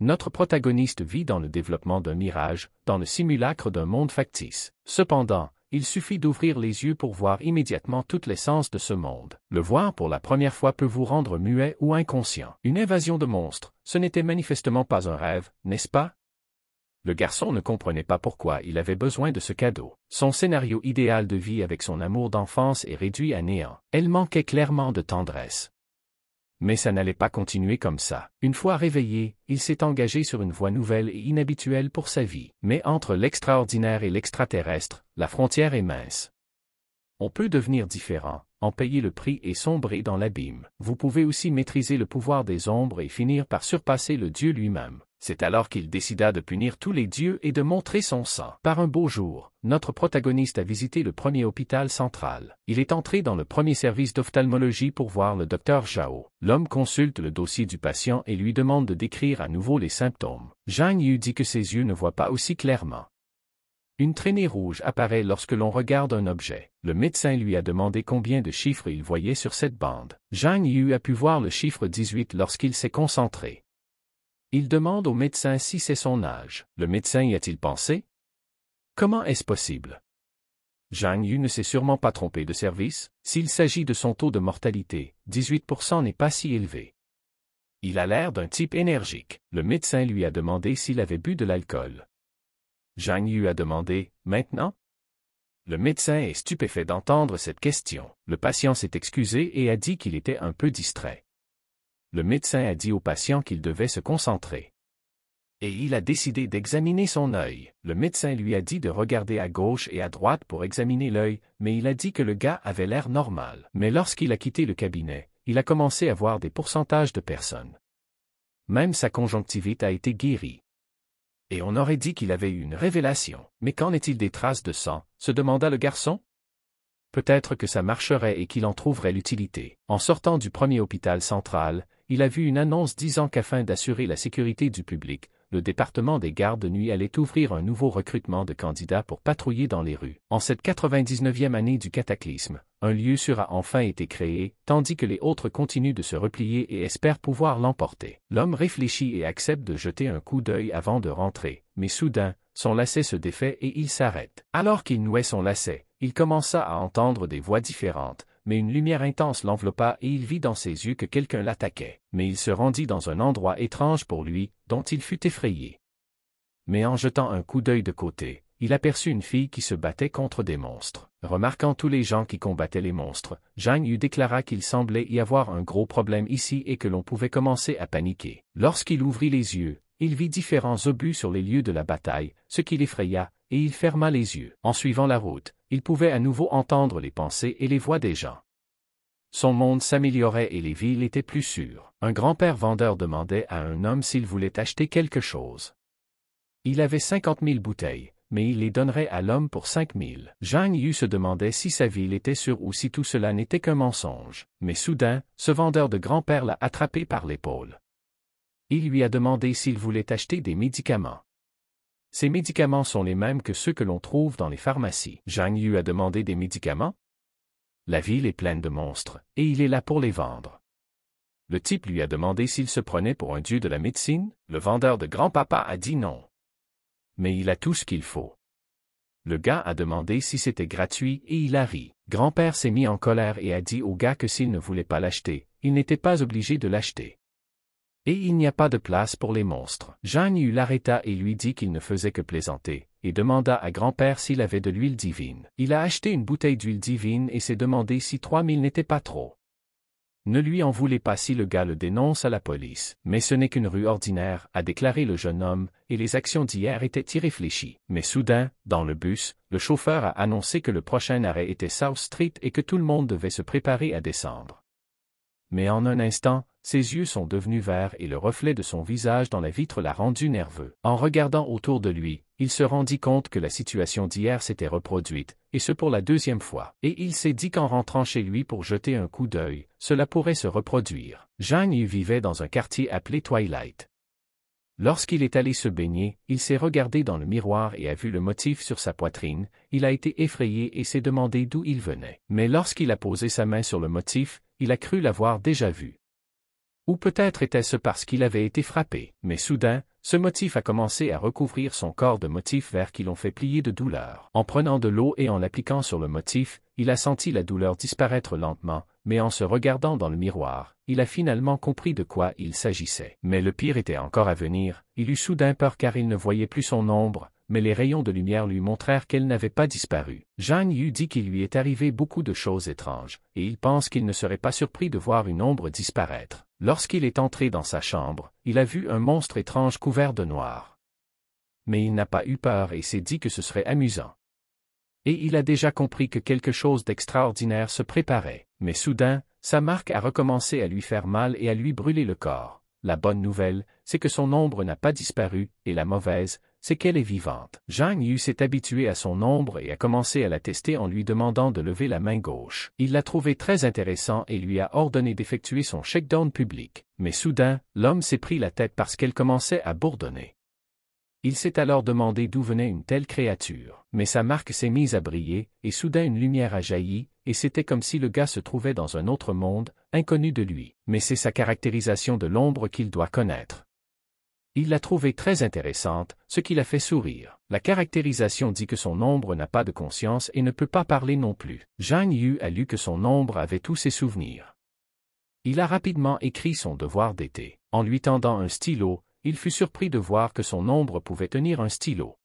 notre protagoniste vit dans le développement d'un mirage, dans le simulacre d'un monde factice. Cependant, il suffit d'ouvrir les yeux pour voir immédiatement toute l'essence de ce monde. Le voir pour la première fois peut vous rendre muet ou inconscient. Une invasion de monstres, ce n'était manifestement pas un rêve, n'est-ce pas Le garçon ne comprenait pas pourquoi il avait besoin de ce cadeau. Son scénario idéal de vie avec son amour d'enfance est réduit à néant. Elle manquait clairement de tendresse mais ça n'allait pas continuer comme ça. Une fois réveillé, il s'est engagé sur une voie nouvelle et inhabituelle pour sa vie. Mais entre l'extraordinaire et l'extraterrestre, la frontière est mince. On peut devenir différent, en payer le prix et sombrer dans l'abîme. Vous pouvez aussi maîtriser le pouvoir des ombres et finir par surpasser le Dieu lui-même c'est alors qu'il décida de punir tous les dieux et de montrer son sang. Par un beau jour, notre protagoniste a visité le premier hôpital central. Il est entré dans le premier service d'ophtalmologie pour voir le docteur Zhao. L'homme consulte le dossier du patient et lui demande de décrire à nouveau les symptômes. Zhang Yu dit que ses yeux ne voient pas aussi clairement. Une traînée rouge apparaît lorsque l'on regarde un objet. Le médecin lui a demandé combien de chiffres il voyait sur cette bande. Zhang Yu a pu voir le chiffre 18 lorsqu'il s'est concentré. Il demande au médecin si c'est son âge. Le médecin y a-t-il pensé Comment est-ce possible Zhang Yu ne s'est sûrement pas trompé de service, s'il s'agit de son taux de mortalité, 18% n'est pas si élevé. Il a l'air d'un type énergique. Le médecin lui a demandé s'il avait bu de l'alcool. Zhang Yu a demandé, maintenant Le médecin est stupéfait d'entendre cette question. Le patient s'est excusé et a dit qu'il était un peu distrait le médecin a dit au patient qu'il devait se concentrer. Et il a décidé d'examiner son œil. Le médecin lui a dit de regarder à gauche et à droite pour examiner l'œil, mais il a dit que le gars avait l'air normal. Mais lorsqu'il a quitté le cabinet, il a commencé à voir des pourcentages de personnes. Même sa conjonctivite a été guérie. Et on aurait dit qu'il avait eu une révélation. Mais qu'en est-il des traces de sang se demanda le garçon peut-être que ça marcherait et qu'il en trouverait l'utilité. En sortant du premier hôpital central, il a vu une annonce disant qu'afin d'assurer la sécurité du public, le département des gardes nuits nuit allait ouvrir un nouveau recrutement de candidats pour patrouiller dans les rues. En cette 99e année du cataclysme, un lieu sûr a enfin été créé, tandis que les autres continuent de se replier et espèrent pouvoir l'emporter. L'homme réfléchit et accepte de jeter un coup d'œil avant de rentrer, mais soudain, son lacet se défait et il s'arrête. Alors qu'il nouait son lacet, il commença à entendre des voix différentes, mais une lumière intense l'enveloppa et il vit dans ses yeux que quelqu'un l'attaquait. Mais il se rendit dans un endroit étrange pour lui, dont il fut effrayé. Mais en jetant un coup d'œil de côté, il aperçut une fille qui se battait contre des monstres. Remarquant tous les gens qui combattaient les monstres, Zhang Yu déclara qu'il semblait y avoir un gros problème ici et que l'on pouvait commencer à paniquer. Lorsqu'il ouvrit les yeux, il vit différents obus sur les lieux de la bataille, ce qui l'effraya, et il ferma les yeux. En suivant la route, il pouvait à nouveau entendre les pensées et les voix des gens. Son monde s'améliorait et les villes étaient plus sûres. Un grand-père vendeur demandait à un homme s'il voulait acheter quelque chose. Il avait cinquante mille bouteilles, mais il les donnerait à l'homme pour cinq mille. Zhang Yu se demandait si sa ville était sûre ou si tout cela n'était qu'un mensonge, mais soudain, ce vendeur de grand-père l'a attrapé par l'épaule. Il lui a demandé s'il voulait acheter des médicaments. Ces médicaments sont les mêmes que ceux que l'on trouve dans les pharmacies. Zhang Yu a demandé des médicaments La ville est pleine de monstres, et il est là pour les vendre. Le type lui a demandé s'il se prenait pour un dieu de la médecine, le vendeur de grand-papa a dit non. Mais il a tout ce qu'il faut. Le gars a demandé si c'était gratuit et il a ri. Grand-père s'est mis en colère et a dit au gars que s'il ne voulait pas l'acheter, il n'était pas obligé de l'acheter. Et il n'y a pas de place pour les monstres. Jeanne Yu l'arrêta et lui dit qu'il ne faisait que plaisanter, et demanda à grand-père s'il avait de l'huile divine. Il a acheté une bouteille d'huile divine et s'est demandé si 3000 n'était pas trop. Ne lui en voulez pas si le gars le dénonce à la police. Mais ce n'est qu'une rue ordinaire, a déclaré le jeune homme, et les actions d'hier étaient irréfléchies. Mais soudain, dans le bus, le chauffeur a annoncé que le prochain arrêt était South Street et que tout le monde devait se préparer à descendre mais en un instant, ses yeux sont devenus verts et le reflet de son visage dans la vitre l'a rendu nerveux. En regardant autour de lui, il se rendit compte que la situation d'hier s'était reproduite, et ce pour la deuxième fois. Et il s'est dit qu'en rentrant chez lui pour jeter un coup d'œil, cela pourrait se reproduire. Jeanne y vivait dans un quartier appelé Twilight. Lorsqu'il est allé se baigner, il s'est regardé dans le miroir et a vu le motif sur sa poitrine, il a été effrayé et s'est demandé d'où il venait. Mais lorsqu'il a posé sa main sur le motif, il a cru l'avoir déjà vu. Ou peut-être était-ce parce qu'il avait été frappé. Mais soudain, ce motif a commencé à recouvrir son corps de motifs verts qui l'ont fait plier de douleur. En prenant de l'eau et en l'appliquant sur le motif, il a senti la douleur disparaître lentement, mais en se regardant dans le miroir, il a finalement compris de quoi il s'agissait. Mais le pire était encore à venir, il eut soudain peur car il ne voyait plus son ombre, mais les rayons de lumière lui montrèrent qu'elle n'avait pas disparu. Jeanne Yu dit qu'il lui est arrivé beaucoup de choses étranges, et il pense qu'il ne serait pas surpris de voir une ombre disparaître. Lorsqu'il est entré dans sa chambre, il a vu un monstre étrange couvert de noir. Mais il n'a pas eu peur et s'est dit que ce serait amusant. Et il a déjà compris que quelque chose d'extraordinaire se préparait. Mais soudain, sa marque a recommencé à lui faire mal et à lui brûler le corps. La bonne nouvelle, c'est que son ombre n'a pas disparu, et la mauvaise, c'est qu'elle est vivante. Zhang Yu s'est habitué à son ombre et a commencé à la tester en lui demandant de lever la main gauche. Il l'a trouvé très intéressant et lui a ordonné d'effectuer son shakedown public. Mais soudain, l'homme s'est pris la tête parce qu'elle commençait à bourdonner. Il s'est alors demandé d'où venait une telle créature. Mais sa marque s'est mise à briller, et soudain une lumière a jailli, et c'était comme si le gars se trouvait dans un autre monde, inconnu de lui. Mais c'est sa caractérisation de l'ombre qu'il doit connaître. Il l'a trouvée très intéressante, ce qui l'a fait sourire. La caractérisation dit que son ombre n'a pas de conscience et ne peut pas parler non plus. Zhang Yu a lu que son ombre avait tous ses souvenirs. Il a rapidement écrit son devoir d'été. En lui tendant un stylo, il fut surpris de voir que son ombre pouvait tenir un stylo.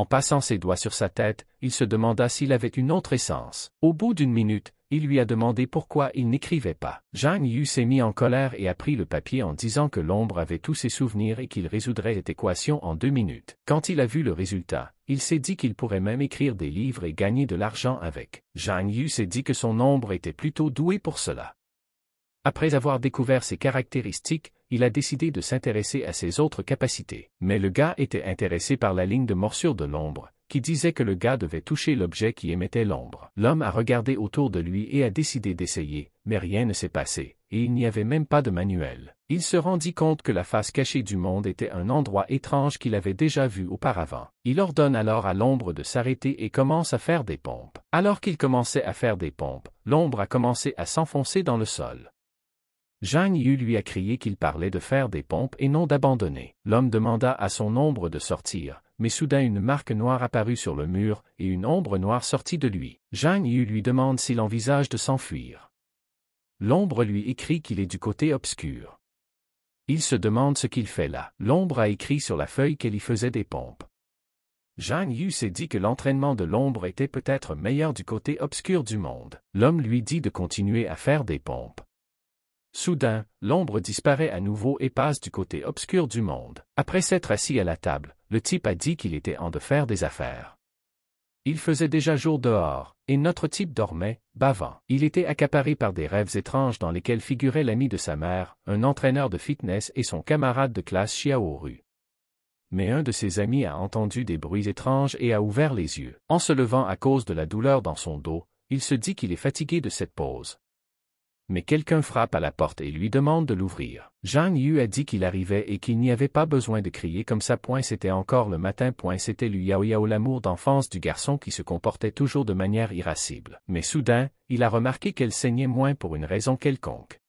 En passant ses doigts sur sa tête, il se demanda s'il avait une autre essence. Au bout d'une minute, il lui a demandé pourquoi il n'écrivait pas. Zhang Yu s'est mis en colère et a pris le papier en disant que l'ombre avait tous ses souvenirs et qu'il résoudrait cette équation en deux minutes. Quand il a vu le résultat, il s'est dit qu'il pourrait même écrire des livres et gagner de l'argent avec. Zhang Yu s'est dit que son ombre était plutôt douée pour cela. Après avoir découvert ses caractéristiques, il a décidé de s'intéresser à ses autres capacités. Mais le gars était intéressé par la ligne de morsure de l'ombre, qui disait que le gars devait toucher l'objet qui émettait l'ombre. L'homme a regardé autour de lui et a décidé d'essayer, mais rien ne s'est passé, et il n'y avait même pas de manuel. Il se rendit compte que la face cachée du monde était un endroit étrange qu'il avait déjà vu auparavant. Il ordonne alors à l'ombre de s'arrêter et commence à faire des pompes. Alors qu'il commençait à faire des pompes, l'ombre a commencé à s'enfoncer dans le sol. Zhang Yu lui a crié qu'il parlait de faire des pompes et non d'abandonner. L'homme demanda à son ombre de sortir, mais soudain une marque noire apparut sur le mur, et une ombre noire sortit de lui. Zhang Yu lui demande s'il envisage de s'enfuir. L'ombre lui écrit qu'il est du côté obscur. Il se demande ce qu'il fait là. L'ombre a écrit sur la feuille qu'elle y faisait des pompes. Zhang Yu s'est dit que l'entraînement de l'ombre était peut-être meilleur du côté obscur du monde. L'homme lui dit de continuer à faire des pompes. Soudain, l'ombre disparaît à nouveau et passe du côté obscur du monde. Après s'être assis à la table, le type a dit qu'il était en de faire des affaires. Il faisait déjà jour dehors, et notre type dormait, bavant. Il était accaparé par des rêves étranges dans lesquels figurait l'ami de sa mère, un entraîneur de fitness et son camarade de classe Xiaoru. Mais un de ses amis a entendu des bruits étranges et a ouvert les yeux. En se levant à cause de la douleur dans son dos, il se dit qu'il est fatigué de cette pause mais quelqu'un frappe à la porte et lui demande de l'ouvrir. Zhang Yu a dit qu'il arrivait et qu'il n'y avait pas besoin de crier comme ça. Point c'était encore le matin. Point c'était lui Yao Yao l'amour d'enfance du garçon qui se comportait toujours de manière irascible. Mais soudain, il a remarqué qu'elle saignait moins pour une raison quelconque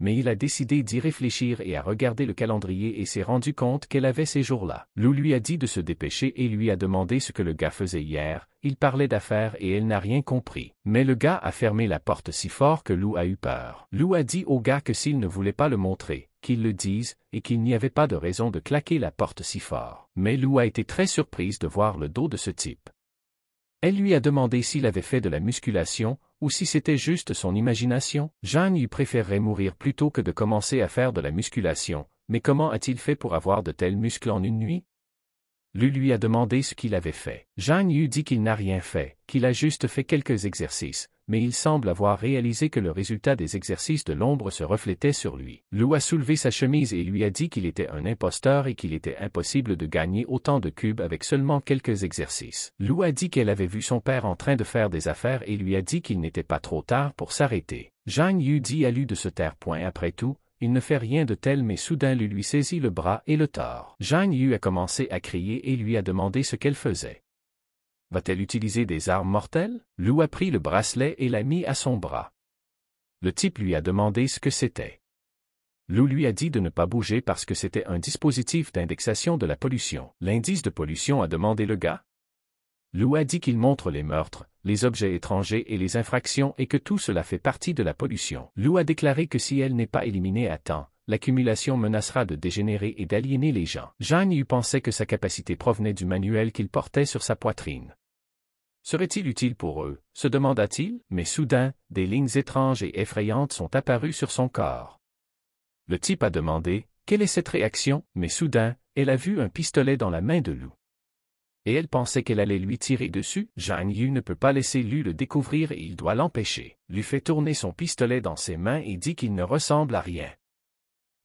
mais il a décidé d'y réfléchir et a regardé le calendrier et s'est rendu compte qu'elle avait ces jours-là. Lou lui a dit de se dépêcher et lui a demandé ce que le gars faisait hier, il parlait d'affaires et elle n'a rien compris. Mais le gars a fermé la porte si fort que Lou a eu peur. Lou a dit au gars que s'il ne voulait pas le montrer, qu'il le dise, et qu'il n'y avait pas de raison de claquer la porte si fort. Mais Lou a été très surprise de voir le dos de ce type. Elle lui a demandé s'il avait fait de la musculation, ou si c'était juste son imagination. Jeanne y préférerait mourir plutôt que de commencer à faire de la musculation, mais comment a-t-il fait pour avoir de tels muscles en une nuit lui lui a demandé ce qu'il avait fait. Zhang Yu dit qu'il n'a rien fait, qu'il a juste fait quelques exercices, mais il semble avoir réalisé que le résultat des exercices de l'ombre se reflétait sur lui. Lou a soulevé sa chemise et lui a dit qu'il était un imposteur et qu'il était impossible de gagner autant de cubes avec seulement quelques exercices. Lou a dit qu'elle avait vu son père en train de faire des affaires et lui a dit qu'il n'était pas trop tard pour s'arrêter. Jean Yu dit à Lu de se taire. Point après tout, il ne fait rien de tel mais soudain lui lui saisit le bras et le tord. Zhang Yu a commencé à crier et lui a demandé ce qu'elle faisait. Va-t-elle utiliser des armes mortelles Lou a pris le bracelet et l'a mis à son bras. Le type lui a demandé ce que c'était. Lou lui a dit de ne pas bouger parce que c'était un dispositif d'indexation de la pollution. L'indice de pollution a demandé le gars, Lou a dit qu'il montre les meurtres, les objets étrangers et les infractions et que tout cela fait partie de la pollution. Lou a déclaré que si elle n'est pas éliminée à temps, l'accumulation menacera de dégénérer et d'aliéner les gens. Jeanne Yu pensait que sa capacité provenait du manuel qu'il portait sur sa poitrine. Serait-il utile pour eux se demanda-t-il, mais soudain, des lignes étranges et effrayantes sont apparues sur son corps. Le type a demandé Quelle est cette réaction mais soudain, elle a vu un pistolet dans la main de Lou et elle pensait qu'elle allait lui tirer dessus. Zhang Yu ne peut pas laisser Lu le découvrir et il doit l'empêcher. Lui fait tourner son pistolet dans ses mains et dit qu'il ne ressemble à rien.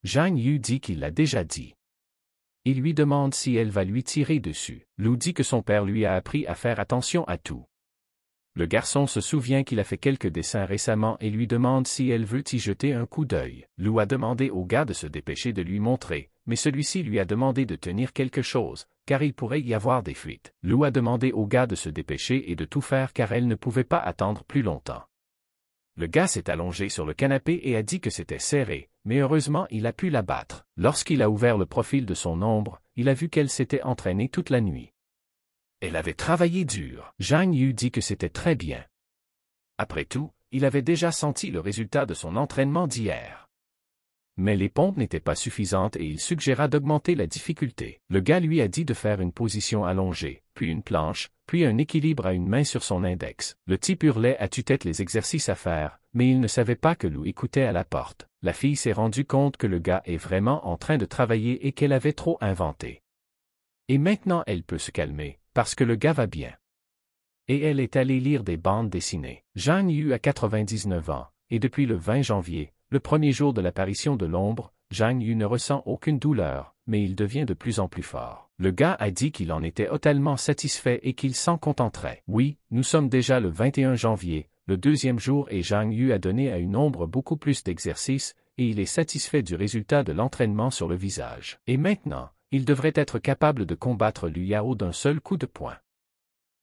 Zhang Yu dit qu'il l'a déjà dit. Il lui demande si elle va lui tirer dessus. Lou dit que son père lui a appris à faire attention à tout. Le garçon se souvient qu'il a fait quelques dessins récemment et lui demande si elle veut y jeter un coup d'œil. Lou a demandé au gars de se dépêcher de lui montrer mais celui-ci lui a demandé de tenir quelque chose, car il pourrait y avoir des fuites. Lou a demandé au gars de se dépêcher et de tout faire car elle ne pouvait pas attendre plus longtemps. Le gars s'est allongé sur le canapé et a dit que c'était serré, mais heureusement il a pu l'abattre. Lorsqu'il a ouvert le profil de son ombre, il a vu qu'elle s'était entraînée toute la nuit. Elle avait travaillé dur. Zhang Yu dit que c'était très bien. Après tout, il avait déjà senti le résultat de son entraînement d'hier mais les pompes n'étaient pas suffisantes et il suggéra d'augmenter la difficulté. Le gars lui a dit de faire une position allongée, puis une planche, puis un équilibre à une main sur son index. Le type hurlait à tue-tête les exercices à faire, mais il ne savait pas que Lou écoutait à la porte. La fille s'est rendue compte que le gars est vraiment en train de travailler et qu'elle avait trop inventé. Et maintenant elle peut se calmer, parce que le gars va bien. Et elle est allée lire des bandes dessinées. Jeanne Yu a 99 ans, et depuis le 20 janvier, le premier jour de l'apparition de l'ombre, Zhang Yu ne ressent aucune douleur, mais il devient de plus en plus fort. Le gars a dit qu'il en était totalement satisfait et qu'il s'en contenterait. Oui, nous sommes déjà le 21 janvier, le deuxième jour et Zhang Yu a donné à une ombre beaucoup plus d'exercice, et il est satisfait du résultat de l'entraînement sur le visage. Et maintenant, il devrait être capable de combattre Liu Yao d'un seul coup de poing.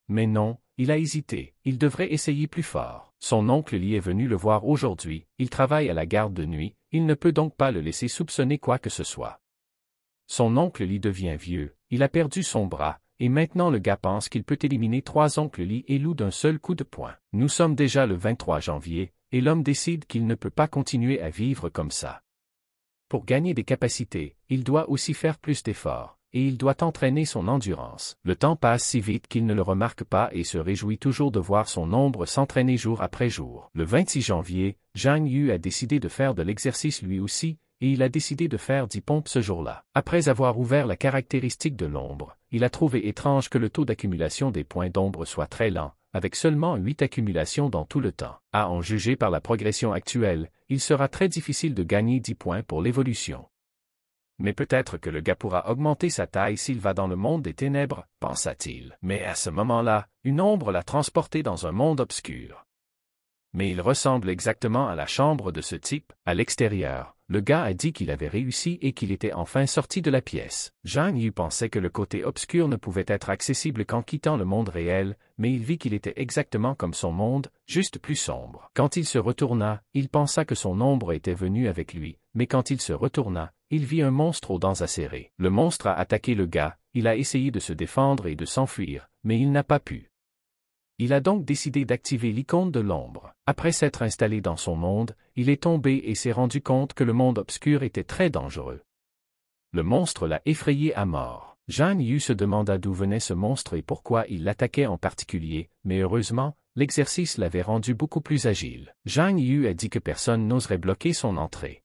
Mais non, il a hésité, il devrait essayer plus fort. Son oncle Lee est venu le voir aujourd'hui, il travaille à la garde de nuit, il ne peut donc pas le laisser soupçonner quoi que ce soit. Son oncle Lee devient vieux, il a perdu son bras, et maintenant le gars pense qu'il peut éliminer trois oncles Lee et Lou d'un seul coup de poing. Nous sommes déjà le 23 janvier, et l'homme décide qu'il ne peut pas continuer à vivre comme ça. Pour gagner des capacités, il doit aussi faire plus d'efforts et il doit entraîner son endurance. Le temps passe si vite qu'il ne le remarque pas et se réjouit toujours de voir son ombre s'entraîner jour après jour. Le 26 janvier, Zhang Yu a décidé de faire de l'exercice lui aussi, et il a décidé de faire 10 pompes ce jour-là. Après avoir ouvert la caractéristique de l'ombre, il a trouvé étrange que le taux d'accumulation des points d'ombre soit très lent, avec seulement 8 accumulations dans tout le temps. À en juger par la progression actuelle, il sera très difficile de gagner 10 points pour l'évolution. Mais peut-être que le gars pourra augmenter sa taille s'il va dans le monde des ténèbres, pensa-t-il. Mais à ce moment-là, une ombre l'a transporté dans un monde obscur. Mais il ressemble exactement à la chambre de ce type, à l'extérieur. Le gars a dit qu'il avait réussi et qu'il était enfin sorti de la pièce. Jeanne Yu pensait que le côté obscur ne pouvait être accessible qu'en quittant le monde réel, mais il vit qu'il était exactement comme son monde, juste plus sombre. Quand il se retourna, il pensa que son ombre était venue avec lui, mais quand il se retourna, il vit un monstre aux dents acérées. Le monstre a attaqué le gars, il a essayé de se défendre et de s'enfuir, mais il n'a pas pu. Il a donc décidé d'activer l'icône de l'ombre. Après s'être installé dans son monde, il est tombé et s'est rendu compte que le monde obscur était très dangereux. Le monstre l'a effrayé à mort. Zhang Yu se demanda d'où venait ce monstre et pourquoi il l'attaquait en particulier, mais heureusement, l'exercice l'avait rendu beaucoup plus agile. Zhang Yu a dit que personne n'oserait bloquer son entrée.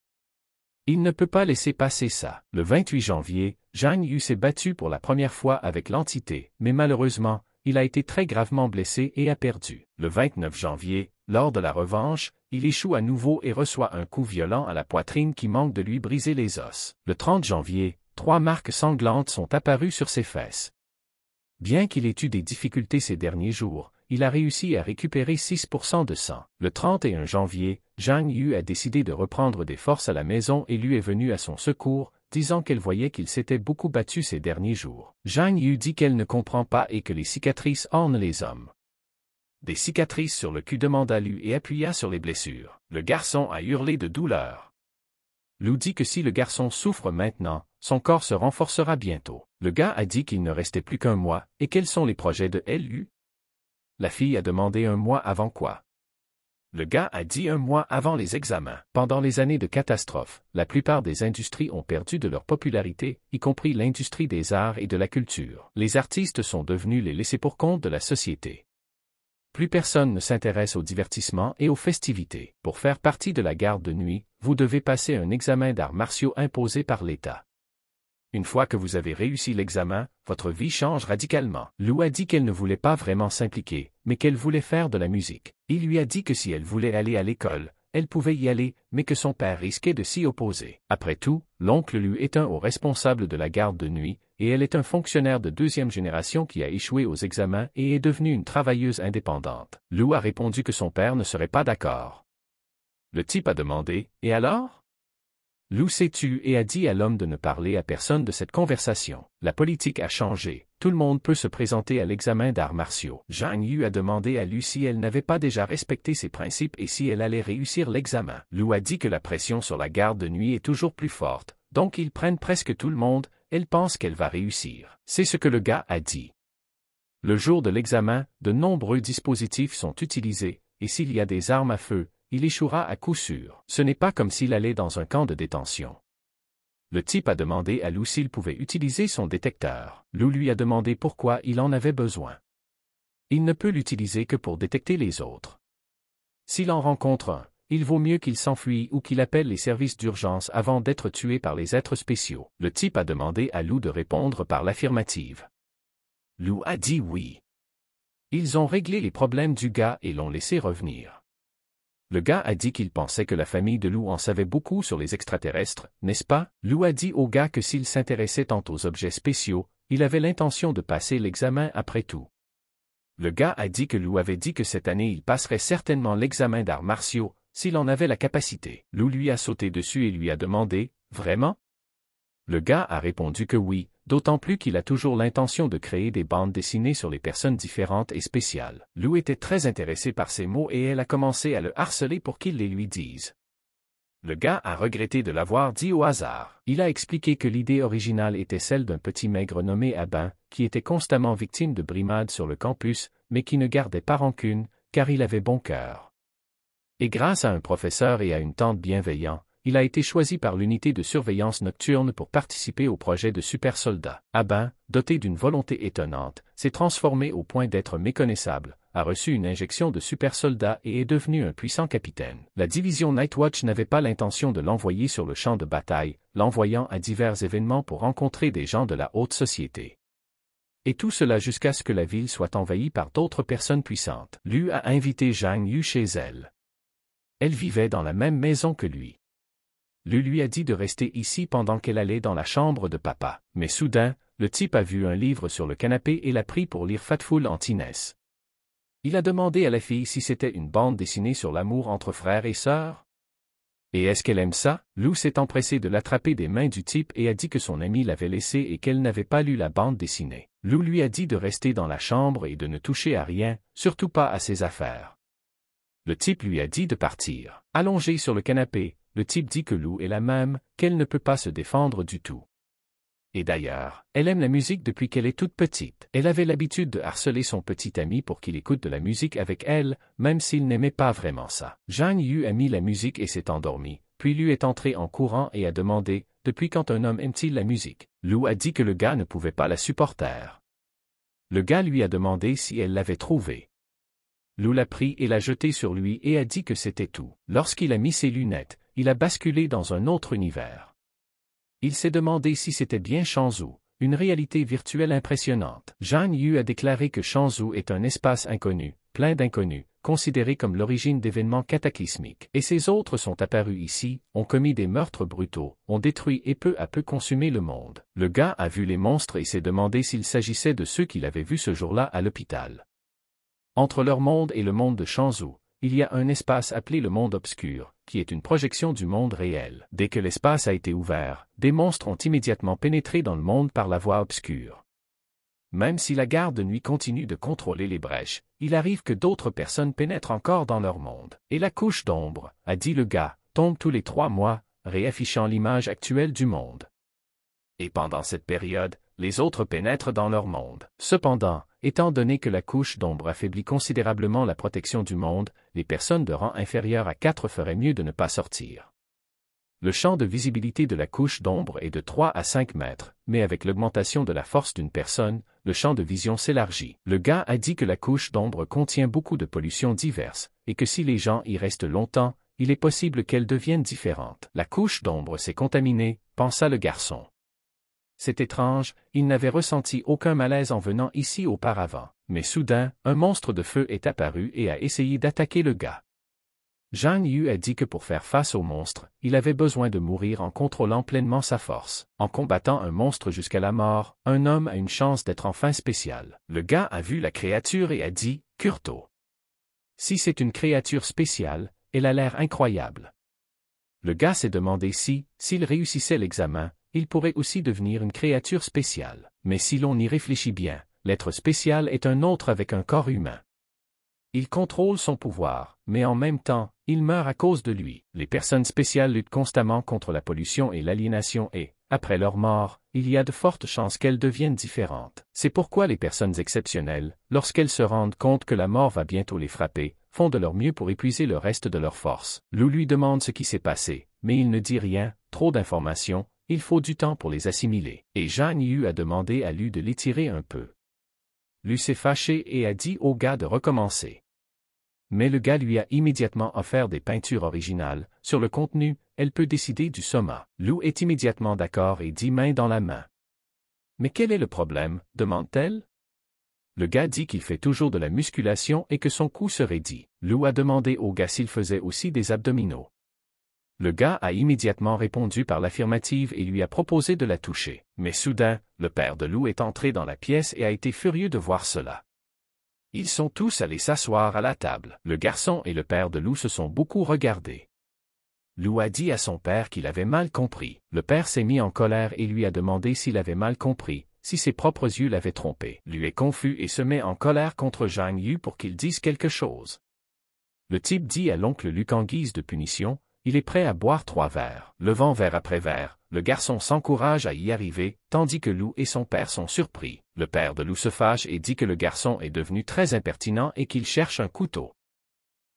Il ne peut pas laisser passer ça. Le 28 janvier, Zhang Yu s'est battu pour la première fois avec l'entité, mais malheureusement, il a été très gravement blessé et a perdu. Le 29 janvier, lors de la revanche, il échoue à nouveau et reçoit un coup violent à la poitrine qui manque de lui briser les os. Le 30 janvier, trois marques sanglantes sont apparues sur ses fesses. Bien qu'il ait eu des difficultés ces derniers jours, il a réussi à récupérer 6% de sang. Le 31 janvier, Zhang Yu a décidé de reprendre des forces à la maison et lui est venu à son secours, disant qu'elle voyait qu'il s'était beaucoup battu ces derniers jours. Zhang Yu dit qu'elle ne comprend pas et que les cicatrices ornent les hommes. Des cicatrices sur le cul demanda Lu et appuya sur les blessures. Le garçon a hurlé de douleur. Lou dit que si le garçon souffre maintenant, son corps se renforcera bientôt. Le gars a dit qu'il ne restait plus qu'un mois, et quels sont les projets de LU la fille a demandé un mois avant quoi. Le gars a dit un mois avant les examens. Pendant les années de catastrophe, la plupart des industries ont perdu de leur popularité, y compris l'industrie des arts et de la culture. Les artistes sont devenus les laissés pour compte de la société. Plus personne ne s'intéresse aux divertissements et aux festivités. Pour faire partie de la garde de nuit, vous devez passer un examen d'arts martiaux imposé par l'État. Une fois que vous avez réussi l'examen, votre vie change radicalement. Lou a dit qu'elle ne voulait pas vraiment s'impliquer, mais qu'elle voulait faire de la musique. Il lui a dit que si elle voulait aller à l'école, elle pouvait y aller, mais que son père risquait de s'y opposer. Après tout, l'oncle lui est un haut responsable de la garde de nuit, et elle est un fonctionnaire de deuxième génération qui a échoué aux examens et est devenue une travailleuse indépendante. Lou a répondu que son père ne serait pas d'accord. Le type a demandé, et alors? Lou s'est tu et a dit à l'homme de ne parler à personne de cette conversation. La politique a changé. Tout le monde peut se présenter à l'examen d'arts martiaux. Zhang Yu a demandé à lui si elle n'avait pas déjà respecté ses principes et si elle allait réussir l'examen. Lou a dit que la pression sur la garde de nuit est toujours plus forte, donc ils prennent presque tout le monde, elle pense qu'elle va réussir. C'est ce que le gars a dit. Le jour de l'examen, de nombreux dispositifs sont utilisés, et s'il y a des armes à feu, il échouera à coup sûr. Ce n'est pas comme s'il allait dans un camp de détention. Le type a demandé à Lou s'il pouvait utiliser son détecteur. Lou lui a demandé pourquoi il en avait besoin. Il ne peut l'utiliser que pour détecter les autres. S'il en rencontre un, il vaut mieux qu'il s'enfuit ou qu'il appelle les services d'urgence avant d'être tué par les êtres spéciaux. Le type a demandé à Lou de répondre par l'affirmative. Lou a dit oui. Ils ont réglé les problèmes du gars et l'ont laissé revenir. Le gars a dit qu'il pensait que la famille de Lou en savait beaucoup sur les extraterrestres, n'est-ce pas? Lou a dit au gars que s'il s'intéressait tant aux objets spéciaux, il avait l'intention de passer l'examen après tout. Le gars a dit que Lou avait dit que cette année il passerait certainement l'examen d'arts martiaux, s'il en avait la capacité. Lou lui a sauté dessus et lui a demandé, Vraiment? Le gars a répondu que oui, d'autant plus qu'il a toujours l'intention de créer des bandes dessinées sur les personnes différentes et spéciales. Lou était très intéressée par ces mots et elle a commencé à le harceler pour qu'il les lui dise. Le gars a regretté de l'avoir dit au hasard. Il a expliqué que l'idée originale était celle d'un petit maigre nommé Abin, qui était constamment victime de brimades sur le campus, mais qui ne gardait pas rancune, car il avait bon cœur. Et grâce à un professeur et à une tante bienveillante il a été choisi par l'unité de surveillance nocturne pour participer au projet de super-soldat. Abin, ah doté d'une volonté étonnante, s'est transformé au point d'être méconnaissable, a reçu une injection de super-soldat et est devenu un puissant capitaine. La division Nightwatch n'avait pas l'intention de l'envoyer sur le champ de bataille, l'envoyant à divers événements pour rencontrer des gens de la haute société. Et tout cela jusqu'à ce que la ville soit envahie par d'autres personnes puissantes. Lu a invité Zhang Yu chez elle. Elle vivait dans la même maison que lui. Lou lui a dit de rester ici pendant qu'elle allait dans la chambre de papa. Mais soudain, le type a vu un livre sur le canapé et l'a pris pour lire Fatful Antines. Il a demandé à la fille si c'était une bande dessinée sur l'amour entre frères et sœurs. Et est-ce qu'elle aime ça Lou s'est empressée de l'attraper des mains du type et a dit que son ami l'avait laissé et qu'elle n'avait pas lu la bande dessinée. Lou lui a dit de rester dans la chambre et de ne toucher à rien, surtout pas à ses affaires. Le type lui a dit de partir. Allongé sur le canapé, le type dit que Lou est la même, qu'elle ne peut pas se défendre du tout. Et d'ailleurs, elle aime la musique depuis qu'elle est toute petite. Elle avait l'habitude de harceler son petit ami pour qu'il écoute de la musique avec elle, même s'il n'aimait pas vraiment ça. Zhang Yu a mis la musique et s'est endormi. puis lui est entré en courant et a demandé « Depuis quand un homme aime-t-il la musique ?» Lou a dit que le gars ne pouvait pas la supporter. Le gars lui a demandé si elle l'avait trouvée. Lou l'a pris et l'a jeté sur lui et a dit que c'était tout. Lorsqu'il a mis ses lunettes, il a basculé dans un autre univers. Il s'est demandé si c'était bien Shanzhou, une réalité virtuelle impressionnante. Jean Yu a déclaré que Shanzhou est un espace inconnu, plein d'inconnus, considéré comme l'origine d'événements cataclysmiques. Et ces autres sont apparus ici, ont commis des meurtres brutaux, ont détruit et peu à peu consumé le monde. Le gars a vu les monstres et s'est demandé s'il s'agissait de ceux qu'il avait vus ce jour-là à l'hôpital. Entre leur monde et le monde de Shanzhou il y a un espace appelé le monde obscur, qui est une projection du monde réel. Dès que l'espace a été ouvert, des monstres ont immédiatement pénétré dans le monde par la voie obscure. Même si la garde nuit continue de contrôler les brèches, il arrive que d'autres personnes pénètrent encore dans leur monde. Et la couche d'ombre, a dit le gars, tombe tous les trois mois, réaffichant l'image actuelle du monde. Et pendant cette période, les autres pénètrent dans leur monde. Cependant, Étant donné que la couche d'ombre affaiblit considérablement la protection du monde, les personnes de rang inférieur à 4 feraient mieux de ne pas sortir. Le champ de visibilité de la couche d'ombre est de 3 à 5 mètres, mais avec l'augmentation de la force d'une personne, le champ de vision s'élargit. Le gars a dit que la couche d'ombre contient beaucoup de pollutions diverses, et que si les gens y restent longtemps, il est possible qu'elles deviennent différentes. La couche d'ombre s'est contaminée, pensa le garçon c'est étrange, il n'avait ressenti aucun malaise en venant ici auparavant. Mais soudain, un monstre de feu est apparu et a essayé d'attaquer le gars. Zhang Yu a dit que pour faire face au monstre, il avait besoin de mourir en contrôlant pleinement sa force. En combattant un monstre jusqu'à la mort, un homme a une chance d'être enfin spécial. Le gars a vu la créature et a dit, Kurto. Si c'est une créature spéciale, elle a l'air incroyable. Le gars s'est demandé si, s'il réussissait l'examen, il pourrait aussi devenir une créature spéciale. Mais si l'on y réfléchit bien, l'être spécial est un autre avec un corps humain. Il contrôle son pouvoir, mais en même temps, il meurt à cause de lui. Les personnes spéciales luttent constamment contre la pollution et l'aliénation et, après leur mort, il y a de fortes chances qu'elles deviennent différentes. C'est pourquoi les personnes exceptionnelles, lorsqu'elles se rendent compte que la mort va bientôt les frapper, font de leur mieux pour épuiser le reste de leurs forces. Lou lui demande ce qui s'est passé, mais il ne dit rien, trop d'informations, il faut du temps pour les assimiler, et Jeanne Yu a demandé à Lu de l'étirer un peu. Lu s'est fâché et a dit au gars de recommencer. Mais le gars lui a immédiatement offert des peintures originales, sur le contenu, elle peut décider du soma. Lu est immédiatement d'accord et dit main dans la main. Mais quel est le problème demande-t-elle. Le gars dit qu'il fait toujours de la musculation et que son cou serait dit. Lou a demandé au gars s'il faisait aussi des abdominaux. Le gars a immédiatement répondu par l'affirmative et lui a proposé de la toucher. Mais soudain, le père de Lou est entré dans la pièce et a été furieux de voir cela. Ils sont tous allés s'asseoir à la table. Le garçon et le père de Lou se sont beaucoup regardés. Lou a dit à son père qu'il avait mal compris. Le père s'est mis en colère et lui a demandé s'il avait mal compris, si ses propres yeux l'avaient trompé. Lui est confus et se met en colère contre Zhang Yu pour qu'il dise quelque chose. Le type dit à l'oncle Luc en guise de punition, il est prêt à boire trois verres. Levant verre après verre, le garçon s'encourage à y arriver, tandis que Lou et son père sont surpris. Le père de Lou se fâche et dit que le garçon est devenu très impertinent et qu'il cherche un couteau.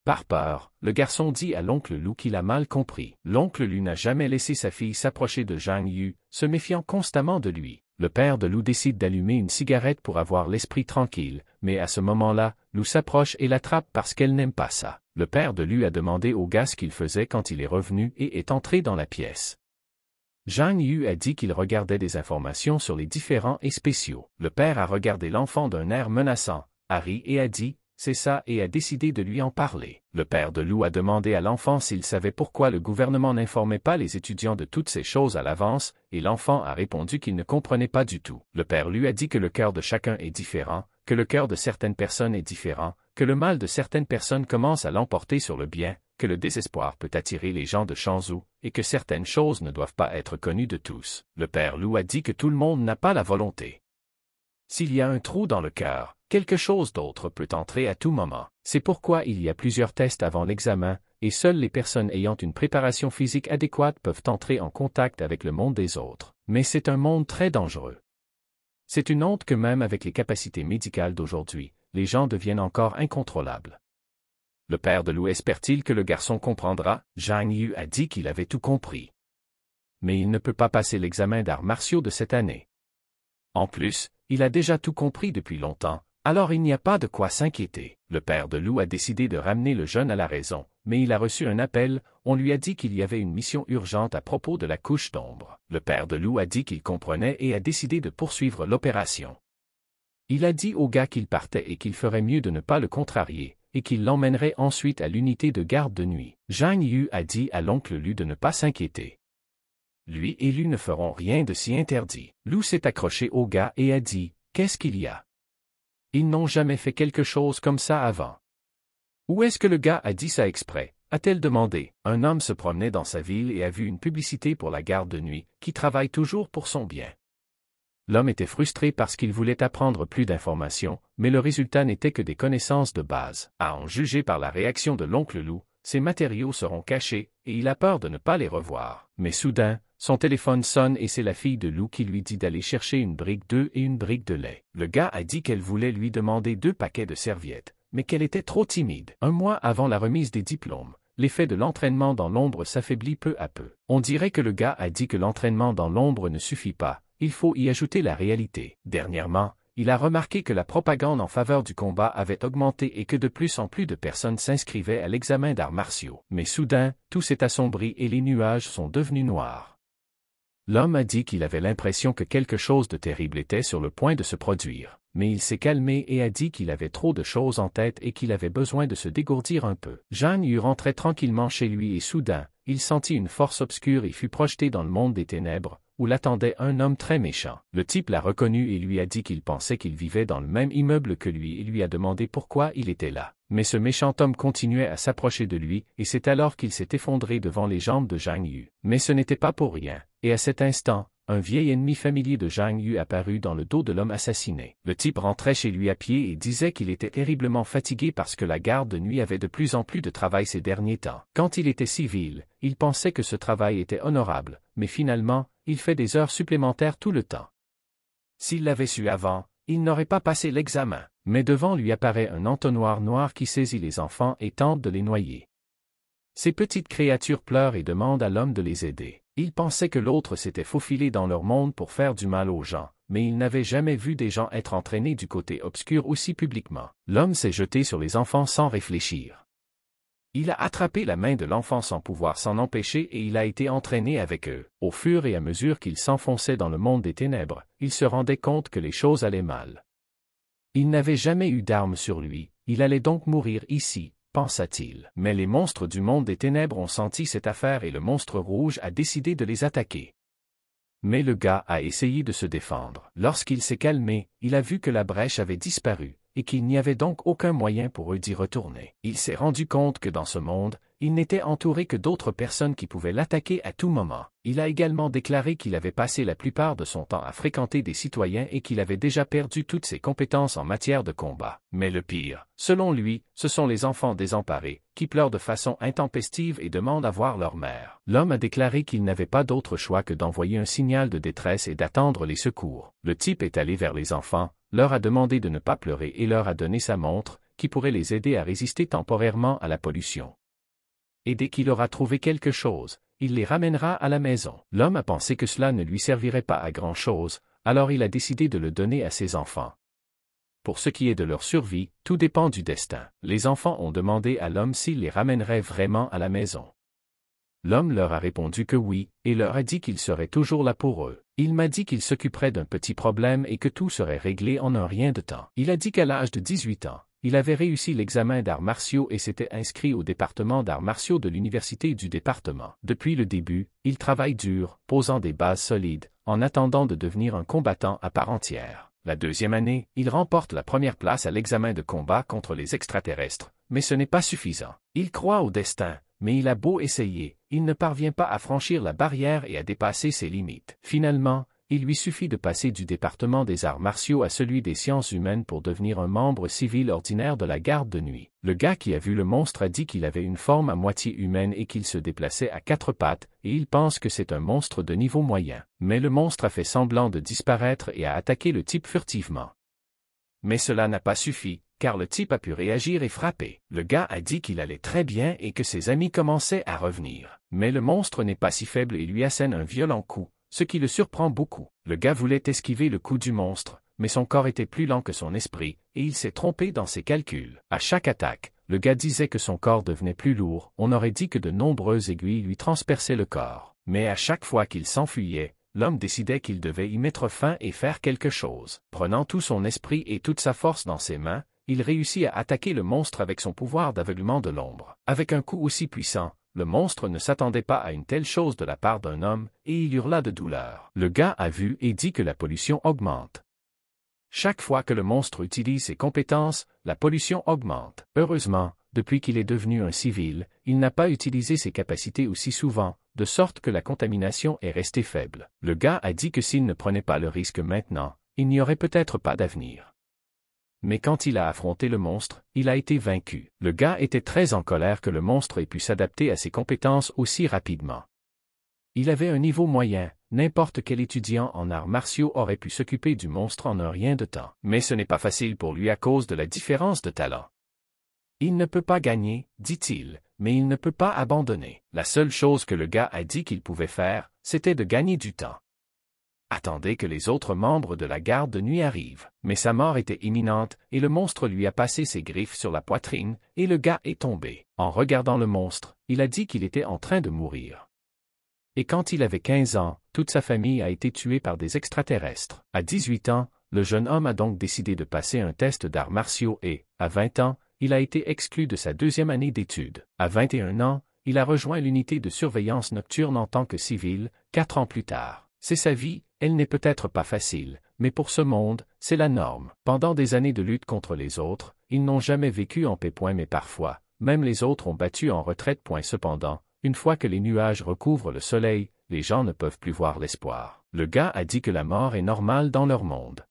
Par peur, le garçon dit à l'oncle Lou qu'il a mal compris. L'oncle Lou n'a jamais laissé sa fille s'approcher de Zhang Yu, se méfiant constamment de lui le père de Lou décide d'allumer une cigarette pour avoir l'esprit tranquille, mais à ce moment-là, Lou s'approche et l'attrape parce qu'elle n'aime pas ça. Le père de Lou a demandé au gars ce qu'il faisait quand il est revenu et est entré dans la pièce. Zhang Yu a dit qu'il regardait des informations sur les différents et spéciaux. Le père a regardé l'enfant d'un air menaçant, a ri et a dit, c'est ça et a décidé de lui en parler. Le père de Lou a demandé à l'enfant s'il savait pourquoi le gouvernement n'informait pas les étudiants de toutes ces choses à l'avance, et l'enfant a répondu qu'il ne comprenait pas du tout. Le père lui a dit que le cœur de chacun est différent, que le cœur de certaines personnes est différent, que le mal de certaines personnes commence à l'emporter sur le bien, que le désespoir peut attirer les gens de Shanzhou, et que certaines choses ne doivent pas être connues de tous. Le père Lou a dit que tout le monde n'a pas la volonté s'il y a un trou dans le cœur, quelque chose d'autre peut entrer à tout moment. C'est pourquoi il y a plusieurs tests avant l'examen, et seules les personnes ayant une préparation physique adéquate peuvent entrer en contact avec le monde des autres. Mais c'est un monde très dangereux. C'est une honte que même avec les capacités médicales d'aujourd'hui, les gens deviennent encore incontrôlables. Le père de Lou espère-t-il que le garçon comprendra Zhang Yu a dit qu'il avait tout compris. Mais il ne peut pas passer l'examen d'arts martiaux de cette année. En plus, il a déjà tout compris depuis longtemps, alors il n'y a pas de quoi s'inquiéter. Le père de Lou a décidé de ramener le jeune à la raison, mais il a reçu un appel, on lui a dit qu'il y avait une mission urgente à propos de la couche d'ombre. Le père de Lou a dit qu'il comprenait et a décidé de poursuivre l'opération. Il a dit au gars qu'il partait et qu'il ferait mieux de ne pas le contrarier, et qu'il l'emmènerait ensuite à l'unité de garde de nuit. Zhang Yu a dit à l'oncle Lu de ne pas s'inquiéter. Lui et lui ne feront rien de si interdit. Lou s'est accroché au gars et a dit, Qu'est-ce qu'il y a? Ils n'ont jamais fait quelque chose comme ça avant. Où est-ce que le gars a dit ça exprès? a-t-elle demandé. Un homme se promenait dans sa ville et a vu une publicité pour la garde de nuit, qui travaille toujours pour son bien. L'homme était frustré parce qu'il voulait apprendre plus d'informations, mais le résultat n'était que des connaissances de base. À en juger par la réaction de l'oncle loup, ses matériaux seront cachés, et il a peur de ne pas les revoir. Mais soudain, son téléphone sonne et c'est la fille de Lou qui lui dit d'aller chercher une brique d'œufs et une brique de lait. Le gars a dit qu'elle voulait lui demander deux paquets de serviettes, mais qu'elle était trop timide. Un mois avant la remise des diplômes, l'effet de l'entraînement dans l'ombre s'affaiblit peu à peu. On dirait que le gars a dit que l'entraînement dans l'ombre ne suffit pas, il faut y ajouter la réalité. Dernièrement, il a remarqué que la propagande en faveur du combat avait augmenté et que de plus en plus de personnes s'inscrivaient à l'examen d'arts martiaux. Mais soudain, tout s'est assombri et les nuages sont devenus noirs. L'homme a dit qu'il avait l'impression que quelque chose de terrible était sur le point de se produire, mais il s'est calmé et a dit qu'il avait trop de choses en tête et qu'il avait besoin de se dégourdir un peu. Jeanne y rentrait tranquillement chez lui et soudain, il sentit une force obscure et fut projeté dans le monde des ténèbres, où l'attendait un homme très méchant. Le type l'a reconnu et lui a dit qu'il pensait qu'il vivait dans le même immeuble que lui et lui a demandé pourquoi il était là. Mais ce méchant homme continuait à s'approcher de lui, et c'est alors qu'il s'est effondré devant les jambes de Zhang Yu. Mais ce n'était pas pour rien, et à cet instant, un vieil ennemi familier de Zhang Yu apparut dans le dos de l'homme assassiné. Le type rentrait chez lui à pied et disait qu'il était terriblement fatigué parce que la garde de nuit avait de plus en plus de travail ces derniers temps. Quand il était civil, il pensait que ce travail était honorable, mais finalement, il fait des heures supplémentaires tout le temps. S'il l'avait su avant, il n'aurait pas passé l'examen, mais devant lui apparaît un entonnoir noir qui saisit les enfants et tente de les noyer. Ces petites créatures pleurent et demandent à l'homme de les aider. Il pensait que l'autre s'était faufilé dans leur monde pour faire du mal aux gens, mais il n'avait jamais vu des gens être entraînés du côté obscur aussi publiquement. L'homme s'est jeté sur les enfants sans réfléchir. Il a attrapé la main de l'enfant sans pouvoir s'en empêcher et il a été entraîné avec eux. Au fur et à mesure qu'il s'enfonçait dans le monde des ténèbres, il se rendait compte que les choses allaient mal. Il n'avait jamais eu d'armes sur lui, il allait donc mourir ici, pensa-t-il. Mais les monstres du monde des ténèbres ont senti cette affaire et le monstre rouge a décidé de les attaquer. Mais le gars a essayé de se défendre. Lorsqu'il s'est calmé, il a vu que la brèche avait disparu, et qu'il n'y avait donc aucun moyen pour eux d'y retourner. Il s'est rendu compte que dans ce monde, il n'était entouré que d'autres personnes qui pouvaient l'attaquer à tout moment. Il a également déclaré qu'il avait passé la plupart de son temps à fréquenter des citoyens et qu'il avait déjà perdu toutes ses compétences en matière de combat. Mais le pire, selon lui, ce sont les enfants désemparés, qui pleurent de façon intempestive et demandent à voir leur mère. L'homme a déclaré qu'il n'avait pas d'autre choix que d'envoyer un signal de détresse et d'attendre les secours. Le type est allé vers les enfants, leur a demandé de ne pas pleurer et leur a donné sa montre, qui pourrait les aider à résister temporairement à la pollution et dès qu'il aura trouvé quelque chose, il les ramènera à la maison. L'homme a pensé que cela ne lui servirait pas à grand-chose, alors il a décidé de le donner à ses enfants. Pour ce qui est de leur survie, tout dépend du destin. Les enfants ont demandé à l'homme s'il les ramènerait vraiment à la maison. L'homme leur a répondu que oui, et leur a dit qu'il serait toujours là pour eux. Il m'a dit qu'il s'occuperait d'un petit problème et que tout serait réglé en un rien de temps. Il a dit qu'à l'âge de 18 ans, il avait réussi l'examen d'arts martiaux et s'était inscrit au département d'arts martiaux de l'université du département. Depuis le début, il travaille dur, posant des bases solides, en attendant de devenir un combattant à part entière. La deuxième année, il remporte la première place à l'examen de combat contre les extraterrestres, mais ce n'est pas suffisant. Il croit au destin, mais il a beau essayer, il ne parvient pas à franchir la barrière et à dépasser ses limites. Finalement, il lui suffit de passer du département des arts martiaux à celui des sciences humaines pour devenir un membre civil ordinaire de la garde de nuit. Le gars qui a vu le monstre a dit qu'il avait une forme à moitié humaine et qu'il se déplaçait à quatre pattes, et il pense que c'est un monstre de niveau moyen. Mais le monstre a fait semblant de disparaître et a attaqué le type furtivement. Mais cela n'a pas suffi, car le type a pu réagir et frapper. Le gars a dit qu'il allait très bien et que ses amis commençaient à revenir. Mais le monstre n'est pas si faible et lui assène un violent coup ce qui le surprend beaucoup. Le gars voulait esquiver le coup du monstre, mais son corps était plus lent que son esprit, et il s'est trompé dans ses calculs. À chaque attaque, le gars disait que son corps devenait plus lourd, on aurait dit que de nombreuses aiguilles lui transperçaient le corps. Mais à chaque fois qu'il s'enfuyait, l'homme décidait qu'il devait y mettre fin et faire quelque chose. Prenant tout son esprit et toute sa force dans ses mains, il réussit à attaquer le monstre avec son pouvoir d'aveuglement de l'ombre. Avec un coup aussi puissant, le monstre ne s'attendait pas à une telle chose de la part d'un homme, et il hurla de douleur. Le gars a vu et dit que la pollution augmente. Chaque fois que le monstre utilise ses compétences, la pollution augmente. Heureusement, depuis qu'il est devenu un civil, il n'a pas utilisé ses capacités aussi souvent, de sorte que la contamination est restée faible. Le gars a dit que s'il ne prenait pas le risque maintenant, il n'y aurait peut-être pas d'avenir mais quand il a affronté le monstre, il a été vaincu. Le gars était très en colère que le monstre ait pu s'adapter à ses compétences aussi rapidement. Il avait un niveau moyen, n'importe quel étudiant en arts martiaux aurait pu s'occuper du monstre en un rien de temps. Mais ce n'est pas facile pour lui à cause de la différence de talent. Il ne peut pas gagner, dit-il, mais il ne peut pas abandonner. La seule chose que le gars a dit qu'il pouvait faire, c'était de gagner du temps. Attendez que les autres membres de la garde de nuit arrivent. Mais sa mort était imminente, et le monstre lui a passé ses griffes sur la poitrine, et le gars est tombé. En regardant le monstre, il a dit qu'il était en train de mourir. Et quand il avait 15 ans, toute sa famille a été tuée par des extraterrestres. À 18 ans, le jeune homme a donc décidé de passer un test d'arts martiaux et, à 20 ans, il a été exclu de sa deuxième année d'études. À 21 ans, il a rejoint l'unité de surveillance nocturne en tant que civil, quatre ans plus tard. C'est sa vie, elle n'est peut-être pas facile, mais pour ce monde, c'est la norme. Pendant des années de lutte contre les autres, ils n'ont jamais vécu en paix. Mais parfois, même les autres ont battu en retraite. Cependant, une fois que les nuages recouvrent le soleil, les gens ne peuvent plus voir l'espoir. Le gars a dit que la mort est normale dans leur monde.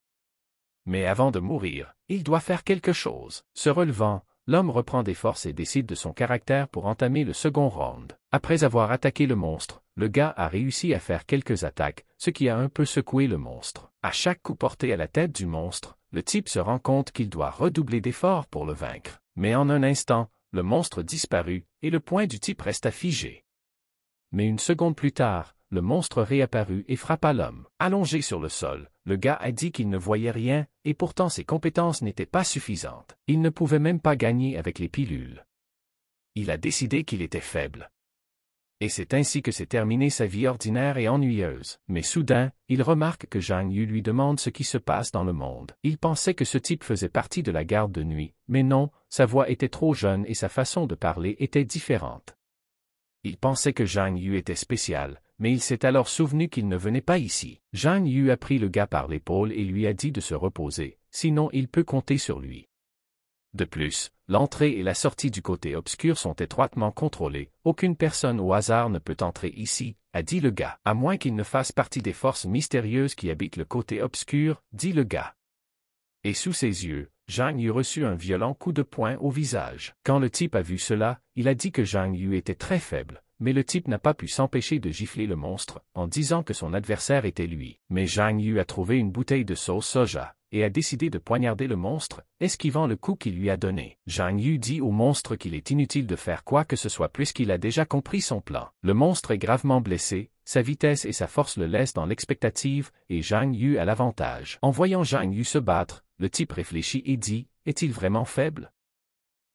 Mais avant de mourir, il doit faire quelque chose. Se relevant, l'homme reprend des forces et décide de son caractère pour entamer le second round. Après avoir attaqué le monstre, le gars a réussi à faire quelques attaques, ce qui a un peu secoué le monstre. À chaque coup porté à la tête du monstre, le type se rend compte qu'il doit redoubler d'efforts pour le vaincre. Mais en un instant, le monstre disparut, et le point du type resta figé. Mais une seconde plus tard, le monstre réapparut et frappa l'homme. Allongé sur le sol, le gars a dit qu'il ne voyait rien, et pourtant ses compétences n'étaient pas suffisantes. Il ne pouvait même pas gagner avec les pilules. Il a décidé qu'il était faible. Et c'est ainsi que s'est terminée sa vie ordinaire et ennuyeuse. Mais soudain, il remarque que Zhang Yu lui demande ce qui se passe dans le monde. Il pensait que ce type faisait partie de la garde de nuit, mais non, sa voix était trop jeune et sa façon de parler était différente. Il pensait que Zhang Yu était spécial, mais il s'est alors souvenu qu'il ne venait pas ici. Zhang Yu a pris le gars par l'épaule et lui a dit de se reposer, sinon il peut compter sur lui. De plus, l'entrée et la sortie du côté obscur sont étroitement contrôlées, aucune personne au hasard ne peut entrer ici, a dit le gars, à moins qu'il ne fasse partie des forces mystérieuses qui habitent le côté obscur, dit le gars. Et sous ses yeux, Zhang Yu reçut un violent coup de poing au visage. Quand le type a vu cela, il a dit que Zhang Yu était très faible, mais le type n'a pas pu s'empêcher de gifler le monstre, en disant que son adversaire était lui. Mais Zhang Yu a trouvé une bouteille de sauce soja, et a décidé de poignarder le monstre, esquivant le coup qu'il lui a donné. Zhang Yu dit au monstre qu'il est inutile de faire quoi que ce soit puisqu'il a déjà compris son plan. Le monstre est gravement blessé, sa vitesse et sa force le laissent dans l'expectative, et Zhang Yu a l'avantage. En voyant Zhang Yu se battre, le type réfléchit et dit, est-il vraiment faible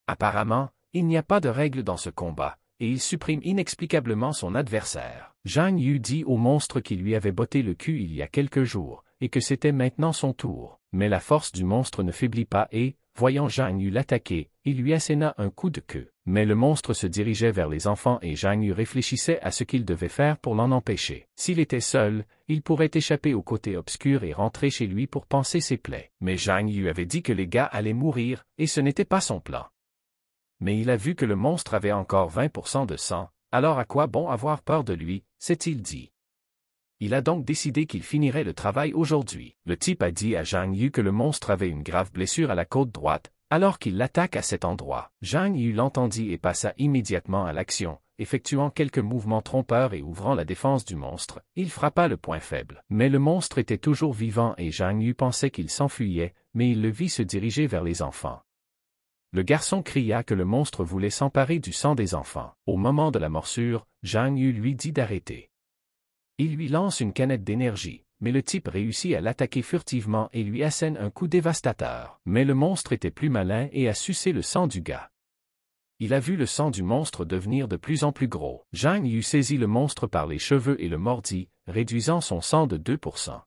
Apparemment, il n'y a pas de règle dans ce combat, et il supprime inexplicablement son adversaire. Zhang Yu dit au monstre qui lui avait botté le cul il y a quelques jours, et que c'était maintenant son tour. Mais la force du monstre ne faiblit pas et, voyant Zhang Yu l'attaquer, il lui asséna un coup de queue. Mais le monstre se dirigeait vers les enfants et Zhang Yu réfléchissait à ce qu'il devait faire pour l'en empêcher. S'il était seul, il pourrait échapper au côté obscur et rentrer chez lui pour panser ses plaies. Mais Zhang Yu avait dit que les gars allaient mourir, et ce n'était pas son plan mais il a vu que le monstre avait encore 20% de sang, alors à quoi bon avoir peur de lui, s'est-il dit. Il a donc décidé qu'il finirait le travail aujourd'hui. Le type a dit à Zhang Yu que le monstre avait une grave blessure à la côte droite, alors qu'il l'attaque à cet endroit. Zhang Yu l'entendit et passa immédiatement à l'action, effectuant quelques mouvements trompeurs et ouvrant la défense du monstre, il frappa le point faible. Mais le monstre était toujours vivant et Zhang Yu pensait qu'il s'enfuyait, mais il le vit se diriger vers les enfants le garçon cria que le monstre voulait s'emparer du sang des enfants. Au moment de la morsure, Zhang Yu lui dit d'arrêter. Il lui lance une canette d'énergie, mais le type réussit à l'attaquer furtivement et lui assène un coup dévastateur. Mais le monstre était plus malin et a sucé le sang du gars. Il a vu le sang du monstre devenir de plus en plus gros. Zhang Yu saisit le monstre par les cheveux et le mordit, réduisant son sang de 2%.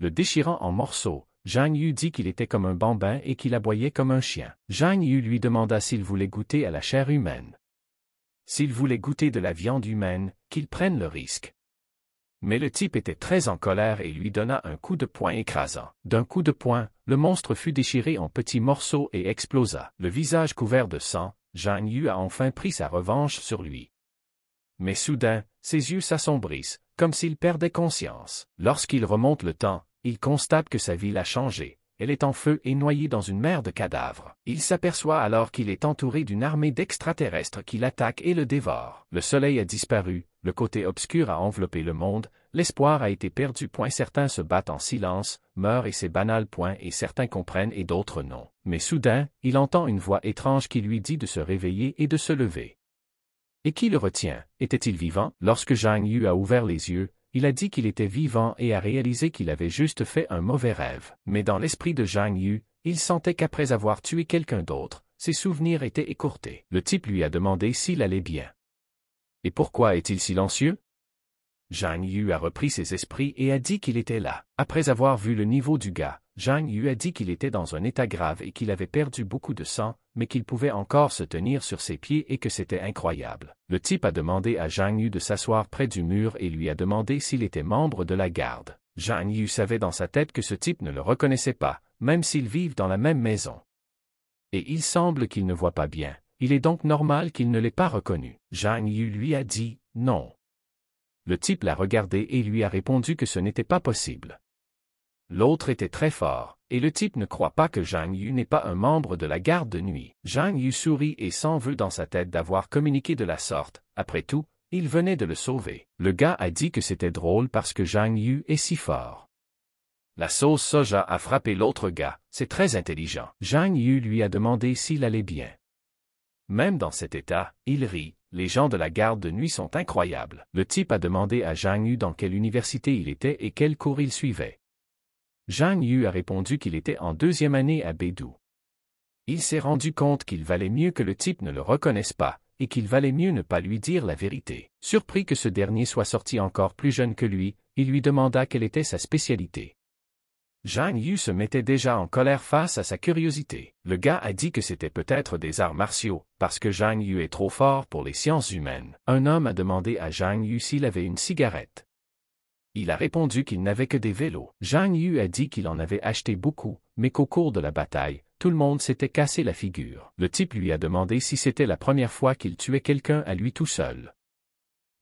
Le déchirant en morceaux, Zhang Yu dit qu'il était comme un bambin et qu'il aboyait comme un chien. Zhang Yu lui demanda s'il voulait goûter à la chair humaine. S'il voulait goûter de la viande humaine, qu'il prenne le risque. Mais le type était très en colère et lui donna un coup de poing écrasant. D'un coup de poing, le monstre fut déchiré en petits morceaux et explosa. Le visage couvert de sang, Zhang Yu a enfin pris sa revanche sur lui. Mais soudain, ses yeux s'assombrissent, comme s'il perdait conscience. Lorsqu'il remonte le temps, il constate que sa ville a changé, elle est en feu et noyée dans une mer de cadavres. Il s'aperçoit alors qu'il est entouré d'une armée d'extraterrestres qui l'attaquent et le dévorent. Le soleil a disparu, le côté obscur a enveloppé le monde, l'espoir a été perdu. Point certains se battent en silence, meurent et c'est banal. Point et certains comprennent et d'autres non. Mais soudain, il entend une voix étrange qui lui dit de se réveiller et de se lever. Et qui le retient Était-il vivant Lorsque Zhang Yu a ouvert les yeux, il a dit qu'il était vivant et a réalisé qu'il avait juste fait un mauvais rêve. Mais dans l'esprit de Zhang Yu, il sentait qu'après avoir tué quelqu'un d'autre, ses souvenirs étaient écourtés. Le type lui a demandé s'il allait bien. Et pourquoi est-il silencieux Zhang Yu a repris ses esprits et a dit qu'il était là. Après avoir vu le niveau du gars, Zhang Yu a dit qu'il était dans un état grave et qu'il avait perdu beaucoup de sang, mais qu'il pouvait encore se tenir sur ses pieds et que c'était incroyable. Le type a demandé à Zhang Yu de s'asseoir près du mur et lui a demandé s'il était membre de la garde. Zhang Yu savait dans sa tête que ce type ne le reconnaissait pas, même s'ils vivent dans la même maison. Et il semble qu'il ne voit pas bien, il est donc normal qu'il ne l'ait pas reconnu. Zhang Yu lui a dit non. Le type l'a regardé et lui a répondu que ce n'était pas possible. L'autre était très fort, et le type ne croit pas que Zhang Yu n'est pas un membre de la garde de nuit. Zhang Yu sourit et s'en veut dans sa tête d'avoir communiqué de la sorte, après tout, il venait de le sauver. Le gars a dit que c'était drôle parce que Zhang Yu est si fort. La sauce soja a frappé l'autre gars, c'est très intelligent. Zhang Yu lui a demandé s'il allait bien. Même dans cet état, il rit, les gens de la garde de nuit sont incroyables. Le type a demandé à Zhang Yu dans quelle université il était et quel cours il suivait. Zhang Yu a répondu qu'il était en deuxième année à Bédou. Il s'est rendu compte qu'il valait mieux que le type ne le reconnaisse pas, et qu'il valait mieux ne pas lui dire la vérité. Surpris que ce dernier soit sorti encore plus jeune que lui, il lui demanda quelle était sa spécialité. Zhang Yu se mettait déjà en colère face à sa curiosité. Le gars a dit que c'était peut-être des arts martiaux, parce que Zhang Yu est trop fort pour les sciences humaines. Un homme a demandé à Zhang Yu s'il avait une cigarette. Il a répondu qu'il n'avait que des vélos. Zhang Yu a dit qu'il en avait acheté beaucoup, mais qu'au cours de la bataille, tout le monde s'était cassé la figure. Le type lui a demandé si c'était la première fois qu'il tuait quelqu'un à lui tout seul.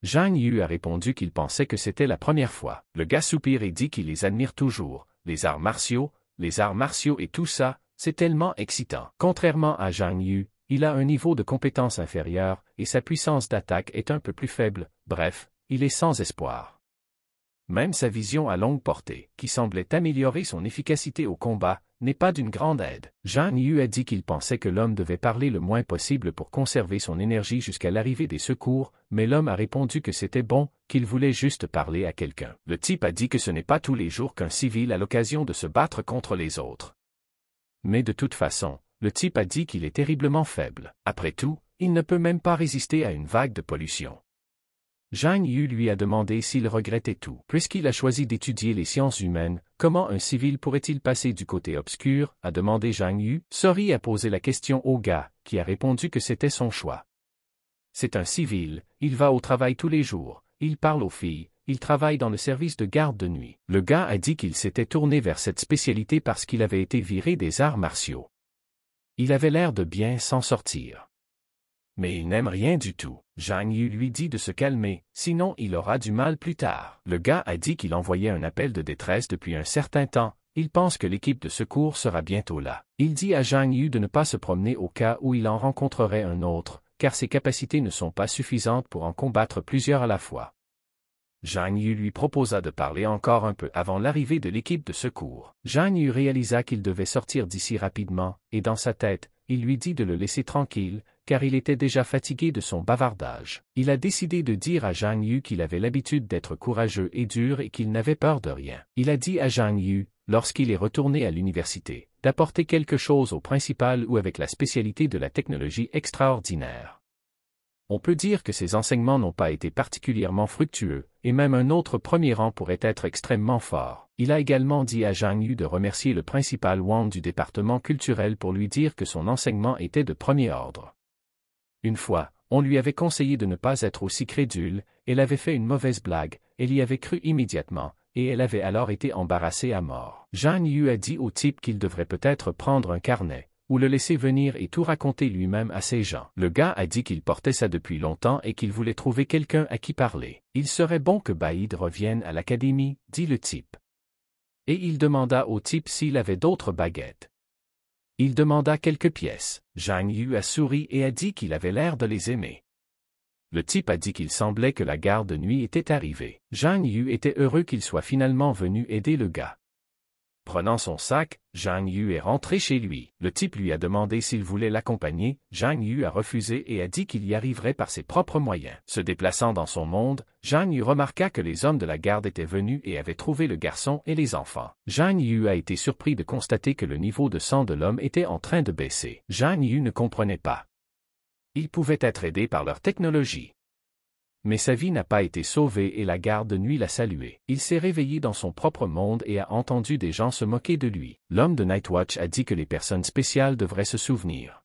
Zhang Yu a répondu qu'il pensait que c'était la première fois. Le gars soupire et dit qu'il les admire toujours, les arts martiaux, les arts martiaux et tout ça, c'est tellement excitant. Contrairement à Zhang Yu, il a un niveau de compétence inférieur, et sa puissance d'attaque est un peu plus faible, bref, il est sans espoir même sa vision à longue portée, qui semblait améliorer son efficacité au combat, n'est pas d'une grande aide. Jean Yu a dit qu'il pensait que l'homme devait parler le moins possible pour conserver son énergie jusqu'à l'arrivée des secours, mais l'homme a répondu que c'était bon, qu'il voulait juste parler à quelqu'un. Le type a dit que ce n'est pas tous les jours qu'un civil a l'occasion de se battre contre les autres. Mais de toute façon, le type a dit qu'il est terriblement faible. Après tout, il ne peut même pas résister à une vague de pollution. Zhang Yu lui a demandé s'il regrettait tout. Puisqu'il a choisi d'étudier les sciences humaines, comment un civil pourrait-il passer du côté obscur, a demandé Zhang Yu. Sori a posé la question au gars, qui a répondu que c'était son choix. C'est un civil, il va au travail tous les jours, il parle aux filles, il travaille dans le service de garde de nuit. Le gars a dit qu'il s'était tourné vers cette spécialité parce qu'il avait été viré des arts martiaux. Il avait l'air de bien s'en sortir mais il n'aime rien du tout. Zhang Yu lui dit de se calmer, sinon il aura du mal plus tard. Le gars a dit qu'il envoyait un appel de détresse depuis un certain temps, il pense que l'équipe de secours sera bientôt là. Il dit à Zhang Yu de ne pas se promener au cas où il en rencontrerait un autre, car ses capacités ne sont pas suffisantes pour en combattre plusieurs à la fois. Zhang Yu lui proposa de parler encore un peu avant l'arrivée de l'équipe de secours. Zhang Yu réalisa qu'il devait sortir d'ici rapidement, et dans sa tête, il lui dit de le laisser tranquille, car il était déjà fatigué de son bavardage. Il a décidé de dire à Zhang Yu qu'il avait l'habitude d'être courageux et dur et qu'il n'avait peur de rien. Il a dit à Zhang Yu, lorsqu'il est retourné à l'université, d'apporter quelque chose au principal ou avec la spécialité de la technologie extraordinaire on peut dire que ses enseignements n'ont pas été particulièrement fructueux, et même un autre premier rang pourrait être extrêmement fort. Il a également dit à Zhang Yu de remercier le principal Wang du département culturel pour lui dire que son enseignement était de premier ordre. Une fois, on lui avait conseillé de ne pas être aussi crédule, elle avait fait une mauvaise blague, elle y avait cru immédiatement, et elle avait alors été embarrassée à mort. Zhang Yu a dit au type qu'il devrait peut-être prendre un carnet ou le laisser venir et tout raconter lui-même à ses gens. Le gars a dit qu'il portait ça depuis longtemps et qu'il voulait trouver quelqu'un à qui parler. Il serait bon que Baïd revienne à l'académie, dit le type. Et il demanda au type s'il avait d'autres baguettes. Il demanda quelques pièces. Zhang Yu a souri et a dit qu'il avait l'air de les aimer. Le type a dit qu'il semblait que la garde de nuit était arrivée. Zhang Yu était heureux qu'il soit finalement venu aider le gars. Prenant son sac, Zhang Yu est rentré chez lui. Le type lui a demandé s'il voulait l'accompagner, Zhang Yu a refusé et a dit qu'il y arriverait par ses propres moyens. Se déplaçant dans son monde, Zhang Yu remarqua que les hommes de la garde étaient venus et avaient trouvé le garçon et les enfants. Zhang Yu a été surpris de constater que le niveau de sang de l'homme était en train de baisser. Zhang Yu ne comprenait pas. Il pouvait être aidé par leur technologie mais sa vie n'a pas été sauvée et la garde de nuit l'a salué. Il s'est réveillé dans son propre monde et a entendu des gens se moquer de lui. L'homme de Nightwatch a dit que les personnes spéciales devraient se souvenir.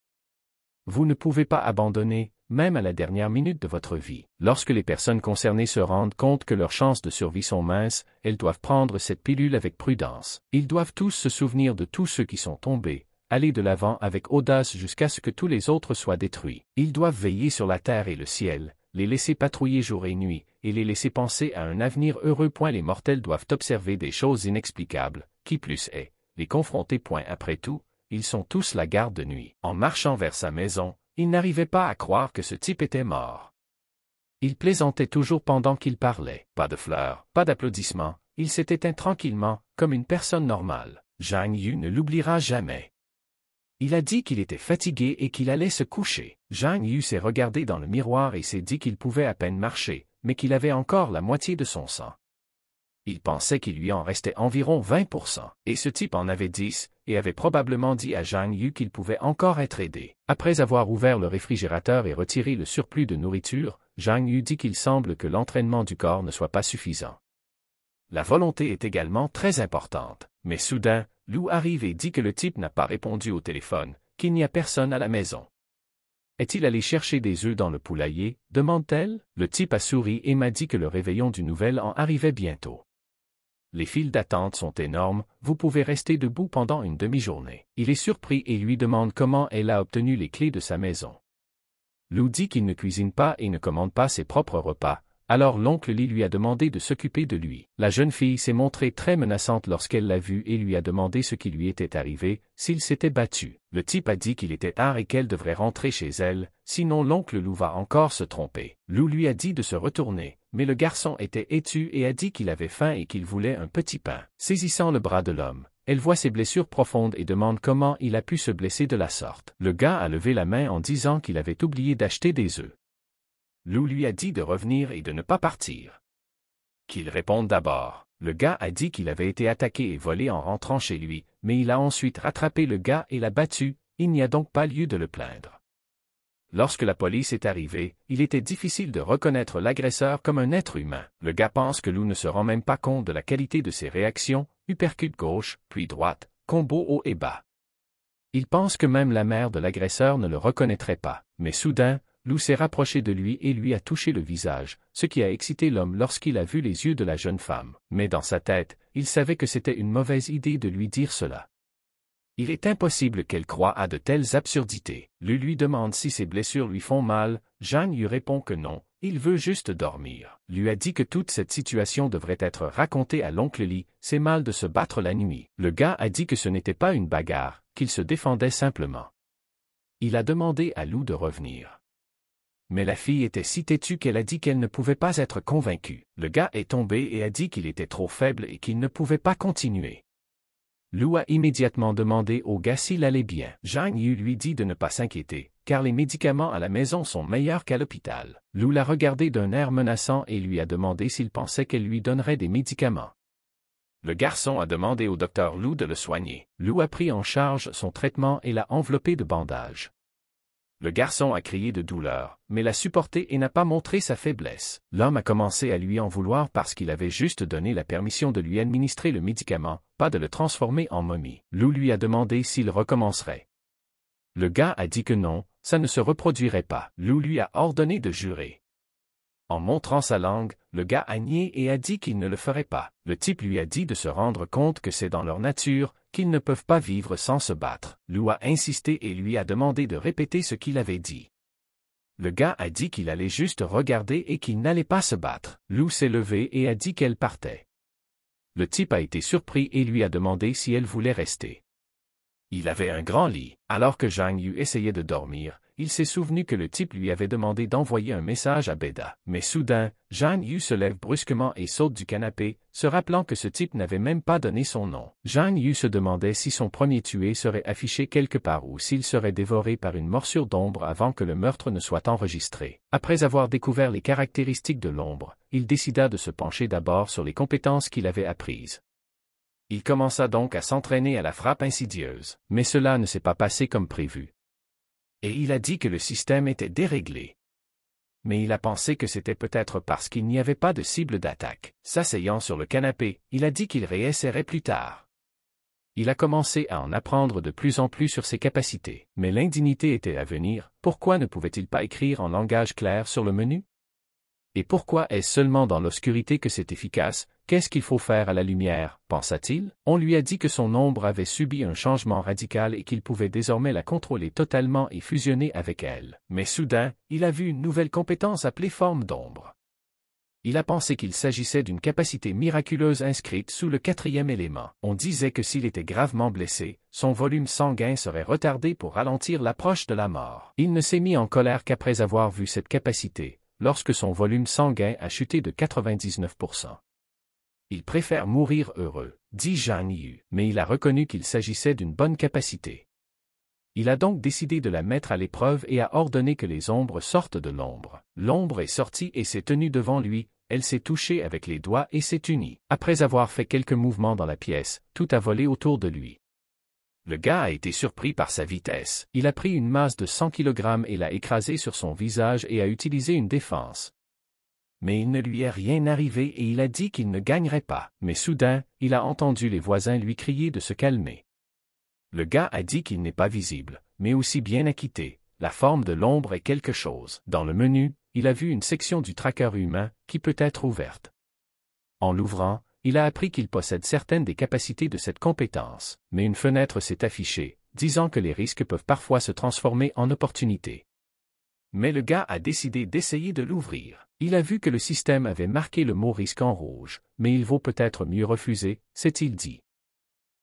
Vous ne pouvez pas abandonner, même à la dernière minute de votre vie. Lorsque les personnes concernées se rendent compte que leurs chances de survie sont minces, elles doivent prendre cette pilule avec prudence. Ils doivent tous se souvenir de tous ceux qui sont tombés, aller de l'avant avec audace jusqu'à ce que tous les autres soient détruits. Ils doivent veiller sur la terre et le ciel, les laisser patrouiller jour et nuit, et les laisser penser à un avenir heureux. Point les mortels doivent observer des choses inexplicables, qui plus est, les confronter. Point après tout, ils sont tous la garde de nuit. En marchant vers sa maison, il n'arrivait pas à croire que ce type était mort. Il plaisantait toujours pendant qu'il parlait. Pas de fleurs, pas d'applaudissements, il s'était éteint tranquillement, comme une personne normale. Zhang Yu ne l'oubliera jamais. Il a dit qu'il était fatigué et qu'il allait se coucher. Zhang Yu s'est regardé dans le miroir et s'est dit qu'il pouvait à peine marcher, mais qu'il avait encore la moitié de son sang. Il pensait qu'il lui en restait environ 20%, et ce type en avait 10, et avait probablement dit à Zhang Yu qu'il pouvait encore être aidé. Après avoir ouvert le réfrigérateur et retiré le surplus de nourriture, Zhang Yu dit qu'il semble que l'entraînement du corps ne soit pas suffisant. La volonté est également très importante. Mais soudain, Lou arrive et dit que le type n'a pas répondu au téléphone, qu'il n'y a personne à la maison. Est-il allé chercher des œufs dans le poulailler demande-t-elle. Le type a souri et m'a dit que le réveillon du nouvel en arrivait bientôt. Les files d'attente sont énormes, vous pouvez rester debout pendant une demi-journée. Il est surpris et lui demande comment elle a obtenu les clés de sa maison. Lou dit qu'il ne cuisine pas et ne commande pas ses propres repas, alors l'oncle Lee lui a demandé de s'occuper de lui. La jeune fille s'est montrée très menaçante lorsqu'elle l'a vu et lui a demandé ce qui lui était arrivé, s'il s'était battu. Le type a dit qu'il était tard et qu'elle devrait rentrer chez elle, sinon l'oncle Lou va encore se tromper. Lou lui a dit de se retourner, mais le garçon était étu et a dit qu'il avait faim et qu'il voulait un petit pain. Saisissant le bras de l'homme, elle voit ses blessures profondes et demande comment il a pu se blesser de la sorte. Le gars a levé la main en disant qu'il avait oublié d'acheter des œufs. Lou lui a dit de revenir et de ne pas partir. Qu'il réponde d'abord. Le gars a dit qu'il avait été attaqué et volé en rentrant chez lui, mais il a ensuite rattrapé le gars et l'a battu, il n'y a donc pas lieu de le plaindre. Lorsque la police est arrivée, il était difficile de reconnaître l'agresseur comme un être humain. Le gars pense que Lou ne se rend même pas compte de la qualité de ses réactions, uppercut gauche, puis droite, combo haut et bas. Il pense que même la mère de l'agresseur ne le reconnaîtrait pas. Mais soudain, Lou s'est rapproché de lui et lui a touché le visage, ce qui a excité l'homme lorsqu'il a vu les yeux de la jeune femme. Mais dans sa tête, il savait que c'était une mauvaise idée de lui dire cela. Il est impossible qu'elle croie à de telles absurdités. Lou lui demande si ses blessures lui font mal, Jeanne lui répond que non, il veut juste dormir. Lui a dit que toute cette situation devrait être racontée à l'oncle Lee, c'est mal de se battre la nuit. Le gars a dit que ce n'était pas une bagarre, qu'il se défendait simplement. Il a demandé à Lou de revenir. Mais la fille était si têtue qu'elle a dit qu'elle ne pouvait pas être convaincue. Le gars est tombé et a dit qu'il était trop faible et qu'il ne pouvait pas continuer. Lou a immédiatement demandé au gars s'il allait bien. Zhang Yu lui dit de ne pas s'inquiéter, car les médicaments à la maison sont meilleurs qu'à l'hôpital. Lou l'a regardé d'un air menaçant et lui a demandé s'il pensait qu'elle lui donnerait des médicaments. Le garçon a demandé au docteur Lou de le soigner. Lou a pris en charge son traitement et l'a enveloppé de bandages. Le garçon a crié de douleur, mais l'a supporté et n'a pas montré sa faiblesse. L'homme a commencé à lui en vouloir parce qu'il avait juste donné la permission de lui administrer le médicament, pas de le transformer en momie. Lou lui a demandé s'il recommencerait. Le gars a dit que non, ça ne se reproduirait pas. Lou lui a ordonné de jurer. En montrant sa langue, le gars a nié et a dit qu'il ne le ferait pas. Le type lui a dit de se rendre compte que c'est dans leur nature, qu'ils ne peuvent pas vivre sans se battre. Lou a insisté et lui a demandé de répéter ce qu'il avait dit. Le gars a dit qu'il allait juste regarder et qu'il n'allait pas se battre. Lou s'est levée et a dit qu'elle partait. Le type a été surpris et lui a demandé si elle voulait rester. Il avait un grand lit. Alors que Zhang Yu essayait de dormir, il s'est souvenu que le type lui avait demandé d'envoyer un message à Beda. Mais soudain, Zhang Yu se lève brusquement et saute du canapé, se rappelant que ce type n'avait même pas donné son nom. Zhang Yu se demandait si son premier tué serait affiché quelque part ou s'il serait dévoré par une morsure d'ombre avant que le meurtre ne soit enregistré. Après avoir découvert les caractéristiques de l'ombre, il décida de se pencher d'abord sur les compétences qu'il avait apprises. Il commença donc à s'entraîner à la frappe insidieuse, mais cela ne s'est pas passé comme prévu. Et il a dit que le système était déréglé. Mais il a pensé que c'était peut-être parce qu'il n'y avait pas de cible d'attaque. S'asseyant sur le canapé, il a dit qu'il réessayerait plus tard. Il a commencé à en apprendre de plus en plus sur ses capacités. Mais l'indignité était à venir, pourquoi ne pouvait-il pas écrire en langage clair sur le menu? Et pourquoi est-ce seulement dans l'obscurité que c'est efficace, Qu'est-ce qu'il faut faire à la lumière, pensa-t-il On lui a dit que son ombre avait subi un changement radical et qu'il pouvait désormais la contrôler totalement et fusionner avec elle. Mais soudain, il a vu une nouvelle compétence appelée forme d'ombre. Il a pensé qu'il s'agissait d'une capacité miraculeuse inscrite sous le quatrième élément. On disait que s'il était gravement blessé, son volume sanguin serait retardé pour ralentir l'approche de la mort. Il ne s'est mis en colère qu'après avoir vu cette capacité, lorsque son volume sanguin a chuté de 99%. Il préfère mourir heureux, dit Zhang Yu, mais il a reconnu qu'il s'agissait d'une bonne capacité. Il a donc décidé de la mettre à l'épreuve et a ordonné que les ombres sortent de l'ombre. L'ombre est sortie et s'est tenue devant lui, elle s'est touchée avec les doigts et s'est unie. Après avoir fait quelques mouvements dans la pièce, tout a volé autour de lui. Le gars a été surpris par sa vitesse. Il a pris une masse de 100 kg et l'a écrasée sur son visage et a utilisé une défense, mais il ne lui est rien arrivé et il a dit qu'il ne gagnerait pas. Mais soudain, il a entendu les voisins lui crier de se calmer. Le gars a dit qu'il n'est pas visible, mais aussi bien acquitté, la forme de l'ombre est quelque chose. Dans le menu, il a vu une section du tracker humain, qui peut être ouverte. En l'ouvrant, il a appris qu'il possède certaines des capacités de cette compétence, mais une fenêtre s'est affichée, disant que les risques peuvent parfois se transformer en opportunités. Mais le gars a décidé d'essayer de l'ouvrir. Il a vu que le système avait marqué le mot risque en rouge, mais il vaut peut-être mieux refuser, s'est-il dit.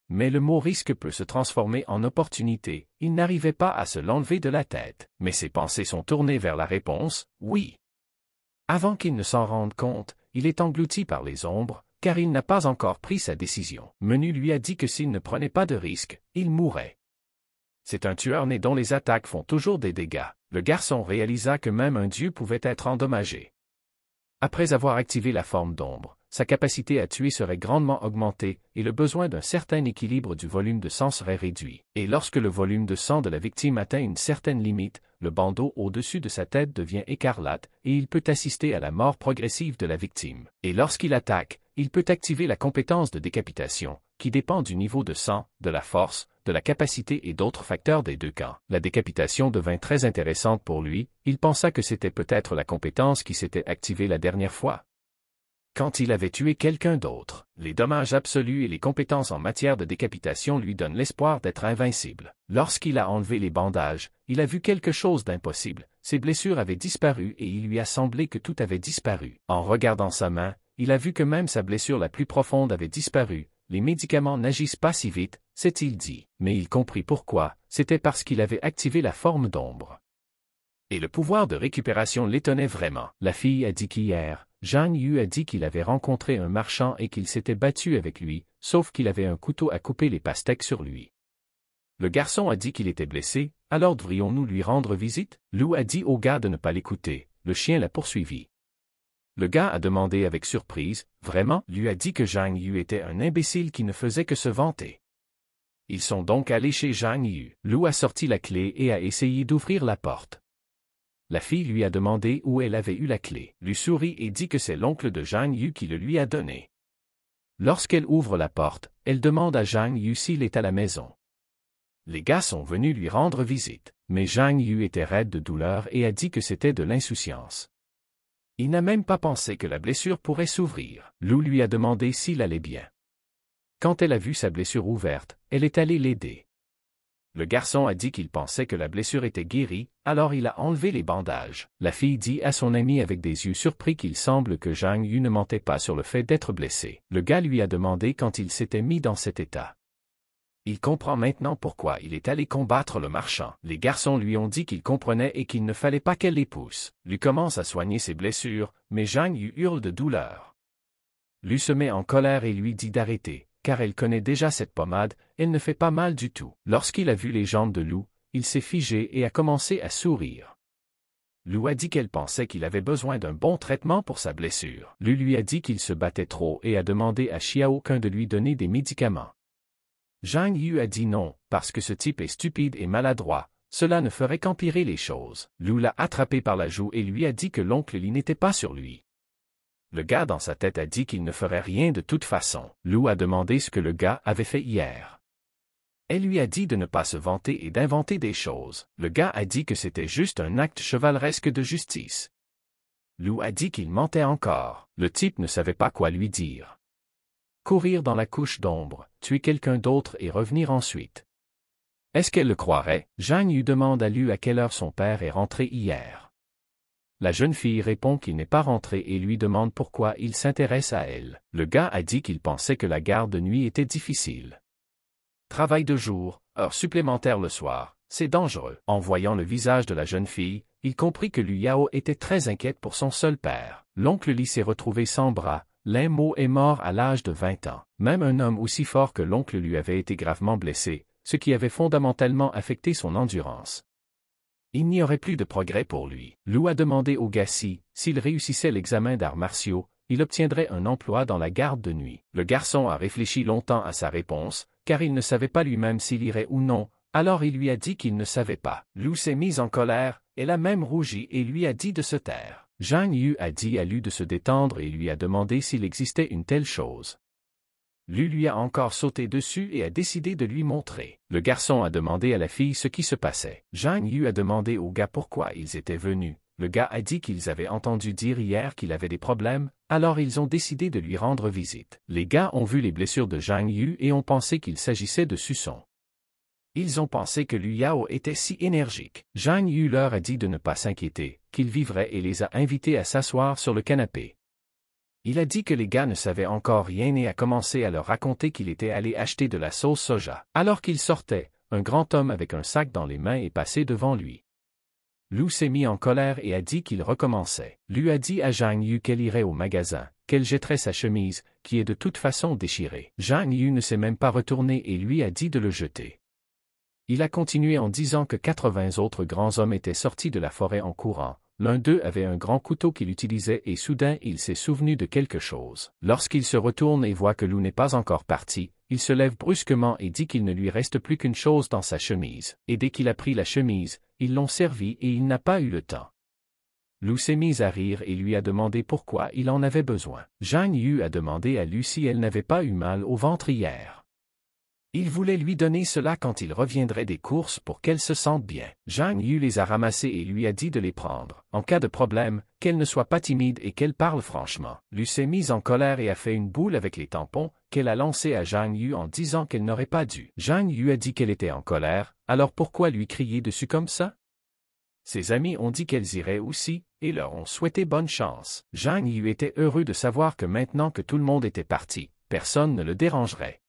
Mais le mot risque peut se transformer en opportunité, il n'arrivait pas à se l'enlever de la tête, mais ses pensées sont tournées vers la réponse, oui. Avant qu'il ne s'en rende compte, il est englouti par les ombres, car il n'a pas encore pris sa décision. Menu lui a dit que s'il ne prenait pas de risque, il mourrait. C'est un tueur né dont les attaques font toujours des dégâts. Le garçon réalisa que même un dieu pouvait être endommagé. Après avoir activé la forme d'ombre, sa capacité à tuer serait grandement augmentée et le besoin d'un certain équilibre du volume de sang serait réduit. Et lorsque le volume de sang de la victime atteint une certaine limite, le bandeau au-dessus de sa tête devient écarlate et il peut assister à la mort progressive de la victime. Et lorsqu'il attaque, il peut activer la compétence de décapitation, qui dépend du niveau de sang, de la force, de la capacité et d'autres facteurs des deux camps. La décapitation devint très intéressante pour lui, il pensa que c'était peut-être la compétence qui s'était activée la dernière fois. Quand il avait tué quelqu'un d'autre, les dommages absolus et les compétences en matière de décapitation lui donnent l'espoir d'être invincible. Lorsqu'il a enlevé les bandages, il a vu quelque chose d'impossible, ses blessures avaient disparu et il lui a semblé que tout avait disparu. En regardant sa main, il a vu que même sa blessure la plus profonde avait disparu, les médicaments n'agissent pas si vite, cest il dit, mais il comprit pourquoi, c'était parce qu'il avait activé la forme d'ombre. Et le pouvoir de récupération l'étonnait vraiment. La fille a dit qu'hier, Zhang Yu a dit qu'il avait rencontré un marchand et qu'il s'était battu avec lui, sauf qu'il avait un couteau à couper les pastèques sur lui. Le garçon a dit qu'il était blessé, alors devrions-nous lui rendre visite Lou a dit au gars de ne pas l'écouter, le chien l'a poursuivi. Le gars a demandé avec surprise, vraiment, lui a dit que Zhang Yu était un imbécile qui ne faisait que se vanter. Ils sont donc allés chez Zhang Yu. Lou a sorti la clé et a essayé d'ouvrir la porte. La fille lui a demandé où elle avait eu la clé. Lui sourit et dit que c'est l'oncle de Zhang Yu qui le lui a donné. Lorsqu'elle ouvre la porte, elle demande à Zhang Yu s'il est à la maison. Les gars sont venus lui rendre visite, mais Zhang Yu était raide de douleur et a dit que c'était de l'insouciance. Il n'a même pas pensé que la blessure pourrait s'ouvrir. Lou lui a demandé s'il allait bien. Quand elle a vu sa blessure ouverte, elle est allée l'aider. Le garçon a dit qu'il pensait que la blessure était guérie, alors il a enlevé les bandages. La fille dit à son ami avec des yeux surpris qu'il semble que Zhang Yu ne mentait pas sur le fait d'être blessé. Le gars lui a demandé quand il s'était mis dans cet état. Il comprend maintenant pourquoi il est allé combattre le marchand. Les garçons lui ont dit qu'il comprenait et qu'il ne fallait pas qu'elle les pousse. Lui commence à soigner ses blessures, mais Zhang Yu hurle de douleur. Lui se met en colère et lui dit d'arrêter, car elle connaît déjà cette pommade, elle ne fait pas mal du tout. Lorsqu'il a vu les jambes de Lou, il s'est figé et a commencé à sourire. Lou a dit qu'elle pensait qu'il avait besoin d'un bon traitement pour sa blessure. Lou lui a dit qu'il se battait trop et a demandé à Xiao Kun de lui donner des médicaments. Zhang Yu a dit non, parce que ce type est stupide et maladroit, cela ne ferait qu'empirer les choses. Lou l'a attrapé par la joue et lui a dit que l'oncle Li n'était pas sur lui. Le gars dans sa tête a dit qu'il ne ferait rien de toute façon. Lou a demandé ce que le gars avait fait hier. Elle lui a dit de ne pas se vanter et d'inventer des choses. Le gars a dit que c'était juste un acte chevaleresque de justice. Lou a dit qu'il mentait encore. Le type ne savait pas quoi lui dire. Courir dans la couche d'ombre, tuer quelqu'un d'autre et revenir ensuite. Est-ce qu'elle le croirait? Jeanne lui demande à Lou à quelle heure son père est rentré hier. La jeune fille répond qu'il n'est pas rentré et lui demande pourquoi il s'intéresse à elle. Le gars a dit qu'il pensait que la garde de nuit était difficile. Travail de jour, heure supplémentaire le soir, c'est dangereux. En voyant le visage de la jeune fille, il comprit que Liu Yao était très inquiète pour son seul père. L'oncle Li s'est retrouvé sans bras, l'un est mort à l'âge de 20 ans. Même un homme aussi fort que l'oncle lui avait été gravement blessé, ce qui avait fondamentalement affecté son endurance il n'y aurait plus de progrès pour lui. Lou a demandé au Gassi, s'il réussissait l'examen d'arts martiaux, il obtiendrait un emploi dans la garde de nuit. Le garçon a réfléchi longtemps à sa réponse, car il ne savait pas lui-même s'il irait ou non, alors il lui a dit qu'il ne savait pas. Lou s'est mise en colère, elle a même rougi et lui a dit de se taire. Zhang Yu a dit à Lou de se détendre et lui a demandé s'il existait une telle chose. Lu lui a encore sauté dessus et a décidé de lui montrer. Le garçon a demandé à la fille ce qui se passait. Zhang Yu a demandé au gars pourquoi ils étaient venus. Le gars a dit qu'ils avaient entendu dire hier qu'il avait des problèmes, alors ils ont décidé de lui rendre visite. Les gars ont vu les blessures de Zhang Yu et ont pensé qu'il s'agissait de Suson. Ils ont pensé que Lu Yao était si énergique. Zhang Yu leur a dit de ne pas s'inquiéter, qu'il vivrait et les a invités à s'asseoir sur le canapé. Il a dit que les gars ne savaient encore rien et a commencé à leur raconter qu'il était allé acheter de la sauce soja. Alors qu'il sortait, un grand homme avec un sac dans les mains est passé devant lui. Lou s'est mis en colère et a dit qu'il recommençait. Lui a dit à Zhang Yu qu'elle irait au magasin, qu'elle jetterait sa chemise, qui est de toute façon déchirée. Zhang Yu ne s'est même pas retourné et lui a dit de le jeter. Il a continué en disant que 80 autres grands hommes étaient sortis de la forêt en courant, L'un d'eux avait un grand couteau qu'il utilisait et soudain il s'est souvenu de quelque chose. Lorsqu'il se retourne et voit que Lou n'est pas encore parti, il se lève brusquement et dit qu'il ne lui reste plus qu'une chose dans sa chemise. Et dès qu'il a pris la chemise, ils l'ont servi et il n'a pas eu le temps. Lou s'est mise à rire et lui a demandé pourquoi il en avait besoin. Zhang Yu a demandé à Lui si elle n'avait pas eu mal au ventre hier. Il voulait lui donner cela quand il reviendrait des courses pour qu'elle se sente bien. Zhang Yu les a ramassés et lui a dit de les prendre, en cas de problème, qu'elle ne soit pas timide et qu'elle parle franchement. Lui s'est mise en colère et a fait une boule avec les tampons, qu'elle a lancé à Zhang Yu en disant qu'elle n'aurait pas dû. Zhang Yu a dit qu'elle était en colère, alors pourquoi lui crier dessus comme ça? Ses amis ont dit qu'elles iraient aussi, et leur ont souhaité bonne chance. Zhang Yu était heureux de savoir que maintenant que tout le monde était parti, personne ne le dérangerait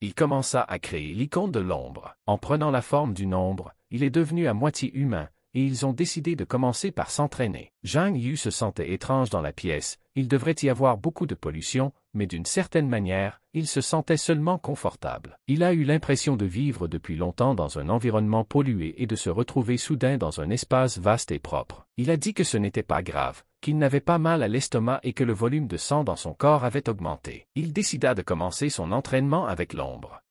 il commença à créer l'icône de l'ombre. En prenant la forme d'une ombre, il est devenu à moitié humain, et ils ont décidé de commencer par s'entraîner. Zhang Yu se sentait étrange dans la pièce, il devrait y avoir beaucoup de pollution, mais d'une certaine manière, il se sentait seulement confortable. Il a eu l'impression de vivre depuis longtemps dans un environnement pollué et de se retrouver soudain dans un espace vaste et propre. Il a dit que ce n'était pas grave, qu'il n'avait pas mal à l'estomac et que le volume de sang dans son corps avait augmenté. Il décida de commencer son entraînement avec l'ombre.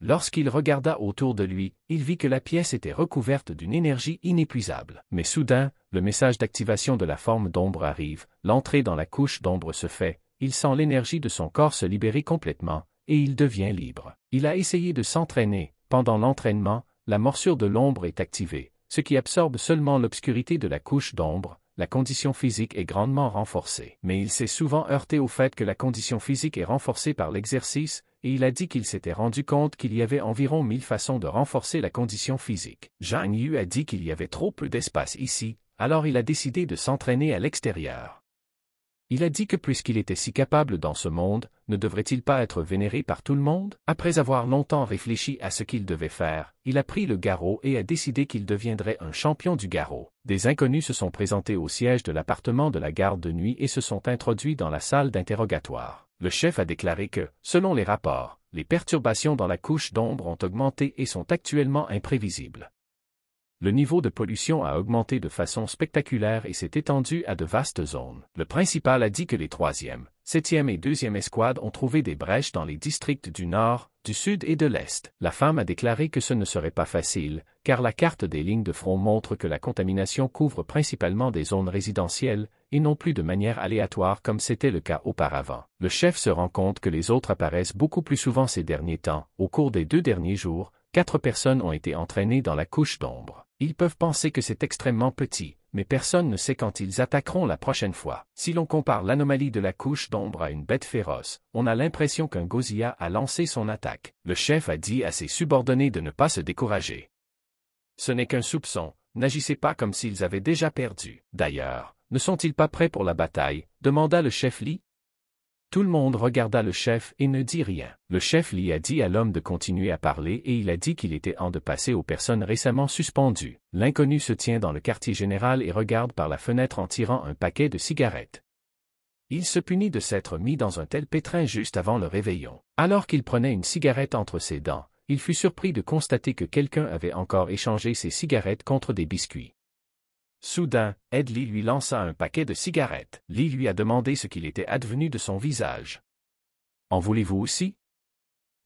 Lorsqu'il regarda autour de lui, il vit que la pièce était recouverte d'une énergie inépuisable. Mais soudain, le message d'activation de la forme d'ombre arrive, l'entrée dans la couche d'ombre se fait, il sent l'énergie de son corps se libérer complètement, et il devient libre. Il a essayé de s'entraîner, pendant l'entraînement, la morsure de l'ombre est activée, ce qui absorbe seulement l'obscurité de la couche d'ombre, la condition physique est grandement renforcée. Mais il s'est souvent heurté au fait que la condition physique est renforcée par l'exercice, et il a dit qu'il s'était rendu compte qu'il y avait environ mille façons de renforcer la condition physique. Zhang Yu a dit qu'il y avait trop peu d'espace ici, alors il a décidé de s'entraîner à l'extérieur. Il a dit que puisqu'il était si capable dans ce monde, ne devrait-il pas être vénéré par tout le monde Après avoir longtemps réfléchi à ce qu'il devait faire, il a pris le garrot et a décidé qu'il deviendrait un champion du garrot. Des inconnus se sont présentés au siège de l'appartement de la garde de nuit et se sont introduits dans la salle d'interrogatoire. Le chef a déclaré que, selon les rapports, les perturbations dans la couche d'ombre ont augmenté et sont actuellement imprévisibles le niveau de pollution a augmenté de façon spectaculaire et s'est étendu à de vastes zones. Le principal a dit que les 3e, 7e et 2e escouades ont trouvé des brèches dans les districts du nord, du sud et de l'est. La femme a déclaré que ce ne serait pas facile, car la carte des lignes de front montre que la contamination couvre principalement des zones résidentielles, et non plus de manière aléatoire comme c'était le cas auparavant. Le chef se rend compte que les autres apparaissent beaucoup plus souvent ces derniers temps. Au cours des deux derniers jours, quatre personnes ont été entraînées dans la couche d'ombre. Ils peuvent penser que c'est extrêmement petit, mais personne ne sait quand ils attaqueront la prochaine fois. Si l'on compare l'anomalie de la couche d'ombre à une bête féroce, on a l'impression qu'un gosilla a lancé son attaque. Le chef a dit à ses subordonnés de ne pas se décourager. Ce n'est qu'un soupçon, n'agissez pas comme s'ils avaient déjà perdu. D'ailleurs, ne sont-ils pas prêts pour la bataille demanda le chef Lee. Tout le monde regarda le chef et ne dit rien. Le chef lui a dit à l'homme de continuer à parler et il a dit qu'il était en de passer aux personnes récemment suspendues. L'inconnu se tient dans le quartier général et regarde par la fenêtre en tirant un paquet de cigarettes. Il se punit de s'être mis dans un tel pétrin juste avant le réveillon. Alors qu'il prenait une cigarette entre ses dents, il fut surpris de constater que quelqu'un avait encore échangé ses cigarettes contre des biscuits. Soudain, Ed Lee lui lança un paquet de cigarettes. Lee lui a demandé ce qu'il était advenu de son visage. En voulez-vous aussi?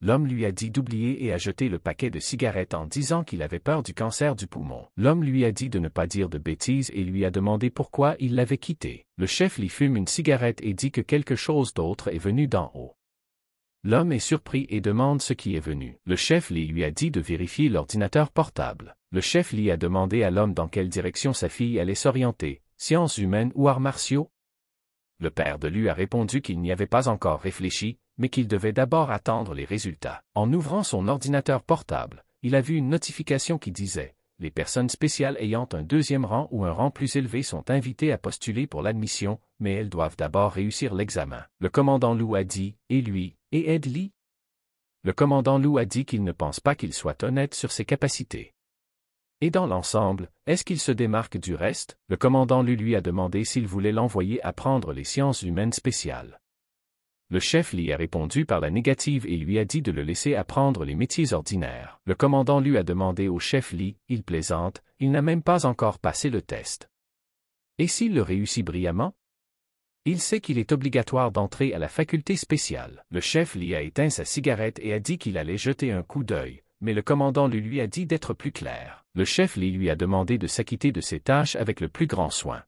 L'homme lui a dit d'oublier et a jeté le paquet de cigarettes en disant qu'il avait peur du cancer du poumon. L'homme lui a dit de ne pas dire de bêtises et lui a demandé pourquoi il l'avait quitté. Le chef lui fume une cigarette et dit que quelque chose d'autre est venu d'en haut. L'homme est surpris et demande ce qui est venu. Le chef Lee lui a dit de vérifier l'ordinateur portable le chef Li a demandé à l'homme dans quelle direction sa fille allait s'orienter, sciences humaines ou arts martiaux. Le père de lui a répondu qu'il n'y avait pas encore réfléchi, mais qu'il devait d'abord attendre les résultats. En ouvrant son ordinateur portable, il a vu une notification qui disait « Les personnes spéciales ayant un deuxième rang ou un rang plus élevé sont invitées à postuler pour l'admission, mais elles doivent d'abord réussir l'examen. » Le commandant Lou a dit « Et lui, et Ed Lee ?» Le commandant Lou a dit qu'il ne pense pas qu'il soit honnête sur ses capacités. Et dans l'ensemble, est-ce qu'il se démarque du reste Le commandant Lui lui a demandé s'il voulait l'envoyer apprendre les sciences humaines spéciales. Le chef lui a répondu par la négative et lui a dit de le laisser apprendre les métiers ordinaires. Le commandant lui a demandé au chef Li, il plaisante, il n'a même pas encore passé le test. Et s'il le réussit brillamment Il sait qu'il est obligatoire d'entrer à la faculté spéciale. Le chef Li a éteint sa cigarette et a dit qu'il allait jeter un coup d'œil, mais le commandant Lui lui a dit d'être plus clair le chef Li lui a demandé de s'acquitter de ses tâches avec le plus grand soin.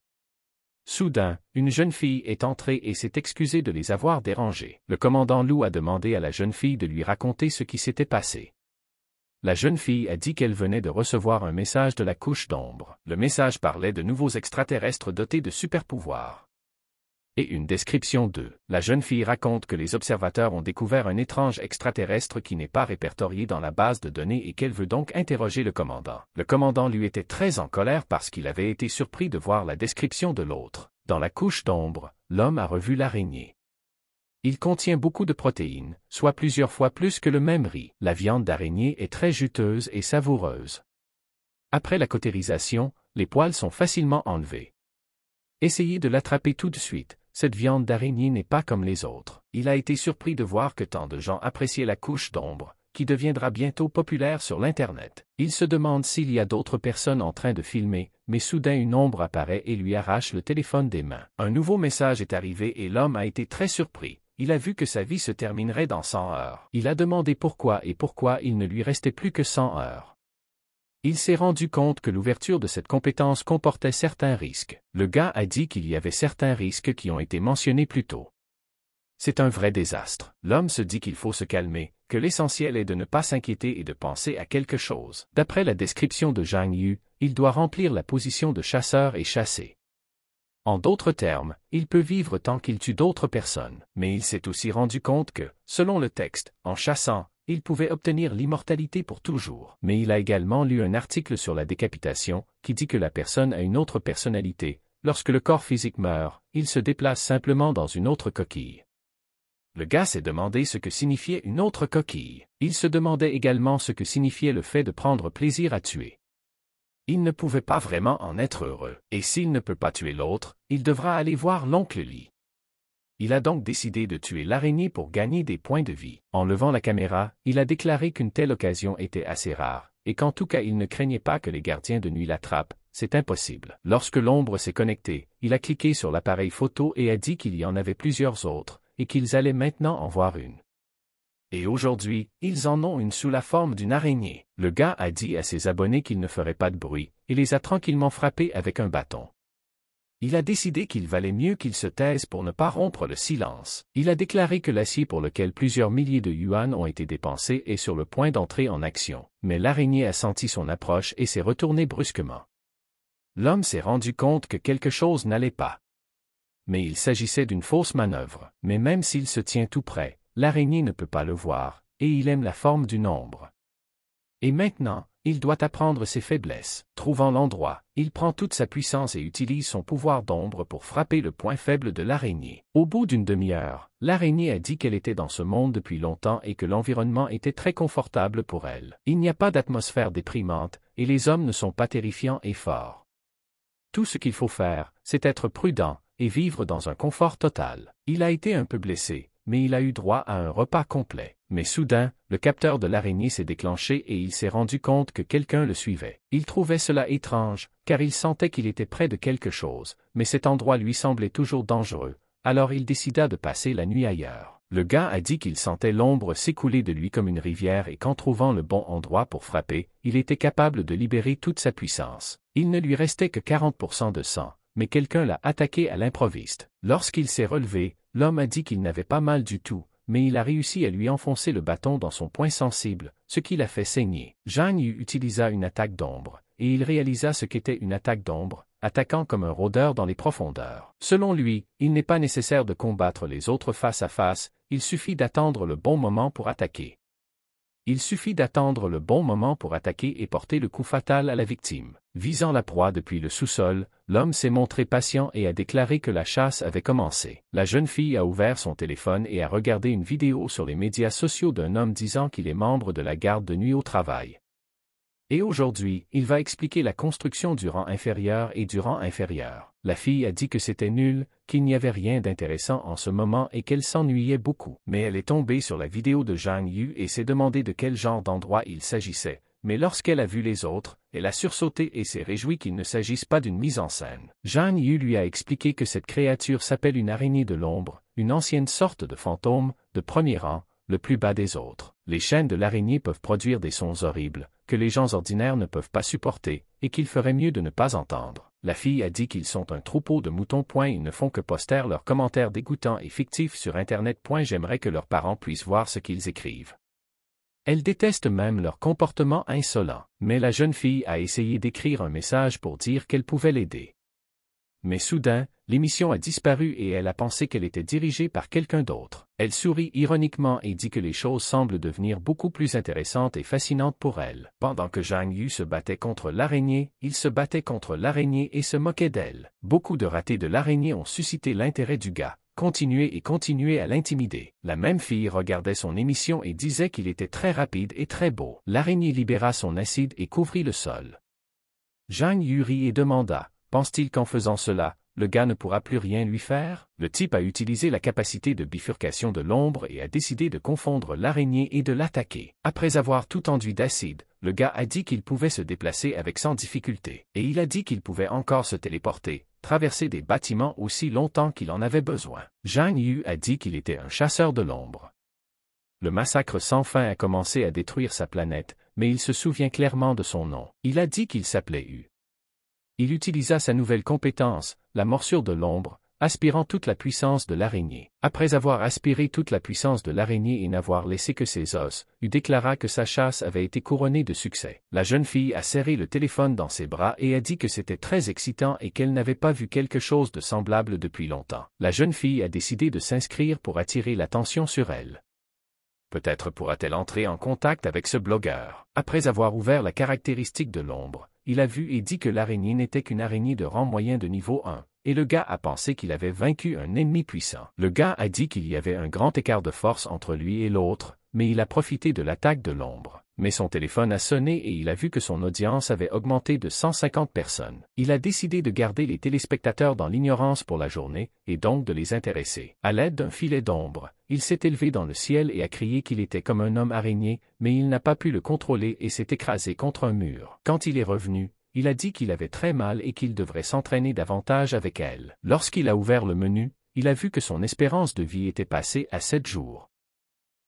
Soudain, une jeune fille est entrée et s'est excusée de les avoir dérangés. Le commandant Lou a demandé à la jeune fille de lui raconter ce qui s'était passé. La jeune fille a dit qu'elle venait de recevoir un message de la couche d'ombre. Le message parlait de nouveaux extraterrestres dotés de super-pouvoirs une description d'eux. La jeune fille raconte que les observateurs ont découvert un étrange extraterrestre qui n'est pas répertorié dans la base de données et qu'elle veut donc interroger le commandant. Le commandant lui était très en colère parce qu'il avait été surpris de voir la description de l'autre. Dans la couche d'ombre, l'homme a revu l'araignée. Il contient beaucoup de protéines, soit plusieurs fois plus que le même riz. La viande d'araignée est très juteuse et savoureuse. Après la cautérisation, les poils sont facilement enlevés. Essayez de l'attraper tout de suite, cette viande d'araignée n'est pas comme les autres. Il a été surpris de voir que tant de gens appréciaient la couche d'ombre, qui deviendra bientôt populaire sur l'Internet. Il se demande s'il y a d'autres personnes en train de filmer, mais soudain une ombre apparaît et lui arrache le téléphone des mains. Un nouveau message est arrivé et l'homme a été très surpris. Il a vu que sa vie se terminerait dans 100 heures. Il a demandé pourquoi et pourquoi il ne lui restait plus que 100 heures il s'est rendu compte que l'ouverture de cette compétence comportait certains risques. Le gars a dit qu'il y avait certains risques qui ont été mentionnés plus tôt. C'est un vrai désastre. L'homme se dit qu'il faut se calmer, que l'essentiel est de ne pas s'inquiéter et de penser à quelque chose. D'après la description de Zhang Yu, il doit remplir la position de chasseur et chasser. En d'autres termes, il peut vivre tant qu'il tue d'autres personnes, mais il s'est aussi rendu compte que, selon le texte, en chassant, il pouvait obtenir l'immortalité pour toujours. Mais il a également lu un article sur la décapitation, qui dit que la personne a une autre personnalité. Lorsque le corps physique meurt, il se déplace simplement dans une autre coquille. Le gars s'est demandé ce que signifiait une autre coquille. Il se demandait également ce que signifiait le fait de prendre plaisir à tuer. Il ne pouvait pas vraiment en être heureux. Et s'il ne peut pas tuer l'autre, il devra aller voir l'oncle Lee. Il a donc décidé de tuer l'araignée pour gagner des points de vie. En levant la caméra, il a déclaré qu'une telle occasion était assez rare, et qu'en tout cas il ne craignait pas que les gardiens de nuit l'attrapent, c'est impossible. Lorsque l'ombre s'est connectée, il a cliqué sur l'appareil photo et a dit qu'il y en avait plusieurs autres, et qu'ils allaient maintenant en voir une. Et aujourd'hui, ils en ont une sous la forme d'une araignée. Le gars a dit à ses abonnés qu'il ne ferait pas de bruit, et les a tranquillement frappés avec un bâton il a décidé qu'il valait mieux qu'il se taise pour ne pas rompre le silence. Il a déclaré que l'acier pour lequel plusieurs milliers de yuan ont été dépensés est sur le point d'entrer en action, mais l'araignée a senti son approche et s'est retournée brusquement. L'homme s'est rendu compte que quelque chose n'allait pas. Mais il s'agissait d'une fausse manœuvre, mais même s'il se tient tout près, l'araignée ne peut pas le voir, et il aime la forme d'une ombre. Et maintenant, il doit apprendre ses faiblesses. Trouvant l'endroit, il prend toute sa puissance et utilise son pouvoir d'ombre pour frapper le point faible de l'araignée. Au bout d'une demi-heure, l'araignée a dit qu'elle était dans ce monde depuis longtemps et que l'environnement était très confortable pour elle. Il n'y a pas d'atmosphère déprimante, et les hommes ne sont pas terrifiants et forts. Tout ce qu'il faut faire, c'est être prudent, et vivre dans un confort total. Il a été un peu blessé, mais il a eu droit à un repas complet. Mais soudain, le capteur de l'araignée s'est déclenché et il s'est rendu compte que quelqu'un le suivait. Il trouvait cela étrange, car il sentait qu'il était près de quelque chose, mais cet endroit lui semblait toujours dangereux, alors il décida de passer la nuit ailleurs. Le gars a dit qu'il sentait l'ombre s'écouler de lui comme une rivière et qu'en trouvant le bon endroit pour frapper, il était capable de libérer toute sa puissance. Il ne lui restait que 40% de sang, mais quelqu'un l'a attaqué à l'improviste. Lorsqu'il s'est relevé, L'homme a dit qu'il n'avait pas mal du tout, mais il a réussi à lui enfoncer le bâton dans son point sensible, ce qui l'a fait saigner. Yu utilisa une attaque d'ombre, et il réalisa ce qu'était une attaque d'ombre, attaquant comme un rôdeur dans les profondeurs. Selon lui, il n'est pas nécessaire de combattre les autres face à face, il suffit d'attendre le bon moment pour attaquer. Il suffit d'attendre le bon moment pour attaquer et porter le coup fatal à la victime. Visant la proie depuis le sous-sol, l'homme s'est montré patient et a déclaré que la chasse avait commencé. La jeune fille a ouvert son téléphone et a regardé une vidéo sur les médias sociaux d'un homme disant qu'il est membre de la garde de nuit au travail. Et aujourd'hui, il va expliquer la construction du rang inférieur et du rang inférieur. La fille a dit que c'était nul, qu'il n'y avait rien d'intéressant en ce moment et qu'elle s'ennuyait beaucoup. Mais elle est tombée sur la vidéo de Zhang Yu et s'est demandé de quel genre d'endroit il s'agissait. Mais lorsqu'elle a vu les autres, elle a sursauté et s'est réjouie qu'il ne s'agisse pas d'une mise en scène. Zhang Yu lui a expliqué que cette créature s'appelle une araignée de l'ombre, une ancienne sorte de fantôme, de premier rang, le plus bas des autres. Les chaînes de l'araignée peuvent produire des sons horribles, que les gens ordinaires ne peuvent pas supporter, et qu'il ferait mieux de ne pas entendre la fille a dit qu'ils sont un troupeau de moutons. Ils ne font que poster leurs commentaires dégoûtants et fictifs sur Internet. J'aimerais que leurs parents puissent voir ce qu'ils écrivent. Elle déteste même leur comportement insolent, mais la jeune fille a essayé d'écrire un message pour dire qu'elle pouvait l'aider. Mais soudain, l'émission a disparu et elle a pensé qu'elle était dirigée par quelqu'un d'autre. Elle sourit ironiquement et dit que les choses semblent devenir beaucoup plus intéressantes et fascinantes pour elle. Pendant que Zhang Yu se battait contre l'araignée, il se battait contre l'araignée et se moquait d'elle. Beaucoup de ratés de l'araignée ont suscité l'intérêt du gars. Continuez et continuez à l'intimider. La même fille regardait son émission et disait qu'il était très rapide et très beau. L'araignée libéra son acide et couvrit le sol. Zhang Yu rit et demanda Pense-t-il qu'en faisant cela, le gars ne pourra plus rien lui faire Le type a utilisé la capacité de bifurcation de l'ombre et a décidé de confondre l'araignée et de l'attaquer. Après avoir tout enduit d'acide, le gars a dit qu'il pouvait se déplacer avec sans difficulté. Et il a dit qu'il pouvait encore se téléporter, traverser des bâtiments aussi longtemps qu'il en avait besoin. Zhang Yu a dit qu'il était un chasseur de l'ombre. Le massacre sans fin a commencé à détruire sa planète, mais il se souvient clairement de son nom. Il a dit qu'il s'appelait Yu il utilisa sa nouvelle compétence, la morsure de l'ombre, aspirant toute la puissance de l'araignée. Après avoir aspiré toute la puissance de l'araignée et n'avoir laissé que ses os, il déclara que sa chasse avait été couronnée de succès. La jeune fille a serré le téléphone dans ses bras et a dit que c'était très excitant et qu'elle n'avait pas vu quelque chose de semblable depuis longtemps. La jeune fille a décidé de s'inscrire pour attirer l'attention sur elle. Peut-être pourra-t-elle entrer en contact avec ce blogueur. Après avoir ouvert la caractéristique de l'ombre, il a vu et dit que l'araignée n'était qu'une araignée de rang moyen de niveau 1, et le gars a pensé qu'il avait vaincu un ennemi puissant. Le gars a dit qu'il y avait un grand écart de force entre lui et l'autre, mais il a profité de l'attaque de l'ombre mais son téléphone a sonné et il a vu que son audience avait augmenté de 150 personnes. Il a décidé de garder les téléspectateurs dans l'ignorance pour la journée, et donc de les intéresser. À l'aide d'un filet d'ombre, il s'est élevé dans le ciel et a crié qu'il était comme un homme araigné, mais il n'a pas pu le contrôler et s'est écrasé contre un mur. Quand il est revenu, il a dit qu'il avait très mal et qu'il devrait s'entraîner davantage avec elle. Lorsqu'il a ouvert le menu, il a vu que son espérance de vie était passée à sept jours.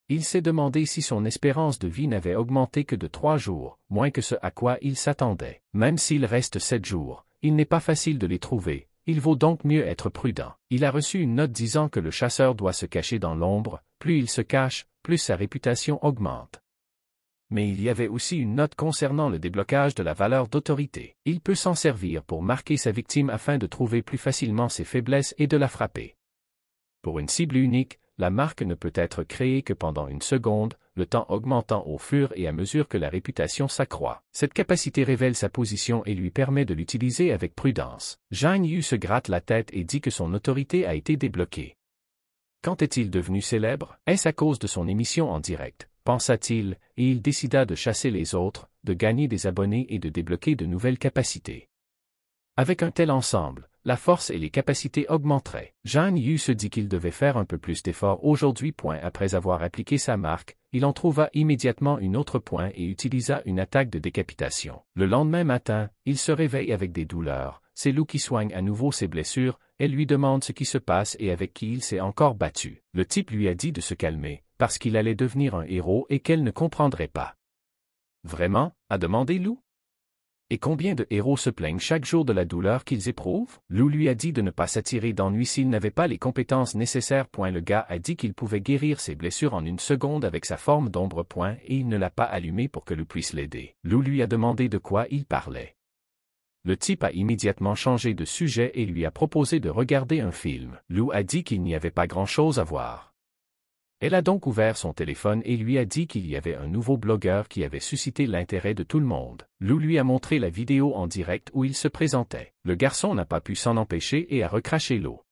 Il s'est demandé si son espérance de vie n'avait augmenté que de trois jours, moins que ce à quoi il s'attendait. Même s'il reste sept jours, il n'est pas facile de les trouver, il vaut donc mieux être prudent. Il a reçu une note disant que le chasseur doit se cacher dans l'ombre, plus il se cache, plus sa réputation augmente. Mais il y avait aussi une note concernant le déblocage de la valeur d'autorité. Il peut s'en servir pour marquer sa victime afin de trouver plus facilement ses faiblesses et de la frapper. Pour une cible unique, la marque ne peut être créée que pendant une seconde, le temps augmentant au fur et à mesure que la réputation s'accroît. Cette capacité révèle sa position et lui permet de l'utiliser avec prudence. Zhang Yu se gratte la tête et dit que son autorité a été débloquée. Quand est-il devenu célèbre Est-ce à cause de son émission en direct pensa-t-il, et il décida de chasser les autres, de gagner des abonnés et de débloquer de nouvelles capacités. Avec un tel ensemble, la force et les capacités augmenteraient. Jean Yu se dit qu'il devait faire un peu plus d'efforts aujourd'hui. Après avoir appliqué sa marque, il en trouva immédiatement une autre point et utilisa une attaque de décapitation. Le lendemain matin, il se réveille avec des douleurs. C'est Lou qui soigne à nouveau ses blessures, elle lui demande ce qui se passe et avec qui il s'est encore battu. Le type lui a dit de se calmer, parce qu'il allait devenir un héros et qu'elle ne comprendrait pas. Vraiment, a demandé Lou et combien de héros se plaignent chaque jour de la douleur qu'ils éprouvent Lou lui a dit de ne pas s'attirer d'ennui s'il n'avait pas les compétences nécessaires. Point. Le gars a dit qu'il pouvait guérir ses blessures en une seconde avec sa forme d'ombre. Et il ne l'a pas allumé pour que Lou puisse l'aider. Lou lui a demandé de quoi il parlait. Le type a immédiatement changé de sujet et lui a proposé de regarder un film. Lou a dit qu'il n'y avait pas grand-chose à voir. Elle a donc ouvert son téléphone et lui a dit qu'il y avait un nouveau blogueur qui avait suscité l'intérêt de tout le monde. Lou lui a montré la vidéo en direct où il se présentait. Le garçon n'a pas pu s'en empêcher et a recraché l'eau.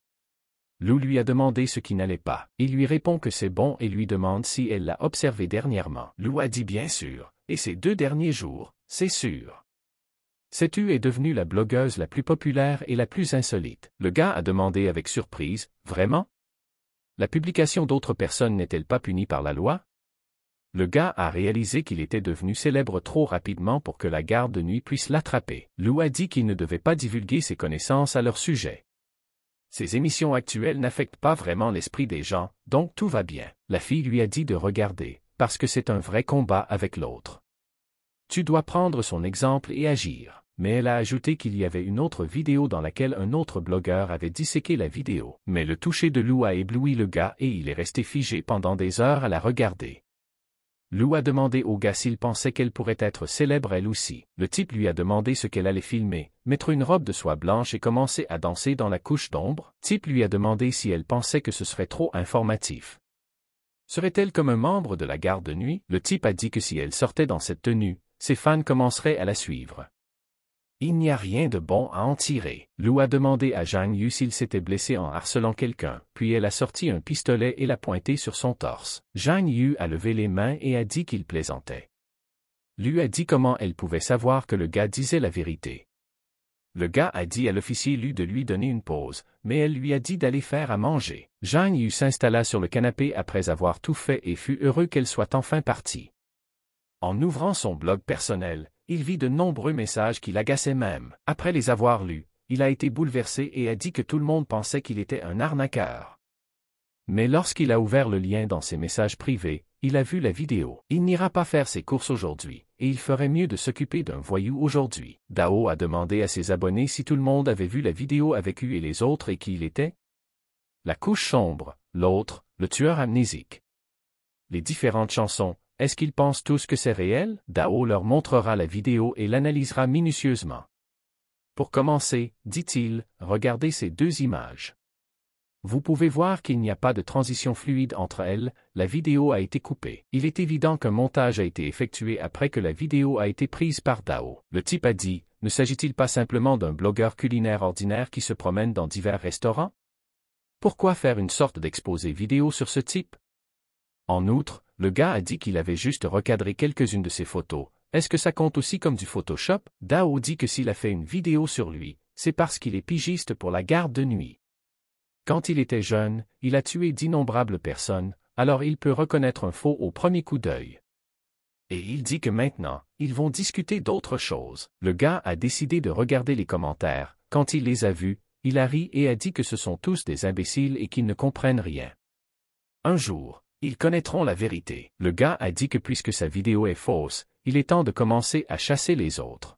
Lou lui a demandé ce qui n'allait pas. Il lui répond que c'est bon et lui demande si elle l'a observé dernièrement. Lou a dit bien sûr, et ces deux derniers jours, c'est sûr. tu est devenue la blogueuse la plus populaire et la plus insolite. Le gars a demandé avec surprise, vraiment, la publication d'autres personnes n'est-elle pas punie par la loi Le gars a réalisé qu'il était devenu célèbre trop rapidement pour que la garde de nuit puisse l'attraper. Lou a dit qu'il ne devait pas divulguer ses connaissances à leur sujet. Ces émissions actuelles n'affectent pas vraiment l'esprit des gens, donc tout va bien. La fille lui a dit de regarder, parce que c'est un vrai combat avec l'autre. Tu dois prendre son exemple et agir mais elle a ajouté qu'il y avait une autre vidéo dans laquelle un autre blogueur avait disséqué la vidéo. Mais le toucher de Lou a ébloui le gars et il est resté figé pendant des heures à la regarder. Lou a demandé au gars s'il pensait qu'elle pourrait être célèbre elle aussi. Le type lui a demandé ce qu'elle allait filmer, mettre une robe de soie blanche et commencer à danser dans la couche d'ombre. Type lui a demandé si elle pensait que ce serait trop informatif. Serait-elle comme un membre de la garde de nuit Le type a dit que si elle sortait dans cette tenue, ses fans commenceraient à la suivre. Il n'y a rien de bon à en tirer. Lou a demandé à Zhang Yu s'il s'était blessé en harcelant quelqu'un, puis elle a sorti un pistolet et l'a pointé sur son torse. Zhang Yu a levé les mains et a dit qu'il plaisantait. Lou a dit comment elle pouvait savoir que le gars disait la vérité. Le gars a dit à l'officier Lu de lui donner une pause, mais elle lui a dit d'aller faire à manger. Zhang Yu s'installa sur le canapé après avoir tout fait et fut heureux qu'elle soit enfin partie. En ouvrant son blog personnel, il vit de nombreux messages qui l'agaçaient même. Après les avoir lus, il a été bouleversé et a dit que tout le monde pensait qu'il était un arnaqueur. Mais lorsqu'il a ouvert le lien dans ses messages privés, il a vu la vidéo. Il n'ira pas faire ses courses aujourd'hui, et il ferait mieux de s'occuper d'un voyou aujourd'hui. Dao a demandé à ses abonnés si tout le monde avait vu la vidéo avec lui et les autres et qui il était. La couche sombre, l'autre, le tueur amnésique. Les différentes chansons, est-ce qu'ils pensent tous que c'est réel Dao leur montrera la vidéo et l'analysera minutieusement. Pour commencer, dit-il, regardez ces deux images. Vous pouvez voir qu'il n'y a pas de transition fluide entre elles, la vidéo a été coupée. Il est évident qu'un montage a été effectué après que la vidéo a été prise par Dao. Le type a dit, ne s'agit-il pas simplement d'un blogueur culinaire ordinaire qui se promène dans divers restaurants Pourquoi faire une sorte d'exposé vidéo sur ce type En outre, le gars a dit qu'il avait juste recadré quelques-unes de ses photos. Est-ce que ça compte aussi comme du Photoshop Dao dit que s'il a fait une vidéo sur lui, c'est parce qu'il est pigiste pour la garde de nuit. Quand il était jeune, il a tué d'innombrables personnes, alors il peut reconnaître un faux au premier coup d'œil. Et il dit que maintenant, ils vont discuter d'autres choses. Le gars a décidé de regarder les commentaires. Quand il les a vus, il a ri et a dit que ce sont tous des imbéciles et qu'ils ne comprennent rien. Un jour, ils connaîtront la vérité. Le gars a dit que puisque sa vidéo est fausse, il est temps de commencer à chasser les autres.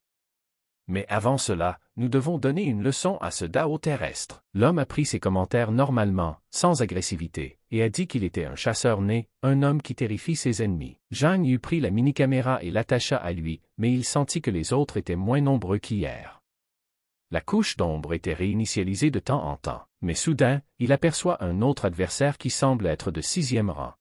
Mais avant cela, nous devons donner une leçon à ce Dao terrestre. L'homme a pris ses commentaires normalement, sans agressivité, et a dit qu'il était un chasseur né, un homme qui terrifie ses ennemis. Zhang eut pris la mini-caméra et l'attacha à lui, mais il sentit que les autres étaient moins nombreux qu'hier. La couche d'ombre était réinitialisée de temps en temps, mais soudain, il aperçoit un autre adversaire qui semble être de sixième rang.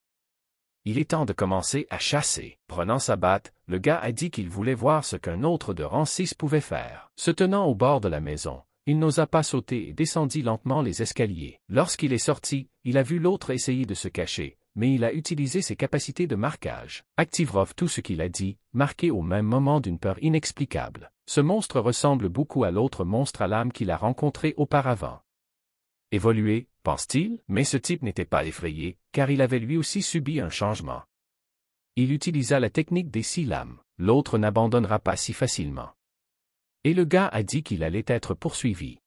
Il est temps de commencer à chasser. Prenant sa batte, le gars a dit qu'il voulait voir ce qu'un autre de rang six pouvait faire. Se tenant au bord de la maison, il n'osa pas sauter et descendit lentement les escaliers. Lorsqu'il est sorti, il a vu l'autre essayer de se cacher, mais il a utilisé ses capacités de marquage. off tout ce qu'il a dit, marqué au même moment d'une peur inexplicable. Ce monstre ressemble beaucoup à l'autre monstre à l'âme qu'il a rencontré auparavant. Évolué, pense-t-il, mais ce type n'était pas effrayé, car il avait lui aussi subi un changement. Il utilisa la technique des six lames, l'autre n'abandonnera pas si facilement. Et le gars a dit qu'il allait être poursuivi.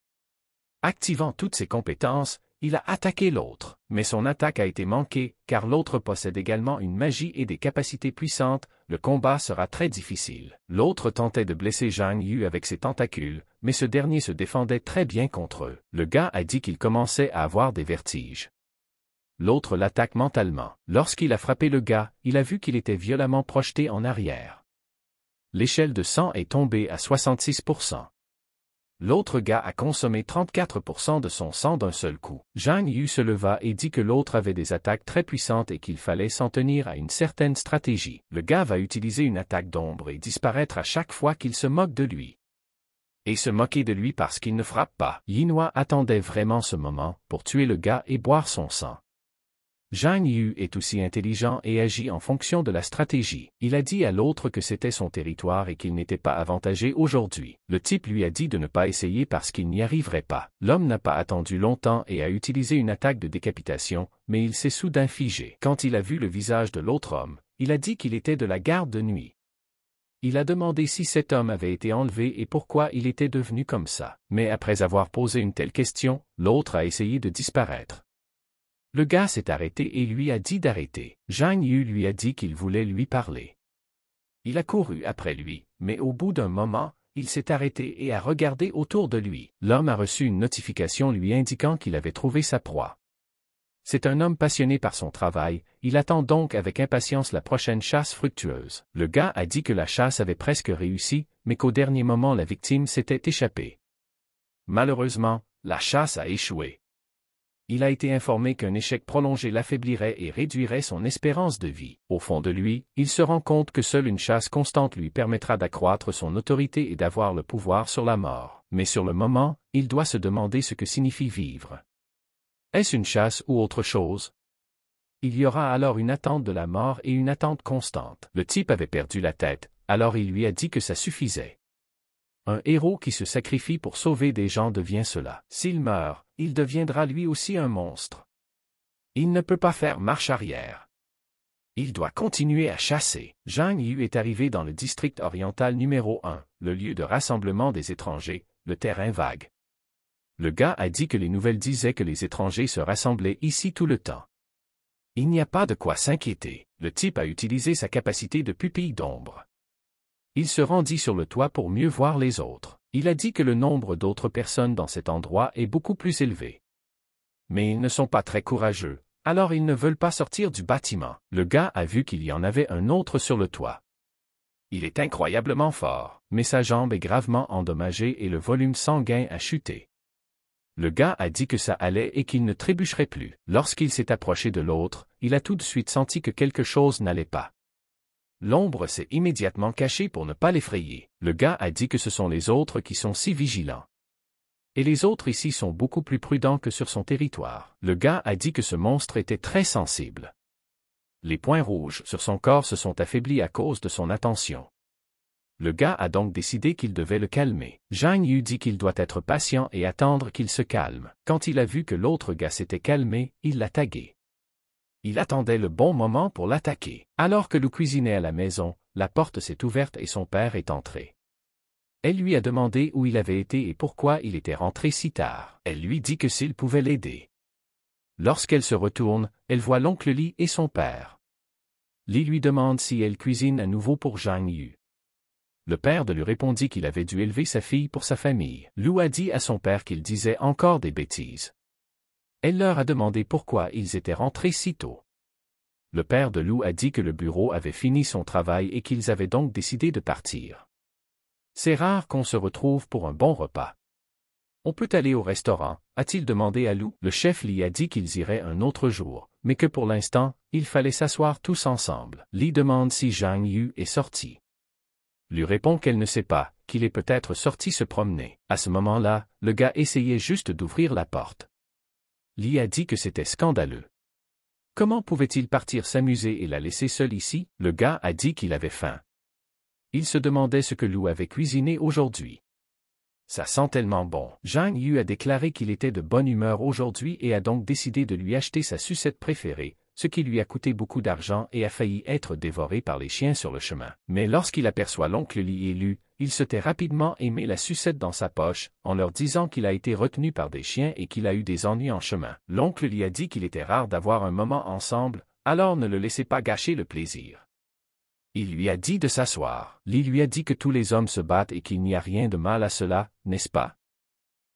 Activant toutes ses compétences, il a attaqué l'autre, mais son attaque a été manquée, car l'autre possède également une magie et des capacités puissantes, le combat sera très difficile. L'autre tentait de blesser Zhang Yu avec ses tentacules, mais ce dernier se défendait très bien contre eux. Le gars a dit qu'il commençait à avoir des vertiges. L'autre l'attaque mentalement. Lorsqu'il a frappé le gars, il a vu qu'il était violemment projeté en arrière. L'échelle de sang est tombée à 66%. L'autre gars a consommé 34% de son sang d'un seul coup. Zhang Yu se leva et dit que l'autre avait des attaques très puissantes et qu'il fallait s'en tenir à une certaine stratégie. Le gars va utiliser une attaque d'ombre et disparaître à chaque fois qu'il se moque de lui. Et se moquer de lui parce qu'il ne frappe pas. Yinhua attendait vraiment ce moment pour tuer le gars et boire son sang. Zhang Yu est aussi intelligent et agit en fonction de la stratégie. Il a dit à l'autre que c'était son territoire et qu'il n'était pas avantagé aujourd'hui. Le type lui a dit de ne pas essayer parce qu'il n'y arriverait pas. L'homme n'a pas attendu longtemps et a utilisé une attaque de décapitation, mais il s'est soudain figé. Quand il a vu le visage de l'autre homme, il a dit qu'il était de la garde de nuit. Il a demandé si cet homme avait été enlevé et pourquoi il était devenu comme ça. Mais après avoir posé une telle question, l'autre a essayé de disparaître. Le gars s'est arrêté et lui a dit d'arrêter. Zhang Yu lui a dit qu'il voulait lui parler. Il a couru après lui, mais au bout d'un moment, il s'est arrêté et a regardé autour de lui. L'homme a reçu une notification lui indiquant qu'il avait trouvé sa proie. C'est un homme passionné par son travail, il attend donc avec impatience la prochaine chasse fructueuse. Le gars a dit que la chasse avait presque réussi, mais qu'au dernier moment la victime s'était échappée. Malheureusement, la chasse a échoué il a été informé qu'un échec prolongé l'affaiblirait et réduirait son espérance de vie. Au fond de lui, il se rend compte que seule une chasse constante lui permettra d'accroître son autorité et d'avoir le pouvoir sur la mort. Mais sur le moment, il doit se demander ce que signifie vivre. Est-ce une chasse ou autre chose Il y aura alors une attente de la mort et une attente constante. Le type avait perdu la tête, alors il lui a dit que ça suffisait. Un héros qui se sacrifie pour sauver des gens devient cela. S'il meurt, il deviendra lui aussi un monstre. Il ne peut pas faire marche arrière. Il doit continuer à chasser. Zhang Yu est arrivé dans le district oriental numéro 1, le lieu de rassemblement des étrangers, le terrain vague. Le gars a dit que les nouvelles disaient que les étrangers se rassemblaient ici tout le temps. Il n'y a pas de quoi s'inquiéter. Le type a utilisé sa capacité de pupille d'ombre. Il se rendit sur le toit pour mieux voir les autres. Il a dit que le nombre d'autres personnes dans cet endroit est beaucoup plus élevé. Mais ils ne sont pas très courageux, alors ils ne veulent pas sortir du bâtiment. Le gars a vu qu'il y en avait un autre sur le toit. Il est incroyablement fort, mais sa jambe est gravement endommagée et le volume sanguin a chuté. Le gars a dit que ça allait et qu'il ne trébucherait plus. Lorsqu'il s'est approché de l'autre, il a tout de suite senti que quelque chose n'allait pas. L'ombre s'est immédiatement cachée pour ne pas l'effrayer. Le gars a dit que ce sont les autres qui sont si vigilants. Et les autres ici sont beaucoup plus prudents que sur son territoire. Le gars a dit que ce monstre était très sensible. Les points rouges sur son corps se sont affaiblis à cause de son attention. Le gars a donc décidé qu'il devait le calmer. Zhang Yu dit qu'il doit être patient et attendre qu'il se calme. Quand il a vu que l'autre gars s'était calmé, il l'a tagué il attendait le bon moment pour l'attaquer. Alors que Lou cuisinait à la maison, la porte s'est ouverte et son père est entré. Elle lui a demandé où il avait été et pourquoi il était rentré si tard. Elle lui dit que s'il pouvait l'aider. Lorsqu'elle se retourne, elle voit l'oncle Li et son père. Li lui demande si elle cuisine à nouveau pour Zhang Yu. Le père de lui répondit qu'il avait dû élever sa fille pour sa famille. Lou a dit à son père qu'il disait encore des bêtises. Elle leur a demandé pourquoi ils étaient rentrés si tôt. Le père de Lou a dit que le bureau avait fini son travail et qu'ils avaient donc décidé de partir. C'est rare qu'on se retrouve pour un bon repas. On peut aller au restaurant, a-t-il demandé à Lou. Le chef lui a dit qu'ils iraient un autre jour, mais que pour l'instant, il fallait s'asseoir tous ensemble. Li demande si Zhang Yu est sorti. Lui répond qu'elle ne sait pas, qu'il est peut-être sorti se promener. À ce moment-là, le gars essayait juste d'ouvrir la porte. Li a dit que c'était scandaleux. Comment pouvait-il partir s'amuser et la laisser seule ici Le gars a dit qu'il avait faim. Il se demandait ce que Lou avait cuisiné aujourd'hui. Ça sent tellement bon. Zhang Yu a déclaré qu'il était de bonne humeur aujourd'hui et a donc décidé de lui acheter sa sucette préférée, ce qui lui a coûté beaucoup d'argent et a failli être dévoré par les chiens sur le chemin. Mais lorsqu'il aperçoit l'oncle Li et Lu, il tait rapidement aimé la sucette dans sa poche, en leur disant qu'il a été retenu par des chiens et qu'il a eu des ennuis en chemin. L'oncle lui a dit qu'il était rare d'avoir un moment ensemble, alors ne le laissez pas gâcher le plaisir. Il lui a dit de s'asseoir. Lui lui a dit que tous les hommes se battent et qu'il n'y a rien de mal à cela, n'est-ce pas?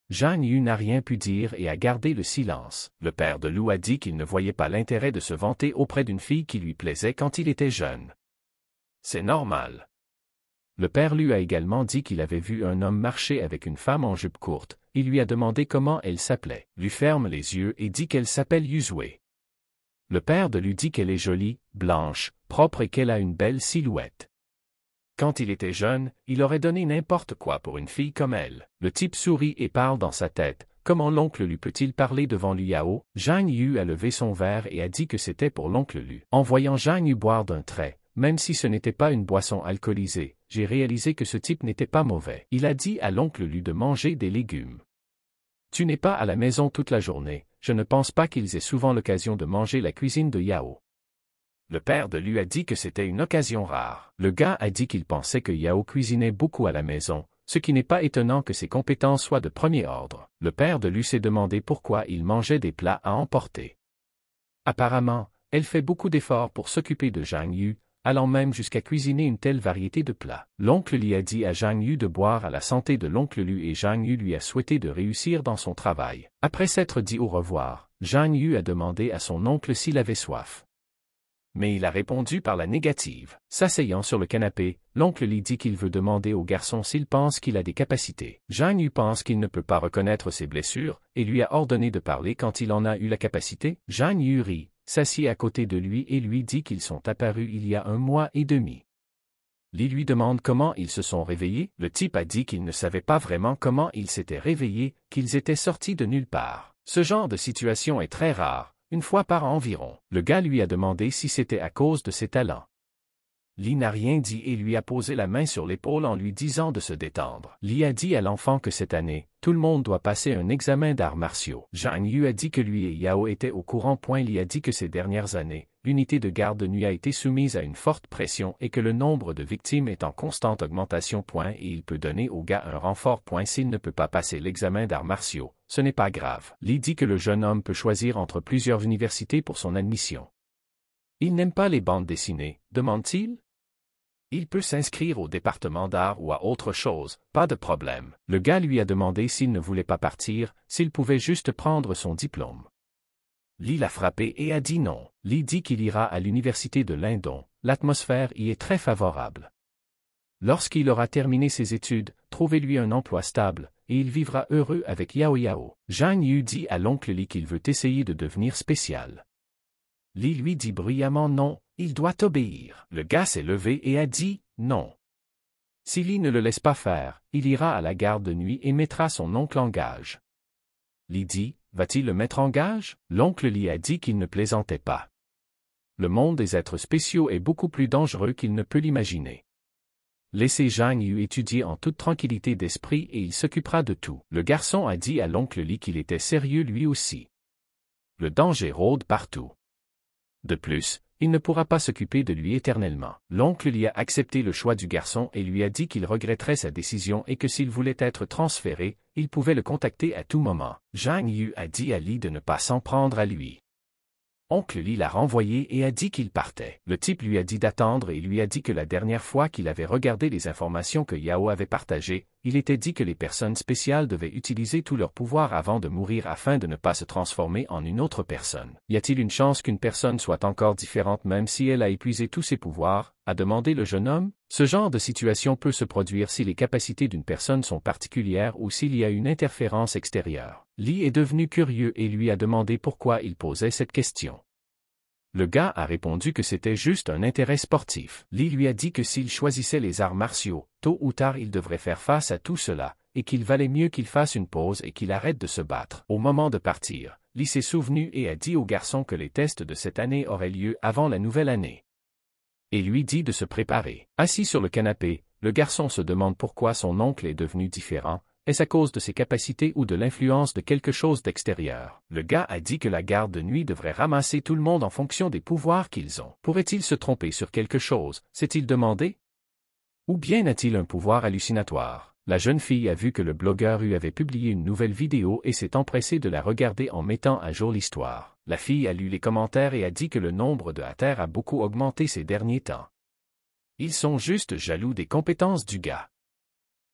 Jeanne Yu n'a rien pu dire et a gardé le silence. Le père de Lou a dit qu'il ne voyait pas l'intérêt de se vanter auprès d'une fille qui lui plaisait quand il était jeune. C'est normal. Le père lui a également dit qu'il avait vu un homme marcher avec une femme en jupe courte, il lui a demandé comment elle s'appelait, lui ferme les yeux et dit qu'elle s'appelle Yuzue. Le père de lui dit qu'elle est jolie, blanche, propre et qu'elle a une belle silhouette. Quand il était jeune, il aurait donné n'importe quoi pour une fille comme elle. Le type sourit et parle dans sa tête. Comment l'oncle lui peut-il parler devant à Yao? Zhang Yu a levé son verre et a dit que c'était pour l'oncle Lu. En voyant Zhang Yu boire d'un trait, même si ce n'était pas une boisson alcoolisée, j'ai réalisé que ce type n'était pas mauvais. Il a dit à l'oncle Lu de manger des légumes. Tu n'es pas à la maison toute la journée, je ne pense pas qu'ils aient souvent l'occasion de manger la cuisine de Yao. Le père de Lu a dit que c'était une occasion rare. Le gars a dit qu'il pensait que Yao cuisinait beaucoup à la maison, ce qui n'est pas étonnant que ses compétences soient de premier ordre. Le père de Lu s'est demandé pourquoi il mangeait des plats à emporter. Apparemment, elle fait beaucoup d'efforts pour s'occuper de Zhang Yu, allant même jusqu'à cuisiner une telle variété de plats. L'oncle lui a dit à Zhang Yu de boire à la santé de l'oncle Lu et Zhang Yu lui a souhaité de réussir dans son travail. Après s'être dit au revoir, Zhang Yu a demandé à son oncle s'il avait soif. Mais il a répondu par la négative. S'asseyant sur le canapé, l'oncle lui dit qu'il veut demander au garçon s'il pense qu'il a des capacités. Zhang Yu pense qu'il ne peut pas reconnaître ses blessures et lui a ordonné de parler quand il en a eu la capacité. Zhang Yu rit, s'assit à côté de lui et lui dit qu'ils sont apparus il y a un mois et demi. Lee lui demande comment ils se sont réveillés, le type a dit qu'il ne savait pas vraiment comment ils s'étaient réveillés, qu'ils étaient sortis de nulle part. Ce genre de situation est très rare, une fois par environ. Le gars lui a demandé si c'était à cause de ses talents. Li n'a rien dit et lui a posé la main sur l'épaule en lui disant de se détendre. Li a dit à l'enfant que cette année, tout le monde doit passer un examen d'arts martiaux. Zhang Yu a dit que lui et Yao étaient au courant. Point Li a dit que ces dernières années, l'unité de garde de nuit a été soumise à une forte pression et que le nombre de victimes est en constante augmentation. Point et il peut donner au gars un renfort. Point s'il ne peut pas passer l'examen d'arts martiaux, ce n'est pas grave. Li dit que le jeune homme peut choisir entre plusieurs universités pour son admission. Il n'aime pas les bandes dessinées, demande-t-il il peut s'inscrire au département d'art ou à autre chose, pas de problème. Le gars lui a demandé s'il ne voulait pas partir, s'il pouvait juste prendre son diplôme. Li l'a frappé et a dit non. Li dit qu'il ira à l'université de Lindon, l'atmosphère y est très favorable. Lorsqu'il aura terminé ses études, trouvez-lui un emploi stable, et il vivra heureux avec Yao Yao. Zhang Yu dit à l'oncle Li qu'il veut essayer de devenir spécial. Li lui dit bruyamment non, il doit obéir. Le gars s'est levé et a dit, non. Silly ne le laisse pas faire, il ira à la garde de nuit et mettra son oncle en gage. Lydie, va-t-il le mettre en gage? L'oncle Lee a dit qu'il ne plaisantait pas. Le monde des êtres spéciaux est beaucoup plus dangereux qu'il ne peut l'imaginer. Laissez Zhang Yu étudier en toute tranquillité d'esprit et il s'occupera de tout. Le garçon a dit à l'oncle Lee qu'il était sérieux lui aussi. Le danger rôde partout. De plus, il ne pourra pas s'occuper de lui éternellement. L'oncle Li a accepté le choix du garçon et lui a dit qu'il regretterait sa décision et que s'il voulait être transféré, il pouvait le contacter à tout moment. Zhang Yu a dit à Li de ne pas s'en prendre à lui. Oncle Li l'a renvoyé et a dit qu'il partait. Le type lui a dit d'attendre et lui a dit que la dernière fois qu'il avait regardé les informations que Yao avait partagées, il était dit que les personnes spéciales devaient utiliser tout leur pouvoir avant de mourir afin de ne pas se transformer en une autre personne. Y a-t-il une chance qu'une personne soit encore différente même si elle a épuisé tous ses pouvoirs, a demandé le jeune homme. Ce genre de situation peut se produire si les capacités d'une personne sont particulières ou s'il y a une interférence extérieure. Lee est devenu curieux et lui a demandé pourquoi il posait cette question. Le gars a répondu que c'était juste un intérêt sportif. Lee lui a dit que s'il choisissait les arts martiaux, tôt ou tard il devrait faire face à tout cela, et qu'il valait mieux qu'il fasse une pause et qu'il arrête de se battre. Au moment de partir, Lee s'est souvenu et a dit au garçon que les tests de cette année auraient lieu avant la nouvelle année. Et lui dit de se préparer. Assis sur le canapé, le garçon se demande pourquoi son oncle est devenu différent, est-ce à cause de ses capacités ou de l'influence de quelque chose d'extérieur Le gars a dit que la garde de nuit devrait ramasser tout le monde en fonction des pouvoirs qu'ils ont. Pourrait-il se tromper sur quelque chose, s'est-il demandé Ou bien a-t-il un pouvoir hallucinatoire la jeune fille a vu que le blogueur U avait publié une nouvelle vidéo et s'est empressée de la regarder en mettant à jour l'histoire. La fille a lu les commentaires et a dit que le nombre de haters a beaucoup augmenté ces derniers temps. Ils sont juste jaloux des compétences du gars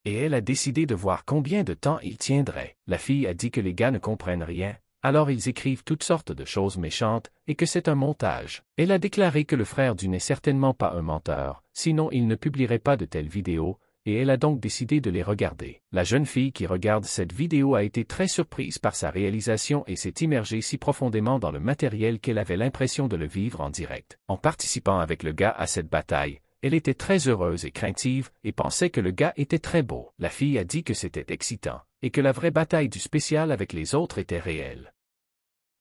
et elle a décidé de voir combien de temps il tiendrait. La fille a dit que les gars ne comprennent rien, alors ils écrivent toutes sortes de choses méchantes, et que c'est un montage. Elle a déclaré que le frère du n'est certainement pas un menteur, sinon il ne publierait pas de telles vidéos, et elle a donc décidé de les regarder. La jeune fille qui regarde cette vidéo a été très surprise par sa réalisation et s'est immergée si profondément dans le matériel qu'elle avait l'impression de le vivre en direct. En participant avec le gars à cette bataille, elle était très heureuse et craintive, et pensait que le gars était très beau. La fille a dit que c'était excitant, et que la vraie bataille du spécial avec les autres était réelle.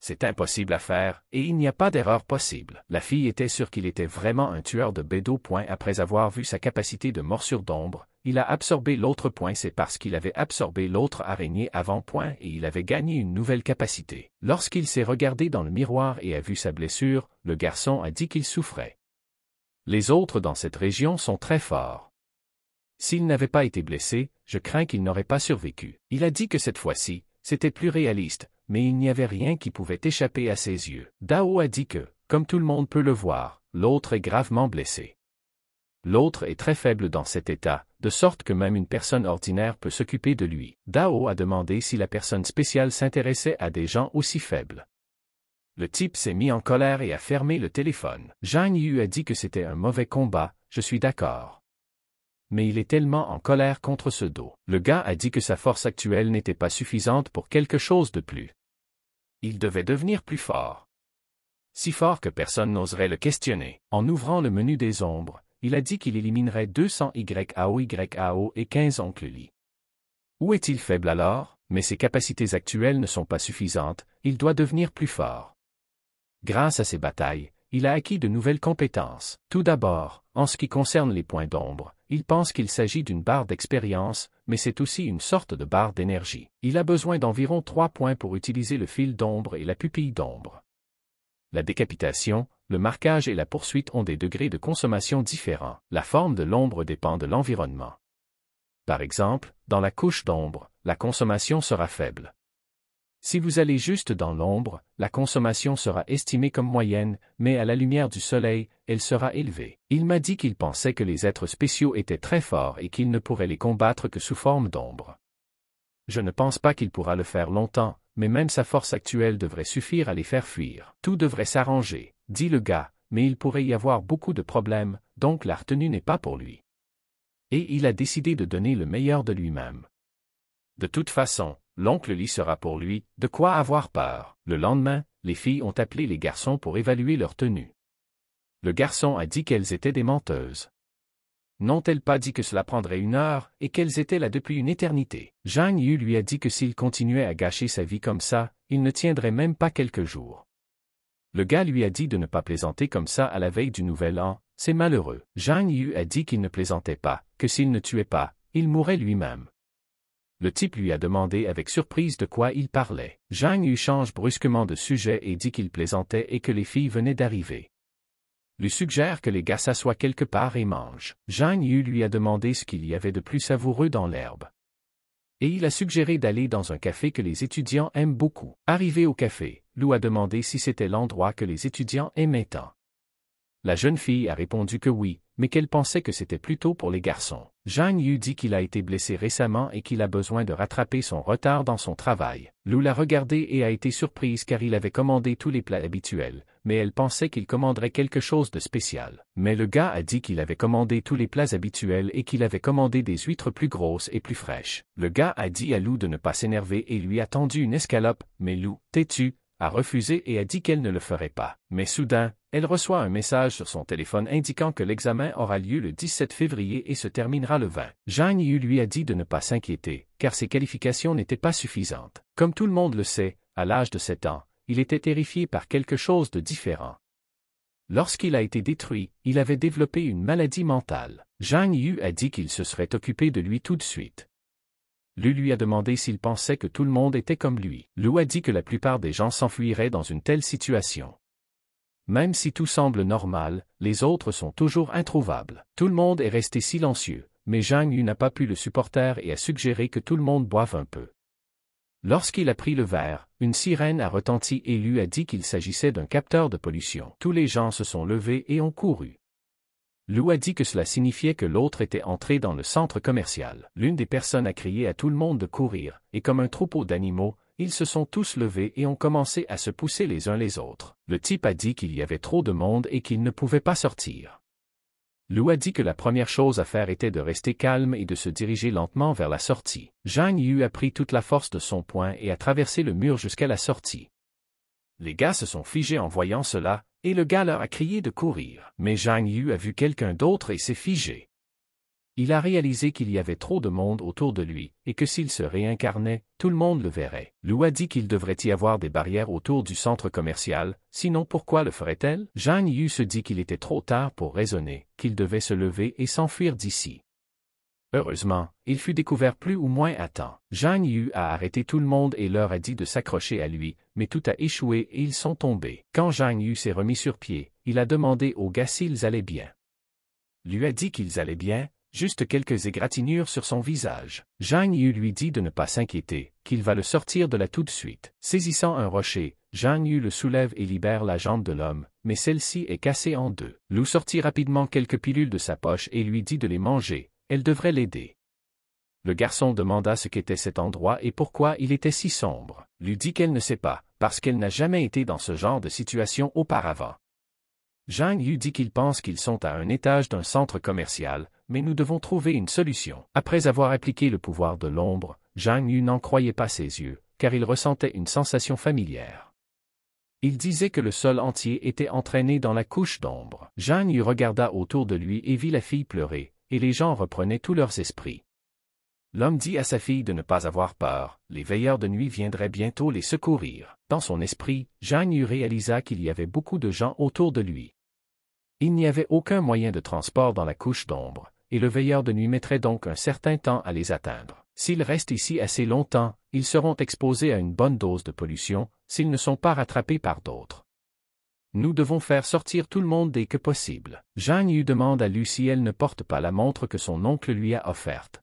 C'est impossible à faire, et il n'y a pas d'erreur possible. La fille était sûre qu'il était vraiment un tueur de Point. Après avoir vu sa capacité de morsure d'ombre, il a absorbé l'autre point, c'est parce qu'il avait absorbé l'autre araignée avant point et il avait gagné une nouvelle capacité. Lorsqu'il s'est regardé dans le miroir et a vu sa blessure, le garçon a dit qu'il souffrait. Les autres dans cette région sont très forts. S'il n'avait pas été blessé, je crains qu'il n'aurait pas survécu. Il a dit que cette fois-ci, c'était plus réaliste, mais il n'y avait rien qui pouvait échapper à ses yeux. Dao a dit que, comme tout le monde peut le voir, l'autre est gravement blessé. L'autre est très faible dans cet état, de sorte que même une personne ordinaire peut s'occuper de lui. Dao a demandé si la personne spéciale s'intéressait à des gens aussi faibles. Le type s'est mis en colère et a fermé le téléphone. Zhang Yu a dit que c'était un mauvais combat, je suis d'accord. Mais il est tellement en colère contre ce dos. Le gars a dit que sa force actuelle n'était pas suffisante pour quelque chose de plus. Il devait devenir plus fort. Si fort que personne n'oserait le questionner. En ouvrant le menu des ombres, il a dit qu'il éliminerait 200 YAO et 15 oncles Li. Où est-il faible alors Mais ses capacités actuelles ne sont pas suffisantes, il doit devenir plus fort. Grâce à ces batailles, il a acquis de nouvelles compétences. Tout d'abord, en ce qui concerne les points d'ombre, il pense qu'il s'agit d'une barre d'expérience, mais c'est aussi une sorte de barre d'énergie. Il a besoin d'environ trois points pour utiliser le fil d'ombre et la pupille d'ombre. La décapitation, le marquage et la poursuite ont des degrés de consommation différents. La forme de l'ombre dépend de l'environnement. Par exemple, dans la couche d'ombre, la consommation sera faible. Si vous allez juste dans l'ombre, la consommation sera estimée comme moyenne, mais à la lumière du soleil, elle sera élevée. Il m'a dit qu'il pensait que les êtres spéciaux étaient très forts et qu'il ne pourrait les combattre que sous forme d'ombre. Je ne pense pas qu'il pourra le faire longtemps, mais même sa force actuelle devrait suffire à les faire fuir. Tout devrait s'arranger, dit le gars, mais il pourrait y avoir beaucoup de problèmes, donc la retenue n'est pas pour lui. Et il a décidé de donner le meilleur de lui-même. De toute façon, l'oncle lit sera pour lui, de quoi avoir peur. Le lendemain, les filles ont appelé les garçons pour évaluer leur tenue. Le garçon a dit qu'elles étaient des menteuses. N'ont-elles pas dit que cela prendrait une heure et qu'elles étaient là depuis une éternité Zhang Yu lui a dit que s'il continuait à gâcher sa vie comme ça, il ne tiendrait même pas quelques jours. Le gars lui a dit de ne pas plaisanter comme ça à la veille du nouvel an, c'est malheureux. Zhang Yu a dit qu'il ne plaisantait pas, que s'il ne tuait pas, il mourrait lui-même le type lui a demandé avec surprise de quoi il parlait. Zhang Yu change brusquement de sujet et dit qu'il plaisantait et que les filles venaient d'arriver. Lui suggère que les gars s'assoient quelque part et mangent. Zhang Yu lui a demandé ce qu'il y avait de plus savoureux dans l'herbe. Et il a suggéré d'aller dans un café que les étudiants aiment beaucoup. Arrivé au café, Lou a demandé si c'était l'endroit que les étudiants aimaient tant. La jeune fille a répondu que oui, mais qu'elle pensait que c'était plutôt pour les garçons. Zhang Yu dit qu'il a été blessé récemment et qu'il a besoin de rattraper son retard dans son travail. Lou l'a regardé et a été surprise car il avait commandé tous les plats habituels, mais elle pensait qu'il commanderait quelque chose de spécial. Mais le gars a dit qu'il avait commandé tous les plats habituels et qu'il avait commandé des huîtres plus grosses et plus fraîches. Le gars a dit à Lou de ne pas s'énerver et lui a tendu une escalope, mais Lou, têtu, a refusé et a dit qu'elle ne le ferait pas. Mais soudain, elle reçoit un message sur son téléphone indiquant que l'examen aura lieu le 17 février et se terminera le 20. Zhang Yu lui a dit de ne pas s'inquiéter, car ses qualifications n'étaient pas suffisantes. Comme tout le monde le sait, à l'âge de 7 ans, il était terrifié par quelque chose de différent. Lorsqu'il a été détruit, il avait développé une maladie mentale. Zhang Yu a dit qu'il se serait occupé de lui tout de suite. Lu lui a demandé s'il pensait que tout le monde était comme lui. Lu a dit que la plupart des gens s'enfuiraient dans une telle situation. Même si tout semble normal, les autres sont toujours introuvables. Tout le monde est resté silencieux, mais Zhang Yu n'a pas pu le supporter et a suggéré que tout le monde boive un peu. Lorsqu'il a pris le verre, une sirène a retenti et lui a dit qu'il s'agissait d'un capteur de pollution. Tous les gens se sont levés et ont couru. Lou a dit que cela signifiait que l'autre était entré dans le centre commercial. L'une des personnes a crié à tout le monde de courir, et comme un troupeau d'animaux, ils se sont tous levés et ont commencé à se pousser les uns les autres. Le type a dit qu'il y avait trop de monde et qu'il ne pouvait pas sortir. Lou a dit que la première chose à faire était de rester calme et de se diriger lentement vers la sortie. Zhang Yu a pris toute la force de son poing et a traversé le mur jusqu'à la sortie. Les gars se sont figés en voyant cela, et le gars leur a crié de courir. Mais Zhang Yu a vu quelqu'un d'autre et s'est figé. Il a réalisé qu'il y avait trop de monde autour de lui, et que s'il se réincarnait, tout le monde le verrait. Lou a dit qu'il devrait y avoir des barrières autour du centre commercial, sinon pourquoi le ferait-elle Zhang Yu se dit qu'il était trop tard pour raisonner, qu'il devait se lever et s'enfuir d'ici. Heureusement, il fut découvert plus ou moins à temps. Zhang Yu a arrêté tout le monde et leur a dit de s'accrocher à lui, mais tout a échoué et ils sont tombés. Quand Zhang Yu s'est remis sur pied, il a demandé aux gars s'ils allaient bien. Lui a dit qu'ils allaient bien, juste quelques égratignures sur son visage. Zhang Yu lui dit de ne pas s'inquiéter, qu'il va le sortir de là tout de suite. Saisissant un rocher, Zhang Yu le soulève et libère la jambe de l'homme, mais celle-ci est cassée en deux. Lou sortit rapidement quelques pilules de sa poche et lui dit de les manger, elle devrait l'aider. Le garçon demanda ce qu'était cet endroit et pourquoi il était si sombre. Lui dit qu'elle ne sait pas, parce qu'elle n'a jamais été dans ce genre de situation auparavant. Jean Yu dit qu'il pense qu'ils sont à un étage d'un centre commercial, mais nous devons trouver une solution. Après avoir appliqué le pouvoir de l'ombre, Jean Yu n'en croyait pas ses yeux, car il ressentait une sensation familière. Il disait que le sol entier était entraîné dans la couche d'ombre. Jean Yu regarda autour de lui et vit la fille pleurer, et les gens reprenaient tous leurs esprits. L'homme dit à sa fille de ne pas avoir peur, les veilleurs de nuit viendraient bientôt les secourir. Dans son esprit, Jeanne réalisa qu'il y avait beaucoup de gens autour de lui. Il n'y avait aucun moyen de transport dans la couche d'ombre, et le veilleur de nuit mettrait donc un certain temps à les atteindre. S'ils restent ici assez longtemps, ils seront exposés à une bonne dose de pollution, s'ils ne sont pas rattrapés par d'autres. Nous devons faire sortir tout le monde dès que possible. Zhang Yu demande à lui si elle ne porte pas la montre que son oncle lui a offerte.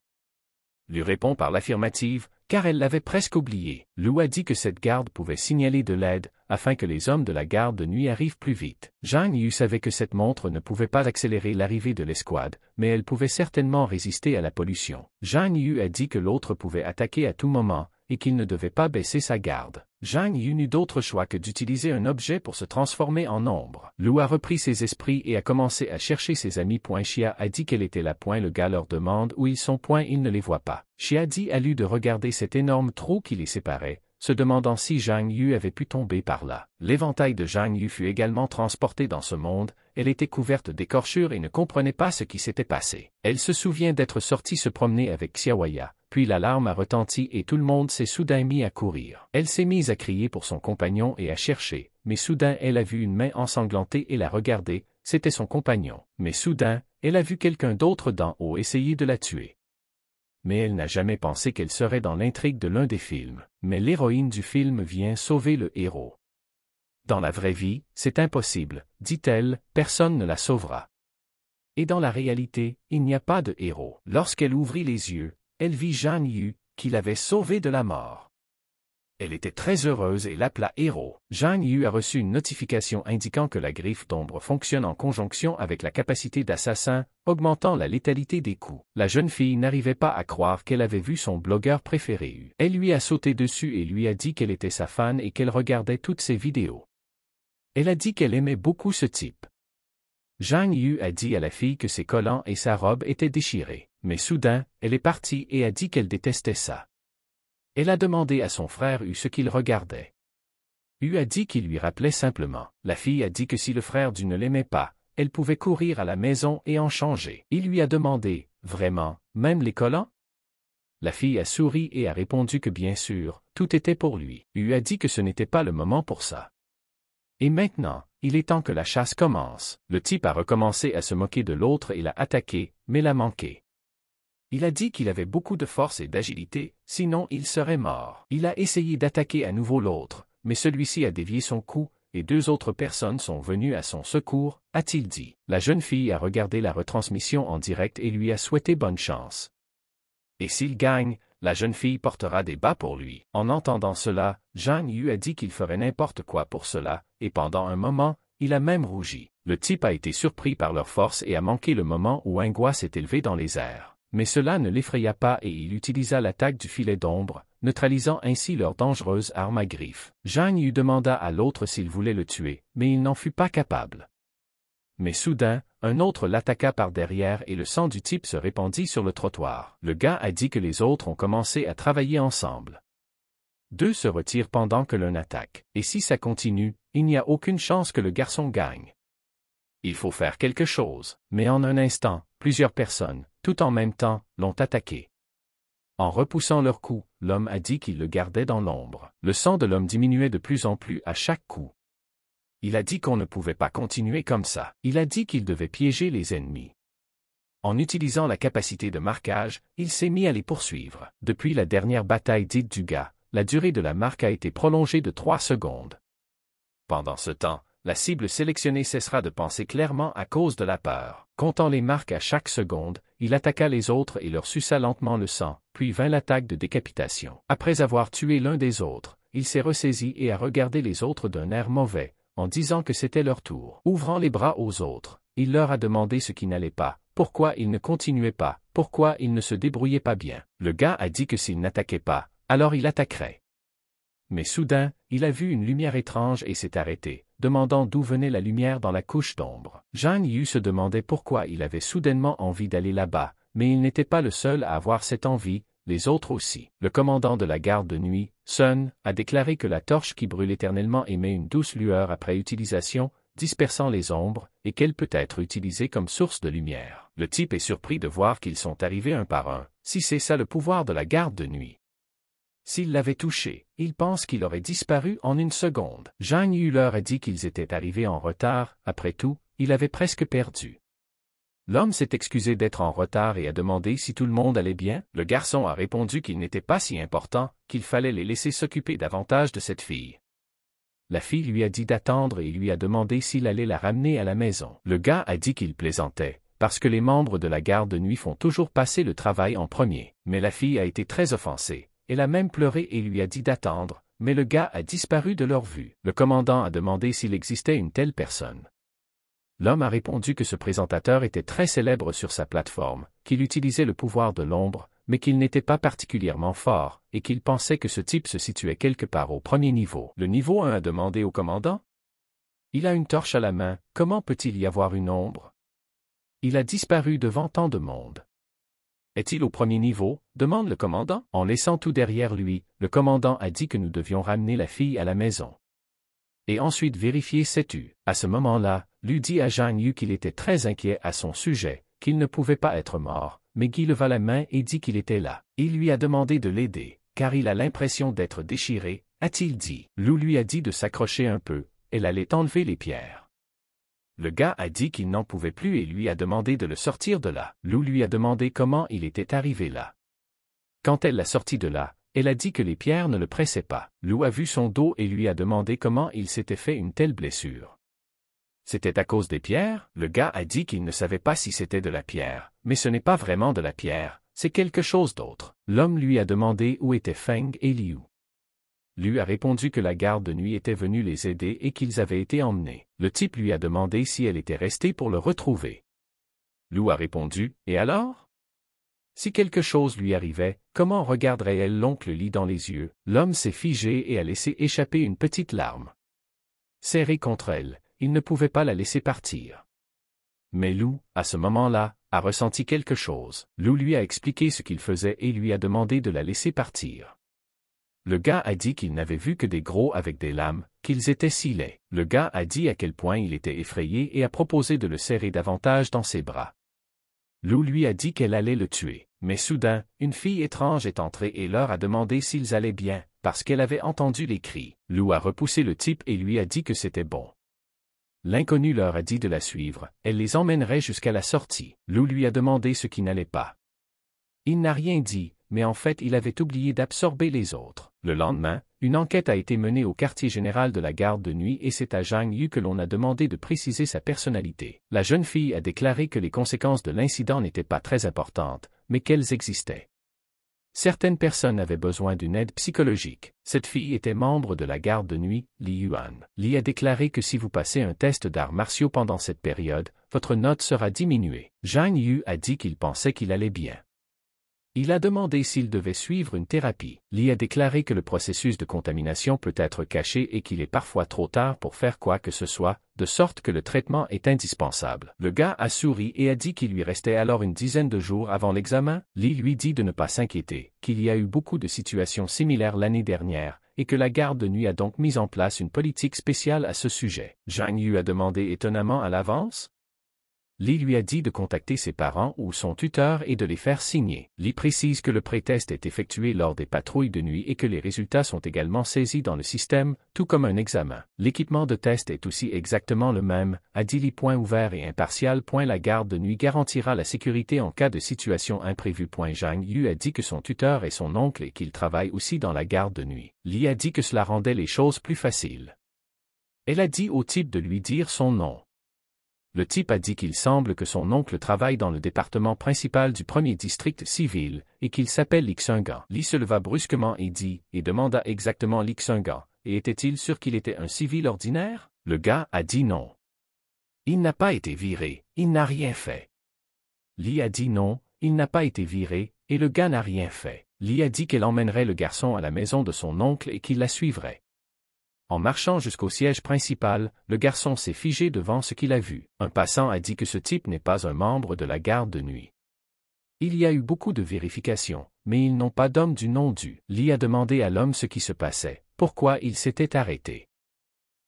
Lui répond par l'affirmative, car elle l'avait presque oubliée. Lou a dit que cette garde pouvait signaler de l'aide, afin que les hommes de la garde de nuit arrivent plus vite. Zhang Yu savait que cette montre ne pouvait pas accélérer l'arrivée de l'escouade, mais elle pouvait certainement résister à la pollution. Zhang Yu a dit que l'autre pouvait attaquer à tout moment, et qu'il ne devait pas baisser sa garde. Zhang Yu n'eut d'autre choix que d'utiliser un objet pour se transformer en ombre. Lu a repris ses esprits et a commencé à chercher ses amis. Point Xia a dit qu'elle était là. Point le gars leur demande où ils sont. Point il ne les voit pas. Xia dit à Lu de regarder cet énorme trou qui les séparait, se demandant si Zhang Yu avait pu tomber par là. L'éventail de Zhang Yu fut également transporté dans ce monde, elle était couverte d'écorchures et ne comprenait pas ce qui s'était passé. Elle se souvient d'être sortie se promener avec Xiaoya, puis l'alarme a retenti et tout le monde s'est soudain mis à courir. Elle s'est mise à crier pour son compagnon et à chercher, mais soudain elle a vu une main ensanglantée et l'a regardée, c'était son compagnon. Mais soudain, elle a vu quelqu'un d'autre d'en haut essayer de la tuer. Mais elle n'a jamais pensé qu'elle serait dans l'intrigue de l'un des films. Mais l'héroïne du film vient sauver le héros. Dans la vraie vie, c'est impossible, dit-elle, personne ne la sauvera. Et dans la réalité, il n'y a pas de héros. Lorsqu'elle ouvrit les yeux, elle vit Jeanne Yu, qui l'avait sauvée de la mort. Elle était très heureuse et l'appela héros. Zhang Yu a reçu une notification indiquant que la griffe d'ombre fonctionne en conjonction avec la capacité d'assassin, augmentant la létalité des coups. La jeune fille n'arrivait pas à croire qu'elle avait vu son blogueur préféré. Elle lui a sauté dessus et lui a dit qu'elle était sa fan et qu'elle regardait toutes ses vidéos. Elle a dit qu'elle aimait beaucoup ce type. Zhang Yu a dit à la fille que ses collants et sa robe étaient déchirés mais soudain, elle est partie et a dit qu'elle détestait ça. Elle a demandé à son frère U ce qu'il regardait. U a dit qu'il lui rappelait simplement. La fille a dit que si le frère du ne l'aimait pas, elle pouvait courir à la maison et en changer. Il lui a demandé, vraiment, même les collants La fille a souri et a répondu que bien sûr, tout était pour lui. U a dit que ce n'était pas le moment pour ça. Et maintenant, il est temps que la chasse commence. Le type a recommencé à se moquer de l'autre et l'a attaqué, mais l'a manqué. Il a dit qu'il avait beaucoup de force et d'agilité, sinon il serait mort. Il a essayé d'attaquer à nouveau l'autre, mais celui-ci a dévié son coup, et deux autres personnes sont venues à son secours, a-t-il dit. La jeune fille a regardé la retransmission en direct et lui a souhaité bonne chance. Et s'il gagne, la jeune fille portera des bas pour lui. En entendant cela, Zhang Yu a dit qu'il ferait n'importe quoi pour cela, et pendant un moment, il a même rougi. Le type a été surpris par leur force et a manqué le moment où un s'est élevé dans les airs mais cela ne l'effraya pas et il utilisa l'attaque du filet d'ombre, neutralisant ainsi leur dangereuse arme à griffes. Jeanne lui demanda à l'autre s'il voulait le tuer, mais il n'en fut pas capable. Mais soudain, un autre l'attaqua par derrière et le sang du type se répandit sur le trottoir. Le gars a dit que les autres ont commencé à travailler ensemble. Deux se retirent pendant que l'un attaque, et si ça continue, il n'y a aucune chance que le garçon gagne. Il faut faire quelque chose, mais en un instant, plusieurs personnes, tout en même temps, l'ont attaqué. En repoussant leurs coups, l'homme a dit qu'il le gardait dans l'ombre. Le sang de l'homme diminuait de plus en plus à chaque coup. Il a dit qu'on ne pouvait pas continuer comme ça. Il a dit qu'il devait piéger les ennemis. En utilisant la capacité de marquage, il s'est mis à les poursuivre. Depuis la dernière bataille dite du gars, la durée de la marque a été prolongée de trois secondes. Pendant ce temps, la cible sélectionnée cessera de penser clairement à cause de la peur. Comptant les marques à chaque seconde, il attaqua les autres et leur suça lentement le sang, puis vint l'attaque de décapitation. Après avoir tué l'un des autres, il s'est ressaisi et a regardé les autres d'un air mauvais, en disant que c'était leur tour. Ouvrant les bras aux autres, il leur a demandé ce qui n'allait pas, pourquoi ils ne continuaient pas, pourquoi ils ne se débrouillaient pas bien. Le gars a dit que s'il n'attaquait pas, alors il attaquerait. Mais soudain, il a vu une lumière étrange et s'est arrêté, demandant d'où venait la lumière dans la couche d'ombre. Zhang Yu se demandait pourquoi il avait soudainement envie d'aller là-bas, mais il n'était pas le seul à avoir cette envie, les autres aussi. Le commandant de la garde de nuit, Sun, a déclaré que la torche qui brûle éternellement émet une douce lueur après utilisation, dispersant les ombres, et qu'elle peut être utilisée comme source de lumière. Le type est surpris de voir qu'ils sont arrivés un par un, si c'est ça le pouvoir de la garde de nuit. S'il l'avait touché, il pense qu'il aurait disparu en une seconde. Jeanne leur a dit qu'ils étaient arrivés en retard, après tout, il avait presque perdu. L'homme s'est excusé d'être en retard et a demandé si tout le monde allait bien. Le garçon a répondu qu'il n'était pas si important, qu'il fallait les laisser s'occuper davantage de cette fille. La fille lui a dit d'attendre et lui a demandé s'il allait la ramener à la maison. Le gars a dit qu'il plaisantait, parce que les membres de la garde de nuit font toujours passer le travail en premier. Mais la fille a été très offensée elle a même pleuré et lui a dit d'attendre, mais le gars a disparu de leur vue. Le commandant a demandé s'il existait une telle personne. L'homme a répondu que ce présentateur était très célèbre sur sa plateforme, qu'il utilisait le pouvoir de l'ombre, mais qu'il n'était pas particulièrement fort, et qu'il pensait que ce type se situait quelque part au premier niveau. Le niveau 1 a demandé au commandant. Il a une torche à la main, comment peut-il y avoir une ombre Il a disparu devant tant de monde. Est-il au premier niveau demande le commandant. En laissant tout derrière lui, le commandant a dit que nous devions ramener la fille à la maison. Et ensuite vérifier sais-tu. À ce moment-là, lui dit à Zhang Yu qu'il était très inquiet à son sujet, qu'il ne pouvait pas être mort, mais Guy leva la main et dit qu'il était là. Il lui a demandé de l'aider, car il a l'impression d'être déchiré, a-t-il dit. Lou lui a dit de s'accrocher un peu, elle allait enlever les pierres. Le gars a dit qu'il n'en pouvait plus et lui a demandé de le sortir de là. Lou lui a demandé comment il était arrivé là. Quand elle l'a sorti de là, elle a dit que les pierres ne le pressaient pas. Lou a vu son dos et lui a demandé comment il s'était fait une telle blessure. C'était à cause des pierres Le gars a dit qu'il ne savait pas si c'était de la pierre, mais ce n'est pas vraiment de la pierre, c'est quelque chose d'autre. L'homme lui a demandé où étaient Feng et Liu. Lou a répondu que la garde de nuit était venue les aider et qu'ils avaient été emmenés. Le type lui a demandé si elle était restée pour le retrouver. Lou a répondu, et alors? Si quelque chose lui arrivait, comment regarderait-elle l'oncle Lee dans les yeux L'homme s'est figé et a laissé échapper une petite larme. Serré contre elle, il ne pouvait pas la laisser partir. Mais Lou, à ce moment-là, a ressenti quelque chose. Lou lui a expliqué ce qu'il faisait et lui a demandé de la laisser partir. Le gars a dit qu'il n'avait vu que des gros avec des lames, qu'ils étaient si laids. Le gars a dit à quel point il était effrayé et a proposé de le serrer davantage dans ses bras. Lou lui a dit qu'elle allait le tuer. Mais soudain, une fille étrange est entrée et leur a demandé s'ils allaient bien, parce qu'elle avait entendu les cris. Lou a repoussé le type et lui a dit que c'était bon. L'inconnu leur a dit de la suivre, elle les emmènerait jusqu'à la sortie. Lou lui a demandé ce qui n'allait pas. Il n'a rien dit, mais en fait il avait oublié d'absorber les autres. Le lendemain, une enquête a été menée au quartier général de la garde de nuit et c'est à Zhang Yu que l'on a demandé de préciser sa personnalité. La jeune fille a déclaré que les conséquences de l'incident n'étaient pas très importantes, mais qu'elles existaient. Certaines personnes avaient besoin d'une aide psychologique. Cette fille était membre de la garde de nuit, Li Yuan. Li a déclaré que si vous passez un test d'arts martiaux pendant cette période, votre note sera diminuée. Zhang Yu a dit qu'il pensait qu'il allait bien. Il a demandé s'il devait suivre une thérapie. Lee a déclaré que le processus de contamination peut être caché et qu'il est parfois trop tard pour faire quoi que ce soit, de sorte que le traitement est indispensable. Le gars a souri et a dit qu'il lui restait alors une dizaine de jours avant l'examen. Lee lui dit de ne pas s'inquiéter, qu'il y a eu beaucoup de situations similaires l'année dernière, et que la garde de nuit a donc mis en place une politique spéciale à ce sujet. Zhang Yu a demandé étonnamment à l'avance, Li lui a dit de contacter ses parents ou son tuteur et de les faire signer. Li précise que le pré-test est effectué lors des patrouilles de nuit et que les résultats sont également saisis dans le système, tout comme un examen. L'équipement de test est aussi exactement le même, a dit Li. Point ouvert et impartial. Point la garde de nuit garantira la sécurité en cas de situation imprévue. Point Zhang Yu a dit que son tuteur est son oncle et qu'il travaille aussi dans la garde de nuit. Li a dit que cela rendait les choses plus faciles. Elle a dit au type de lui dire son nom le type a dit qu'il semble que son oncle travaille dans le département principal du premier district civil, et qu'il s'appelle Lixunga. Li se leva brusquement et dit, et demanda exactement Lixunga, et était-il sûr qu'il était un civil ordinaire? Le gars a dit non. Il n'a pas été viré, il n'a rien fait. Li a dit non, il n'a pas été viré, et le gars n'a rien fait. Lee a dit qu'elle emmènerait le garçon à la maison de son oncle et qu'il la suivrait. En marchant jusqu'au siège principal, le garçon s'est figé devant ce qu'il a vu. Un passant a dit que ce type n'est pas un membre de la garde de nuit. Il y a eu beaucoup de vérifications, mais ils n'ont pas d'homme du nom du. Lee a demandé à l'homme ce qui se passait, pourquoi il s'était arrêté.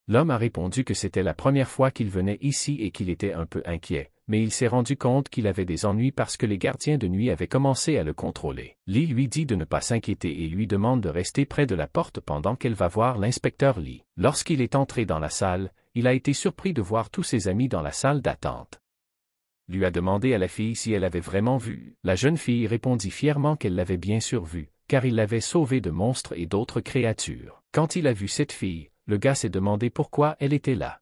L'homme a répondu que c'était la première fois qu'il venait ici et qu'il était un peu inquiet, mais il s'est rendu compte qu'il avait des ennuis parce que les gardiens de nuit avaient commencé à le contrôler. Lee lui dit de ne pas s'inquiéter et lui demande de rester près de la porte pendant qu'elle va voir l'inspecteur Lee. Lorsqu'il est entré dans la salle, il a été surpris de voir tous ses amis dans la salle d'attente. Lui a demandé à la fille si elle avait vraiment vu. La jeune fille répondit fièrement qu'elle l'avait bien sûr vu, car il l'avait sauvée de monstres et d'autres créatures. Quand il a vu cette fille, le gars s'est demandé pourquoi elle était là.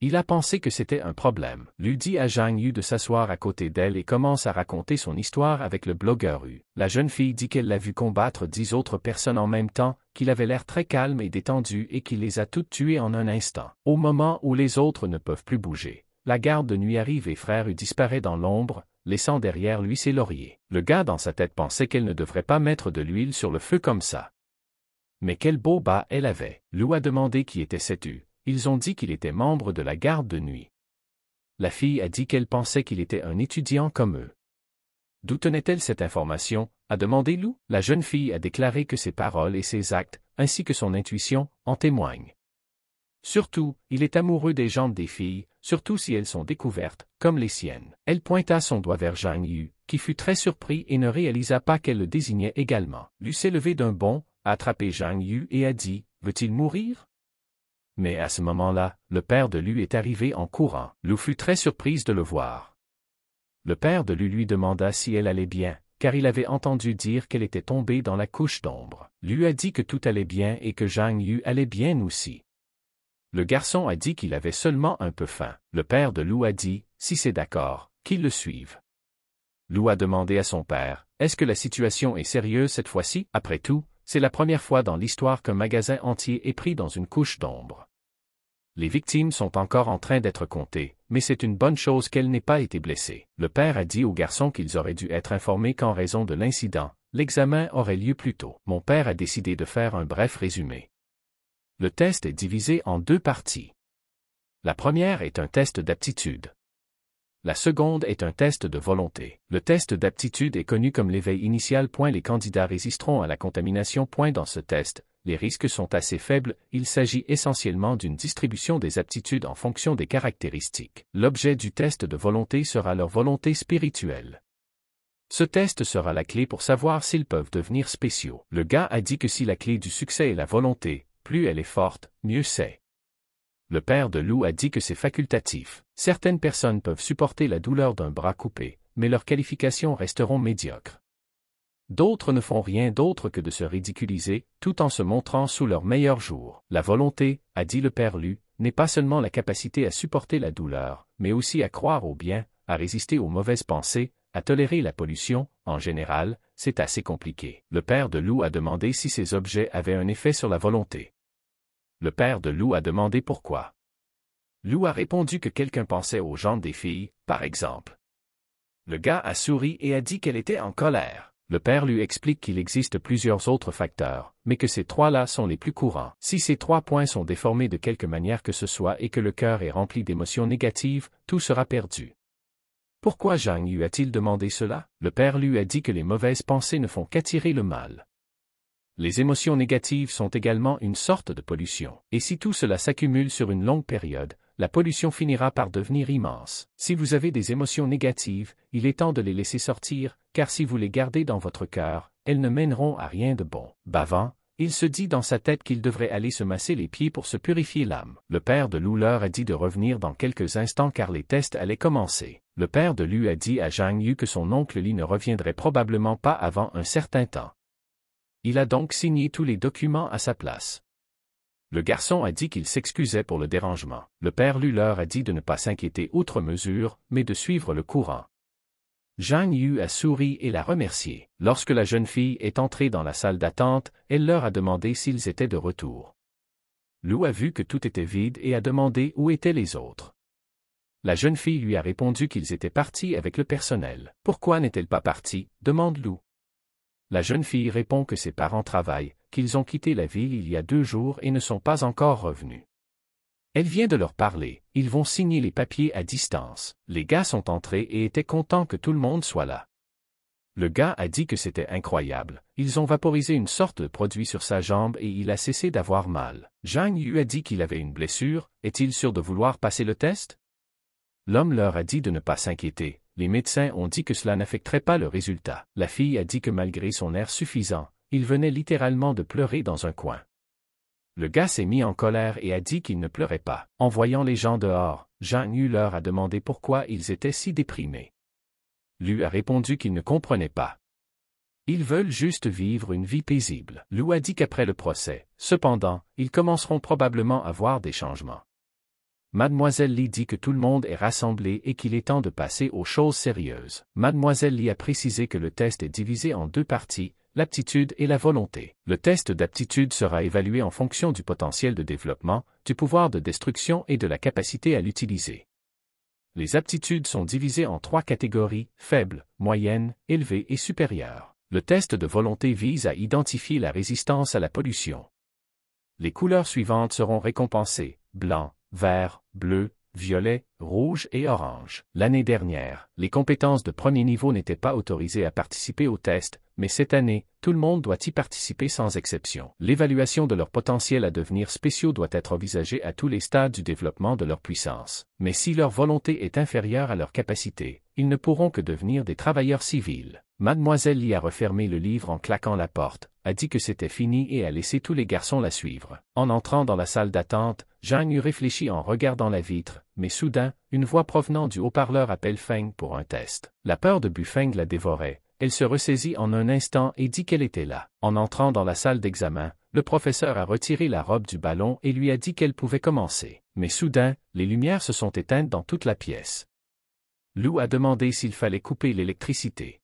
Il a pensé que c'était un problème. Lui dit à Zhang Yu de s'asseoir à côté d'elle et commence à raconter son histoire avec le blogueur U. La jeune fille dit qu'elle l'a vu combattre dix autres personnes en même temps, qu'il avait l'air très calme et détendu et qu'il les a toutes tuées en un instant. Au moment où les autres ne peuvent plus bouger, la garde de nuit arrive et frère U disparaît dans l'ombre, laissant derrière lui ses lauriers. Le gars dans sa tête pensait qu'elle ne devrait pas mettre de l'huile sur le feu comme ça. Mais quel beau bas elle avait. Lou a demandé qui était cet U. Ils ont dit qu'il était membre de la garde de nuit. La fille a dit qu'elle pensait qu'il était un étudiant comme eux. D'où tenait-elle cette information a demandé Lou. La jeune fille a déclaré que ses paroles et ses actes, ainsi que son intuition, en témoignent. Surtout, il est amoureux des jambes des filles, surtout si elles sont découvertes, comme les siennes. Elle pointa son doigt vers Zhang Yu, qui fut très surpris et ne réalisa pas qu'elle le désignait également. Lui s'est levé d'un bond, attrapé Zhang Yu et a dit, Veut-il mourir Mais à ce moment-là, le père de Lu est arrivé en courant. Lu fut très surprise de le voir. Le père de Lu lui demanda si elle allait bien, car il avait entendu dire qu'elle était tombée dans la couche d'ombre. Lui a dit que tout allait bien et que Zhang Yu allait bien aussi. Le garçon a dit qu'il avait seulement un peu faim. Le père de Lou a dit, si c'est d'accord, qu'il le suive. Lou a demandé à son père, est-ce que la situation est sérieuse cette fois-ci Après tout, c'est la première fois dans l'histoire qu'un magasin entier est pris dans une couche d'ombre. Les victimes sont encore en train d'être comptées, mais c'est une bonne chose qu'elles n'aient pas été blessées. Le père a dit aux garçons qu'ils auraient dû être informés qu'en raison de l'incident, l'examen aurait lieu plus tôt. Mon père a décidé de faire un bref résumé. Le test est divisé en deux parties. La première est un test d'aptitude. La seconde est un test de volonté. Le test d'aptitude est connu comme l'éveil initial. Les candidats résisteront à la contamination. Dans ce test, les risques sont assez faibles, il s'agit essentiellement d'une distribution des aptitudes en fonction des caractéristiques. L'objet du test de volonté sera leur volonté spirituelle. Ce test sera la clé pour savoir s'ils peuvent devenir spéciaux. Le gars a dit que si la clé du succès est la volonté, plus elle est forte, mieux c'est le père de Lou a dit que c'est facultatif. Certaines personnes peuvent supporter la douleur d'un bras coupé, mais leurs qualifications resteront médiocres. D'autres ne font rien d'autre que de se ridiculiser, tout en se montrant sous leur meilleur jour. La volonté, a dit le père Lu, n'est pas seulement la capacité à supporter la douleur, mais aussi à croire au bien, à résister aux mauvaises pensées, à tolérer la pollution, en général, c'est assez compliqué. Le père de Lou a demandé si ces objets avaient un effet sur la volonté le père de Lou a demandé pourquoi. Lou a répondu que quelqu'un pensait aux jambes des filles, par exemple. Le gars a souri et a dit qu'elle était en colère. Le père lui explique qu'il existe plusieurs autres facteurs, mais que ces trois-là sont les plus courants. Si ces trois points sont déformés de quelque manière que ce soit et que le cœur est rempli d'émotions négatives, tout sera perdu. Pourquoi Zhang lui a-t-il demandé cela Le père lui a dit que les mauvaises pensées ne font qu'attirer le mal. Les émotions négatives sont également une sorte de pollution, et si tout cela s'accumule sur une longue période, la pollution finira par devenir immense. Si vous avez des émotions négatives, il est temps de les laisser sortir, car si vous les gardez dans votre cœur, elles ne mèneront à rien de bon. Bavant, il se dit dans sa tête qu'il devrait aller se masser les pieds pour se purifier l'âme. Le père de Lu leur a dit de revenir dans quelques instants car les tests allaient commencer. Le père de Lu a dit à Zhang Yu que son oncle Li ne reviendrait probablement pas avant un certain temps. Il a donc signé tous les documents à sa place. Le garçon a dit qu'il s'excusait pour le dérangement. Le père lui leur a dit de ne pas s'inquiéter outre mesure, mais de suivre le courant. Zhang Yu a souri et l'a remercié. Lorsque la jeune fille est entrée dans la salle d'attente, elle leur a demandé s'ils étaient de retour. Lou a vu que tout était vide et a demandé où étaient les autres. La jeune fille lui a répondu qu'ils étaient partis avec le personnel. Pourquoi n'est-elle pas partie demande Lou. La jeune fille répond que ses parents travaillent, qu'ils ont quitté la ville il y a deux jours et ne sont pas encore revenus. Elle vient de leur parler, ils vont signer les papiers à distance, les gars sont entrés et étaient contents que tout le monde soit là. Le gars a dit que c'était incroyable, ils ont vaporisé une sorte de produit sur sa jambe et il a cessé d'avoir mal. Zhang Yu a dit qu'il avait une blessure, est-il sûr de vouloir passer le test L'homme leur a dit de ne pas s'inquiéter, les médecins ont dit que cela n'affecterait pas le résultat. La fille a dit que malgré son air suffisant, il venait littéralement de pleurer dans un coin. Le gars s'est mis en colère et a dit qu'il ne pleurait pas. En voyant les gens dehors, Jean leur a demandé pourquoi ils étaient si déprimés. Lui a répondu qu'il ne comprenait pas. Ils veulent juste vivre une vie paisible. Lou a dit qu'après le procès, cependant, ils commenceront probablement à voir des changements. Mademoiselle Lee dit que tout le monde est rassemblé et qu'il est temps de passer aux choses sérieuses. Mademoiselle Lee a précisé que le test est divisé en deux parties, l'aptitude et la volonté. Le test d'aptitude sera évalué en fonction du potentiel de développement, du pouvoir de destruction et de la capacité à l'utiliser. Les aptitudes sont divisées en trois catégories, faible, moyenne, élevée et supérieure. Le test de volonté vise à identifier la résistance à la pollution. Les couleurs suivantes seront récompensées, blanc, vert, bleu, violet, rouge et orange. L'année dernière, les compétences de premier niveau n'étaient pas autorisées à participer au test, mais cette année, tout le monde doit y participer sans exception. L'évaluation de leur potentiel à devenir spéciaux doit être envisagée à tous les stades du développement de leur puissance. Mais si leur volonté est inférieure à leur capacité, ils ne pourront que devenir des travailleurs civils. Mademoiselle Lee a refermé le livre en claquant la porte, a dit que c'était fini et a laissé tous les garçons la suivre. En entrant dans la salle d'attente, Jean eut réfléchi en regardant la vitre, mais soudain, une voix provenant du haut-parleur appelle Feng pour un test. La peur de Bufeng la dévorait. Elle se ressaisit en un instant et dit qu'elle était là. En entrant dans la salle d'examen, le professeur a retiré la robe du ballon et lui a dit qu'elle pouvait commencer. Mais soudain, les lumières se sont éteintes dans toute la pièce. Lou a demandé s'il fallait couper l'électricité.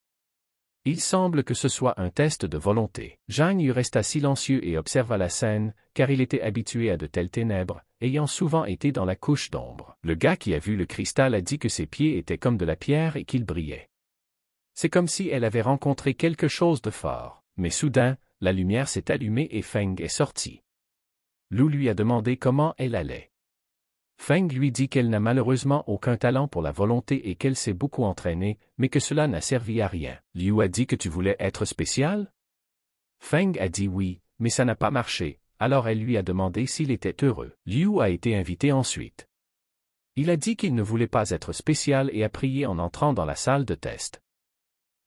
Il semble que ce soit un test de volonté. Zhang Yu resta silencieux et observa la scène, car il était habitué à de telles ténèbres, ayant souvent été dans la couche d'ombre. Le gars qui a vu le cristal a dit que ses pieds étaient comme de la pierre et qu'ils brillaient. C'est comme si elle avait rencontré quelque chose de fort. Mais soudain, la lumière s'est allumée et Feng est sorti. Lou lui a demandé comment elle allait. Feng lui dit qu'elle n'a malheureusement aucun talent pour la volonté et qu'elle s'est beaucoup entraînée, mais que cela n'a servi à rien. Liu a dit que tu voulais être spécial Feng a dit oui, mais ça n'a pas marché, alors elle lui a demandé s'il était heureux. Liu a été invité ensuite. Il a dit qu'il ne voulait pas être spécial et a prié en entrant dans la salle de test.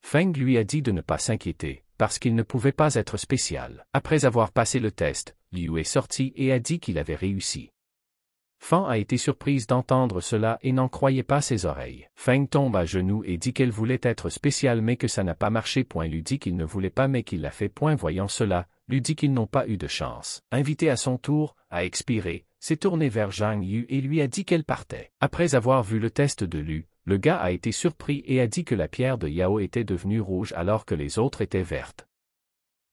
Feng lui a dit de ne pas s'inquiéter, parce qu'il ne pouvait pas être spécial. Après avoir passé le test, Liu est sorti et a dit qu'il avait réussi. Fan a été surprise d'entendre cela et n'en croyait pas ses oreilles. Feng tombe à genoux et dit qu'elle voulait être spéciale mais que ça n'a pas marché. Point lui dit qu'il ne voulait pas mais qu'il l'a fait. Point voyant cela, lui dit qu'ils n'ont pas eu de chance. Invité à son tour, à expirer, s'est tourné vers Zhang Yu et lui a dit qu'elle partait. Après avoir vu le test de Lu, le gars a été surpris et a dit que la pierre de Yao était devenue rouge alors que les autres étaient vertes.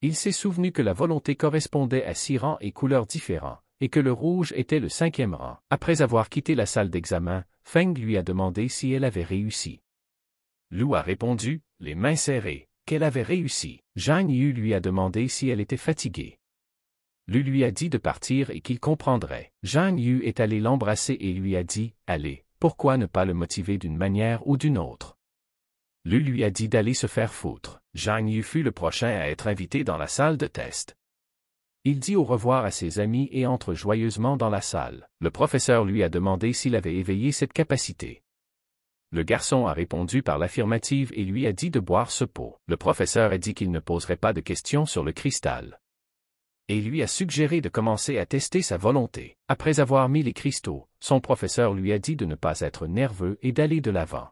Il s'est souvenu que la volonté correspondait à six rangs et couleurs différents, et que le rouge était le cinquième rang. Après avoir quitté la salle d'examen, Feng lui a demandé si elle avait réussi. Lou a répondu, les mains serrées, qu'elle avait réussi. Zhang Yu lui a demandé si elle était fatiguée. Lu lui a dit de partir et qu'il comprendrait. Zhang Yu est allé l'embrasser et lui a dit, allez, pourquoi ne pas le motiver d'une manière ou d'une autre Lu lui a dit d'aller se faire foutre. Zhang Yu fut le prochain à être invité dans la salle de test. Il dit au revoir à ses amis et entre joyeusement dans la salle. Le professeur lui a demandé s'il avait éveillé cette capacité. Le garçon a répondu par l'affirmative et lui a dit de boire ce pot. Le professeur a dit qu'il ne poserait pas de questions sur le cristal. Et lui a suggéré de commencer à tester sa volonté. Après avoir mis les cristaux, son professeur lui a dit de ne pas être nerveux et d'aller de l'avant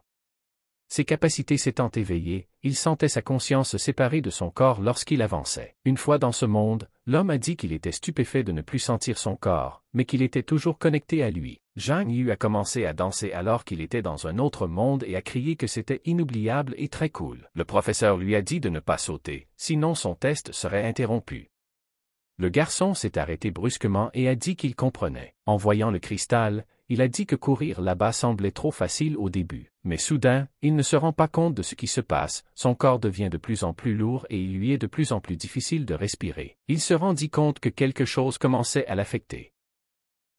ses capacités s'étant éveillées, il sentait sa conscience séparée de son corps lorsqu'il avançait. Une fois dans ce monde, l'homme a dit qu'il était stupéfait de ne plus sentir son corps, mais qu'il était toujours connecté à lui. Zhang Yu a commencé à danser alors qu'il était dans un autre monde et a crié que c'était inoubliable et très cool. Le professeur lui a dit de ne pas sauter, sinon son test serait interrompu le garçon s'est arrêté brusquement et a dit qu'il comprenait. En voyant le cristal, il a dit que courir là-bas semblait trop facile au début. Mais soudain, il ne se rend pas compte de ce qui se passe, son corps devient de plus en plus lourd et il lui est de plus en plus difficile de respirer. Il se rendit compte que quelque chose commençait à l'affecter.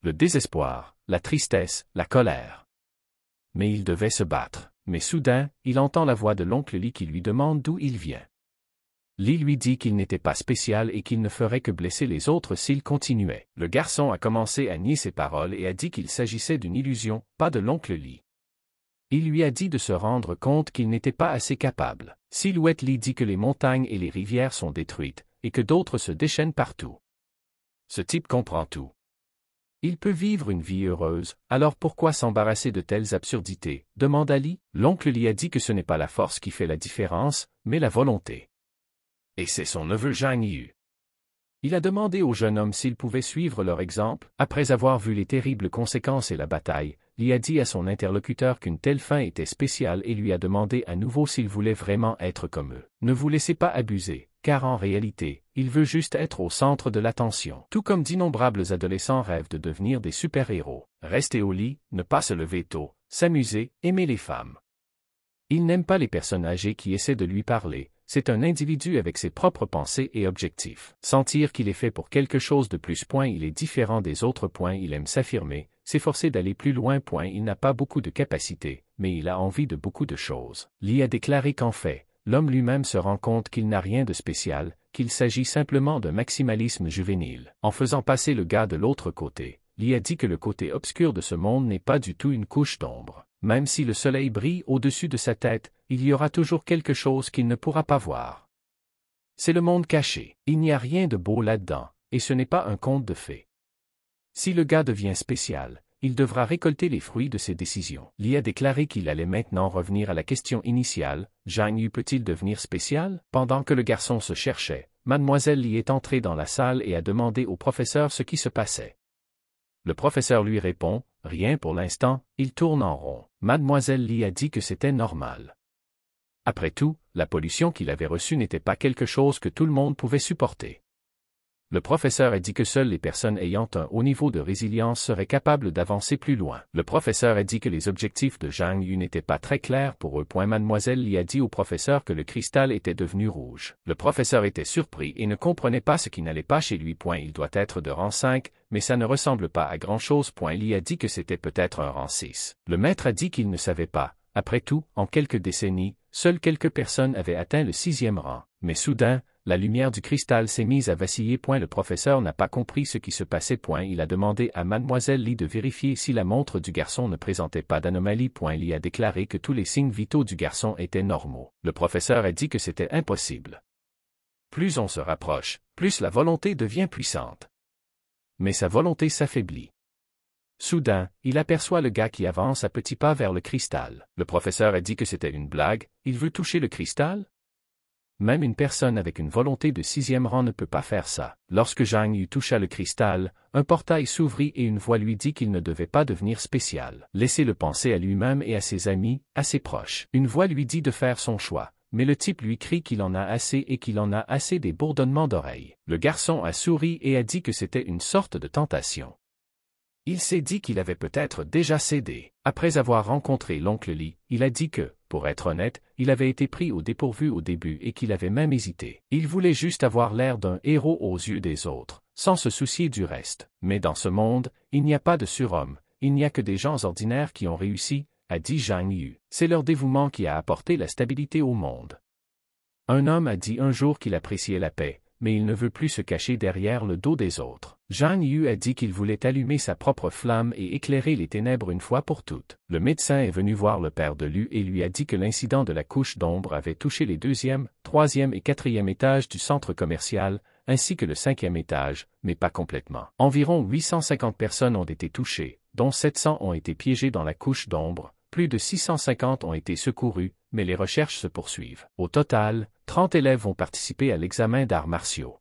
Le désespoir, la tristesse, la colère. Mais il devait se battre. Mais soudain, il entend la voix de l'oncle Lee qui lui demande d'où il vient. Lee lui dit qu'il n'était pas spécial et qu'il ne ferait que blesser les autres s'il continuait. Le garçon a commencé à nier ses paroles et a dit qu'il s'agissait d'une illusion, pas de l'oncle Lee. Il lui a dit de se rendre compte qu'il n'était pas assez capable. Silhouette Lee dit que les montagnes et les rivières sont détruites, et que d'autres se déchaînent partout. Ce type comprend tout. Il peut vivre une vie heureuse, alors pourquoi s'embarrasser de telles absurdités demanda Lee. L'oncle Lee a dit que ce n'est pas la force qui fait la différence, mais la volonté et c'est son neveu Zhang Yu. Il a demandé au jeune homme s'il pouvait suivre leur exemple, après avoir vu les terribles conséquences et la bataille, il a dit à son interlocuteur qu'une telle fin était spéciale et lui a demandé à nouveau s'il voulait vraiment être comme eux. Ne vous laissez pas abuser, car en réalité, il veut juste être au centre de l'attention. Tout comme d'innombrables adolescents rêvent de devenir des super-héros. Rester au lit, ne pas se lever tôt, s'amuser, aimer les femmes. Il n'aime pas les personnes âgées qui essaient de lui parler, c'est un individu avec ses propres pensées et objectifs. Sentir qu'il est fait pour quelque chose de plus. Point il est différent des autres. Point il aime s'affirmer, s'efforcer d'aller plus loin. Point il n'a pas beaucoup de capacités, mais il a envie de beaucoup de choses. Li a déclaré qu'en fait, l'homme lui-même se rend compte qu'il n'a rien de spécial, qu'il s'agit simplement d'un maximalisme juvénile. En faisant passer le gars de l'autre côté, Li a dit que le côté obscur de ce monde n'est pas du tout une couche d'ombre. Même si le soleil brille au-dessus de sa tête, il y aura toujours quelque chose qu'il ne pourra pas voir. C'est le monde caché, il n'y a rien de beau là-dedans, et ce n'est pas un conte de fées. Si le gars devient spécial, il devra récolter les fruits de ses décisions. Li a déclaré qu'il allait maintenant revenir à la question initiale, Jeanne peut-il devenir spécial Pendant que le garçon se cherchait, mademoiselle Li est entrée dans la salle et a demandé au professeur ce qui se passait. Le professeur lui répond, rien pour l'instant, il tourne en rond. Mademoiselle Li a dit que c'était normal. Après tout, la pollution qu'il avait reçue n'était pas quelque chose que tout le monde pouvait supporter. Le professeur a dit que seules les personnes ayant un haut niveau de résilience seraient capables d'avancer plus loin. Le professeur a dit que les objectifs de Zhang Yu n'étaient pas très clairs pour eux. Mademoiselle Li a dit au professeur que le cristal était devenu rouge. Le professeur était surpris et ne comprenait pas ce qui n'allait pas chez lui. Il doit être de rang 5, mais ça ne ressemble pas à grand-chose. Li a dit que c'était peut-être un rang 6. Le maître a dit qu'il ne savait pas, après tout, en quelques décennies, seules quelques personnes avaient atteint le sixième rang. Mais soudain, la lumière du cristal s'est mise à vaciller. Point le professeur n'a pas compris ce qui se passait. Point il a demandé à mademoiselle Lee de vérifier si la montre du garçon ne présentait pas d'anomalie. Point Lee a déclaré que tous les signes vitaux du garçon étaient normaux. Le professeur a dit que c'était impossible. Plus on se rapproche, plus la volonté devient puissante. Mais sa volonté s'affaiblit. Soudain, il aperçoit le gars qui avance à petits pas vers le cristal. Le professeur a dit que c'était une blague, il veut toucher le cristal Même une personne avec une volonté de sixième rang ne peut pas faire ça. Lorsque Zhang Yu toucha le cristal, un portail s'ouvrit et une voix lui dit qu'il ne devait pas devenir spécial. Laissez-le penser à lui-même et à ses amis, à ses proches. Une voix lui dit de faire son choix mais le type lui crie qu'il en a assez et qu'il en a assez des bourdonnements d'oreilles. Le garçon a souri et a dit que c'était une sorte de tentation. Il s'est dit qu'il avait peut-être déjà cédé. Après avoir rencontré l'oncle Lee, il a dit que, pour être honnête, il avait été pris au dépourvu au début et qu'il avait même hésité. Il voulait juste avoir l'air d'un héros aux yeux des autres, sans se soucier du reste. Mais dans ce monde, il n'y a pas de surhomme, il n'y a que des gens ordinaires qui ont réussi, a dit Zhang Yu. C'est leur dévouement qui a apporté la stabilité au monde. Un homme a dit un jour qu'il appréciait la paix, mais il ne veut plus se cacher derrière le dos des autres. Zhang Yu a dit qu'il voulait allumer sa propre flamme et éclairer les ténèbres une fois pour toutes. Le médecin est venu voir le père de Lu et lui a dit que l'incident de la couche d'ombre avait touché les deuxième, troisième et quatrième étages du centre commercial, ainsi que le cinquième étage, mais pas complètement. Environ 850 personnes ont été touchées, dont 700 ont été piégées dans la couche d'ombre, plus de 650 ont été secourues, mais les recherches se poursuivent. Au total, 30 élèves ont participé à l'examen d'arts martiaux.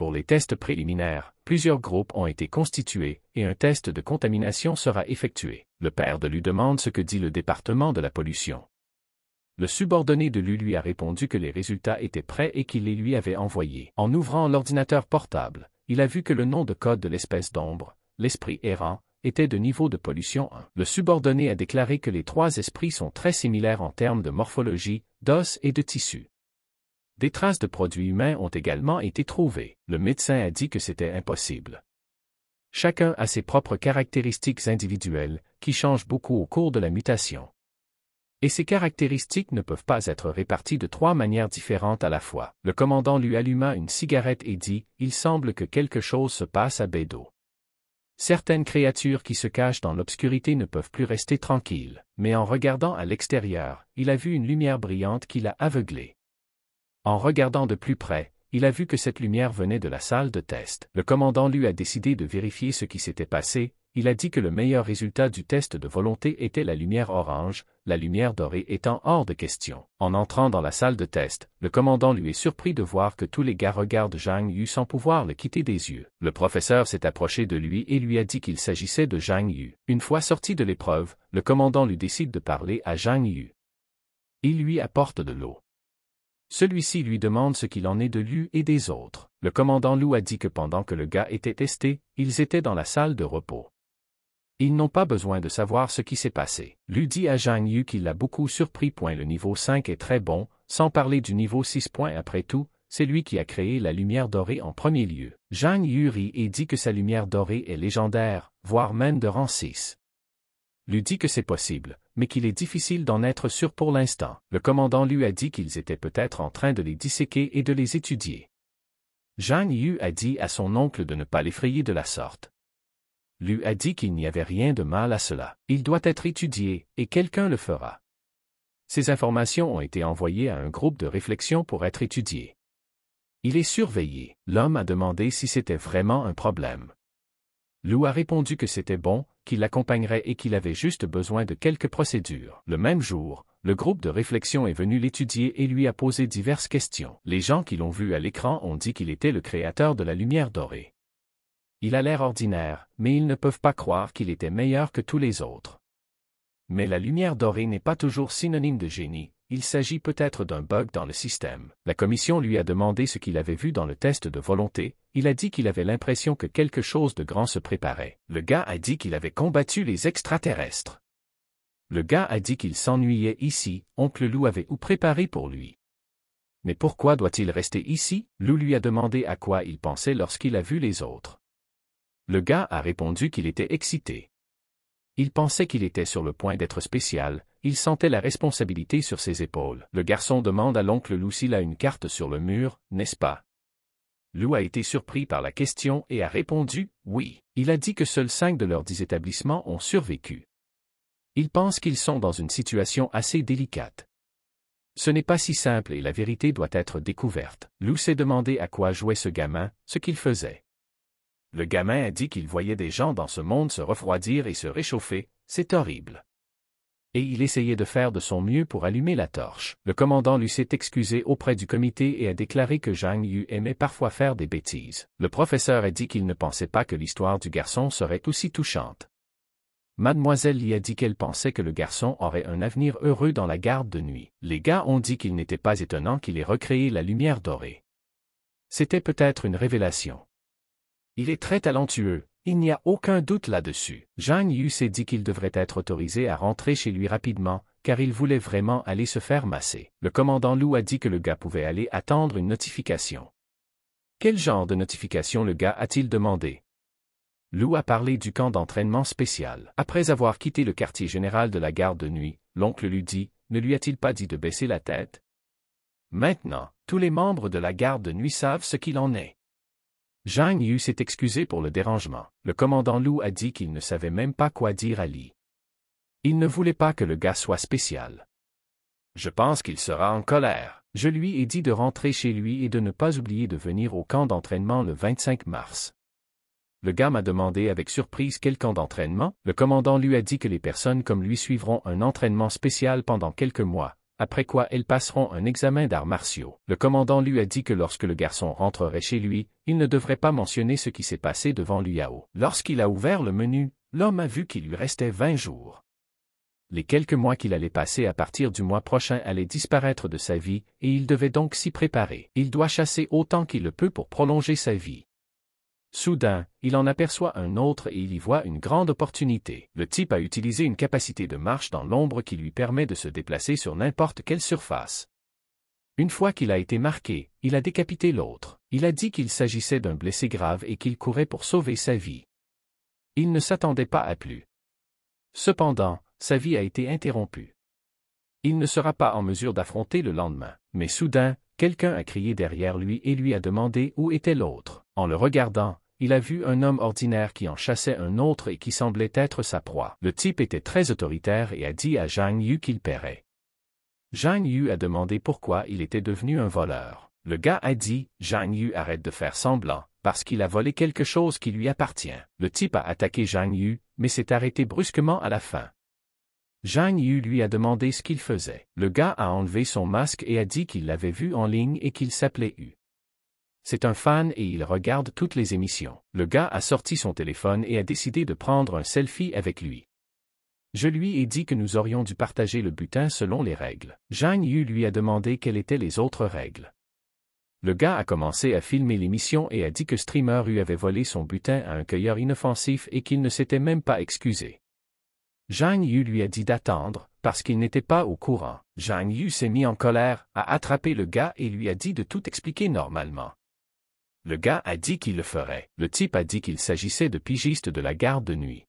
Pour les tests préliminaires, plusieurs groupes ont été constitués et un test de contamination sera effectué. Le père de lui demande ce que dit le département de la pollution. Le subordonné de Lu lui a répondu que les résultats étaient prêts et qu'il les lui avait envoyés. En ouvrant l'ordinateur portable, il a vu que le nom de code de l'espèce d'ombre, l'esprit errant, était de niveau de pollution 1. Le subordonné a déclaré que les trois esprits sont très similaires en termes de morphologie, d'os et de tissu. Des traces de produits humains ont également été trouvées. Le médecin a dit que c'était impossible. Chacun a ses propres caractéristiques individuelles, qui changent beaucoup au cours de la mutation. Et ces caractéristiques ne peuvent pas être réparties de trois manières différentes à la fois. Le commandant lui alluma une cigarette et dit, Il semble que quelque chose se passe à Bédo. Certaines créatures qui se cachent dans l'obscurité ne peuvent plus rester tranquilles, mais en regardant à l'extérieur, il a vu une lumière brillante qui l'a aveuglé. En regardant de plus près, il a vu que cette lumière venait de la salle de test. Le commandant lui a décidé de vérifier ce qui s'était passé, il a dit que le meilleur résultat du test de volonté était la lumière orange, la lumière dorée étant hors de question. En entrant dans la salle de test, le commandant lui est surpris de voir que tous les gars regardent Zhang Yu sans pouvoir le quitter des yeux. Le professeur s'est approché de lui et lui a dit qu'il s'agissait de Zhang Yu. Une fois sorti de l'épreuve, le commandant lui décide de parler à Zhang Yu. Il lui apporte de l'eau. Celui-ci lui demande ce qu'il en est de lui et des autres. Le commandant Lou a dit que pendant que le gars était testé, ils étaient dans la salle de repos. Ils n'ont pas besoin de savoir ce qui s'est passé. Lui dit à Zhang Yu qu'il l'a beaucoup surpris. point le niveau 5 est très bon, sans parler du niveau 6. après tout, c'est lui qui a créé la lumière dorée en premier lieu. Zhang Yu rit et dit que sa lumière dorée est légendaire, voire même de rang 6 lui dit que c'est possible, mais qu'il est difficile d'en être sûr pour l'instant. Le commandant lui a dit qu'ils étaient peut-être en train de les disséquer et de les étudier. Zhang Yu a dit à son oncle de ne pas l'effrayer de la sorte. Lui a dit qu'il n'y avait rien de mal à cela. Il doit être étudié, et quelqu'un le fera. Ces informations ont été envoyées à un groupe de réflexion pour être étudiées. Il est surveillé. L'homme a demandé si c'était vraiment un problème. Lou a répondu que c'était bon, qu'il l'accompagnerait et qu'il avait juste besoin de quelques procédures. Le même jour, le groupe de réflexion est venu l'étudier et lui a posé diverses questions. Les gens qui l'ont vu à l'écran ont dit qu'il était le créateur de la lumière dorée. Il a l'air ordinaire, mais ils ne peuvent pas croire qu'il était meilleur que tous les autres. Mais la lumière dorée n'est pas toujours synonyme de génie, il s'agit peut-être d'un bug dans le système. La commission lui a demandé ce qu'il avait vu dans le test de volonté, il a dit qu'il avait l'impression que quelque chose de grand se préparait. Le gars a dit qu'il avait combattu les extraterrestres. Le gars a dit qu'il s'ennuyait ici, oncle Lou avait ou préparé pour lui. Mais pourquoi doit-il rester ici Lou lui a demandé à quoi il pensait lorsqu'il a vu les autres. Le gars a répondu qu'il était excité. Il pensait qu'il était sur le point d'être spécial, il sentait la responsabilité sur ses épaules. Le garçon demande à l'oncle Lou s'il a une carte sur le mur, n'est-ce pas? Lou a été surpris par la question et a répondu oui. Il a dit que seuls cinq de leurs dix établissements ont survécu. Il pense qu'ils sont dans une situation assez délicate. Ce n'est pas si simple et la vérité doit être découverte. Lou s'est demandé à quoi jouait ce gamin, ce qu'il faisait. Le gamin a dit qu'il voyait des gens dans ce monde se refroidir et se réchauffer, c'est horrible. Et il essayait de faire de son mieux pour allumer la torche. Le commandant lui s'est excusé auprès du comité et a déclaré que Zhang Yu aimait parfois faire des bêtises. Le professeur a dit qu'il ne pensait pas que l'histoire du garçon serait aussi touchante. Mademoiselle lui a dit qu'elle pensait que le garçon aurait un avenir heureux dans la garde de nuit. Les gars ont dit qu'il n'était pas étonnant qu'il ait recréé la lumière dorée. C'était peut-être une révélation. Il est très talentueux, il n'y a aucun doute là-dessus. Zhang Yu s'est dit qu'il devrait être autorisé à rentrer chez lui rapidement, car il voulait vraiment aller se faire masser. Le commandant Lou a dit que le gars pouvait aller attendre une notification. Quel genre de notification le gars a-t-il demandé Lou a parlé du camp d'entraînement spécial. Après avoir quitté le quartier général de la garde de nuit, l'oncle lui dit, ne lui a-t-il pas dit de baisser la tête Maintenant, tous les membres de la garde de nuit savent ce qu'il en est. Zhang Yu s'est excusé pour le dérangement. Le commandant Lou a dit qu'il ne savait même pas quoi dire à Li. Il ne voulait pas que le gars soit spécial. Je pense qu'il sera en colère. Je lui ai dit de rentrer chez lui et de ne pas oublier de venir au camp d'entraînement le 25 mars. Le gars m'a demandé avec surprise quel camp d'entraînement. Le commandant lui a dit que les personnes comme lui suivront un entraînement spécial pendant quelques mois, après quoi elles passeront un examen d'arts martiaux. Le commandant lui a dit que lorsque le garçon rentrerait chez lui, il ne devrait pas mentionner ce qui s'est passé devant lui à haut Lorsqu'il a ouvert le menu, l'homme a vu qu'il lui restait vingt jours. Les quelques mois qu'il allait passer à partir du mois prochain allaient disparaître de sa vie, et il devait donc s'y préparer. Il doit chasser autant qu'il le peut pour prolonger sa vie. Soudain, il en aperçoit un autre et il y voit une grande opportunité. Le type a utilisé une capacité de marche dans l'ombre qui lui permet de se déplacer sur n'importe quelle surface. Une fois qu'il a été marqué, il a décapité l'autre. Il a dit qu'il s'agissait d'un blessé grave et qu'il courait pour sauver sa vie. Il ne s'attendait pas à plus. Cependant, sa vie a été interrompue. Il ne sera pas en mesure d'affronter le lendemain, mais soudain, quelqu'un a crié derrière lui et lui a demandé où était l'autre. En le regardant, il a vu un homme ordinaire qui en chassait un autre et qui semblait être sa proie. Le type était très autoritaire et a dit à Zhang Yu qu'il paierait. Zhang Yu a demandé pourquoi il était devenu un voleur. Le gars a dit, Zhang Yu arrête de faire semblant, parce qu'il a volé quelque chose qui lui appartient. Le type a attaqué Zhang Yu, mais s'est arrêté brusquement à la fin. Zhang Yu lui a demandé ce qu'il faisait. Le gars a enlevé son masque et a dit qu'il l'avait vu en ligne et qu'il s'appelait Yu. C'est un fan et il regarde toutes les émissions. Le gars a sorti son téléphone et a décidé de prendre un selfie avec lui. Je lui ai dit que nous aurions dû partager le butin selon les règles. Zhang Yu lui a demandé quelles étaient les autres règles. Le gars a commencé à filmer l'émission et a dit que Streamer U avait volé son butin à un cueilleur inoffensif et qu'il ne s'était même pas excusé. Zhang Yu lui a dit d'attendre, parce qu'il n'était pas au courant. Zhang Yu s'est mis en colère, a attrapé le gars et lui a dit de tout expliquer normalement. Le gars a dit qu'il le ferait. Le type a dit qu'il s'agissait de pigistes de la garde de nuit.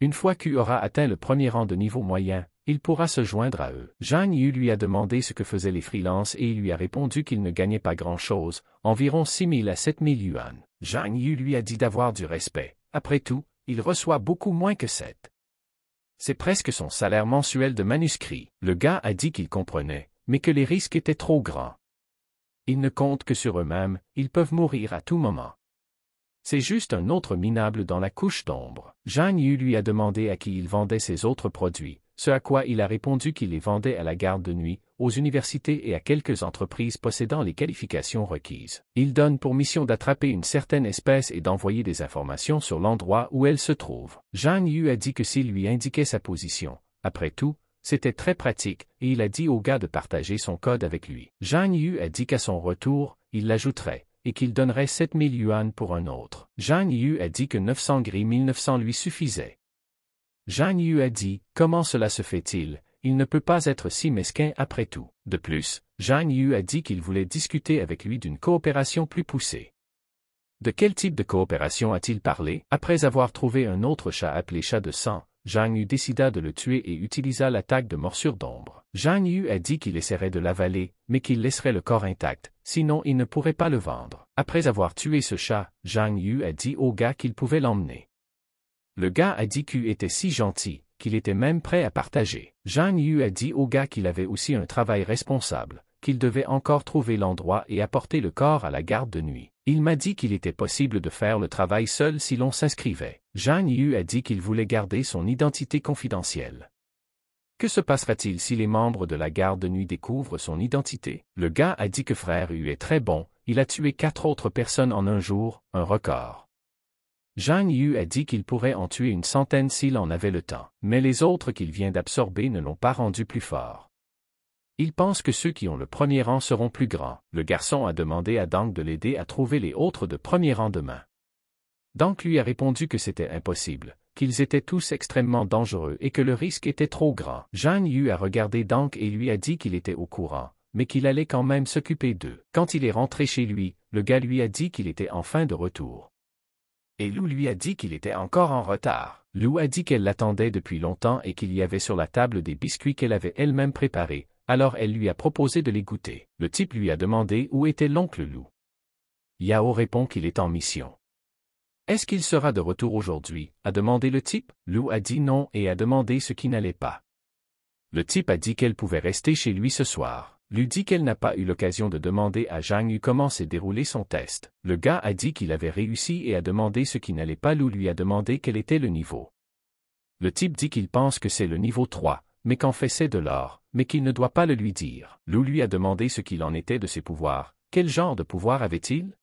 Une fois qu'U aura atteint le premier rang de niveau moyen, il pourra se joindre à eux. Zhang Yu lui a demandé ce que faisaient les freelances et il lui a répondu qu'il ne gagnait pas grand-chose, environ 6 000 à 7 000 yuan. Zhang Yu lui a dit d'avoir du respect. Après tout, il reçoit beaucoup moins que 7. C'est presque son salaire mensuel de manuscrit. Le gars a dit qu'il comprenait, mais que les risques étaient trop grands ils ne comptent que sur eux-mêmes, ils peuvent mourir à tout moment. C'est juste un autre minable dans la couche d'ombre. Zhang Yu lui a demandé à qui il vendait ses autres produits, ce à quoi il a répondu qu'il les vendait à la garde de nuit, aux universités et à quelques entreprises possédant les qualifications requises. Il donne pour mission d'attraper une certaine espèce et d'envoyer des informations sur l'endroit où elle se trouve. Zhang Yu a dit que s'il lui indiquait sa position, après tout, c'était très pratique, et il a dit au gars de partager son code avec lui. Zhang Yu a dit qu'à son retour, il l'ajouterait, et qu'il donnerait 7000 yuan pour un autre. Zhang Yu a dit que 900 gris 1900 lui suffisait. Zhang Yu a dit, comment cela se fait-il, il ne peut pas être si mesquin après tout. De plus, Zhang Yu a dit qu'il voulait discuter avec lui d'une coopération plus poussée. De quel type de coopération a-t-il parlé Après avoir trouvé un autre chat appelé chat de sang, Zhang Yu décida de le tuer et utilisa l'attaque de morsure d'ombre. Zhang Yu a dit qu'il essaierait de l'avaler, mais qu'il laisserait le corps intact, sinon il ne pourrait pas le vendre. Après avoir tué ce chat, Zhang Yu a dit au gars qu'il pouvait l'emmener. Le gars a dit qu'il était si gentil, qu'il était même prêt à partager. Zhang Yu a dit au gars qu'il avait aussi un travail responsable, qu'il devait encore trouver l'endroit et apporter le corps à la garde de nuit. Il m'a dit qu'il était possible de faire le travail seul si l'on s'inscrivait. Zhang Yu a dit qu'il voulait garder son identité confidentielle. Que se passera-t-il si les membres de la garde de nuit découvrent son identité Le gars a dit que frère Yu est très bon, il a tué quatre autres personnes en un jour, un record. Zhang Yu a dit qu'il pourrait en tuer une centaine s'il en avait le temps, mais les autres qu'il vient d'absorber ne l'ont pas rendu plus fort. Il pense que ceux qui ont le premier rang seront plus grands. Le garçon a demandé à Dank de l'aider à trouver les autres de premier rang demain. Dank lui a répondu que c'était impossible, qu'ils étaient tous extrêmement dangereux et que le risque était trop grand. Jeanne Yu a regardé Dank et lui a dit qu'il était au courant, mais qu'il allait quand même s'occuper d'eux. Quand il est rentré chez lui, le gars lui a dit qu'il était enfin de retour. Et Lou lui a dit qu'il était encore en retard. Lou a dit qu'elle l'attendait depuis longtemps et qu'il y avait sur la table des biscuits qu'elle avait elle-même préparés, alors elle lui a proposé de les goûter. Le type lui a demandé où était l'oncle Lou. Yao répond qu'il est en mission. Est-ce qu'il sera de retour aujourd'hui a demandé le type. Lou a dit non et a demandé ce qui n'allait pas. Le type a dit qu'elle pouvait rester chez lui ce soir. Lui dit qu'elle n'a pas eu l'occasion de demander à Zhang Yu comment s'est déroulé son test. Le gars a dit qu'il avait réussi et a demandé ce qui n'allait pas. Lou lui a demandé quel était le niveau. Le type dit qu'il pense que c'est le niveau 3, mais qu'en fait c'est de l'or, mais qu'il ne doit pas le lui dire. Lou lui a demandé ce qu'il en était de ses pouvoirs. Quel genre de pouvoir avait-il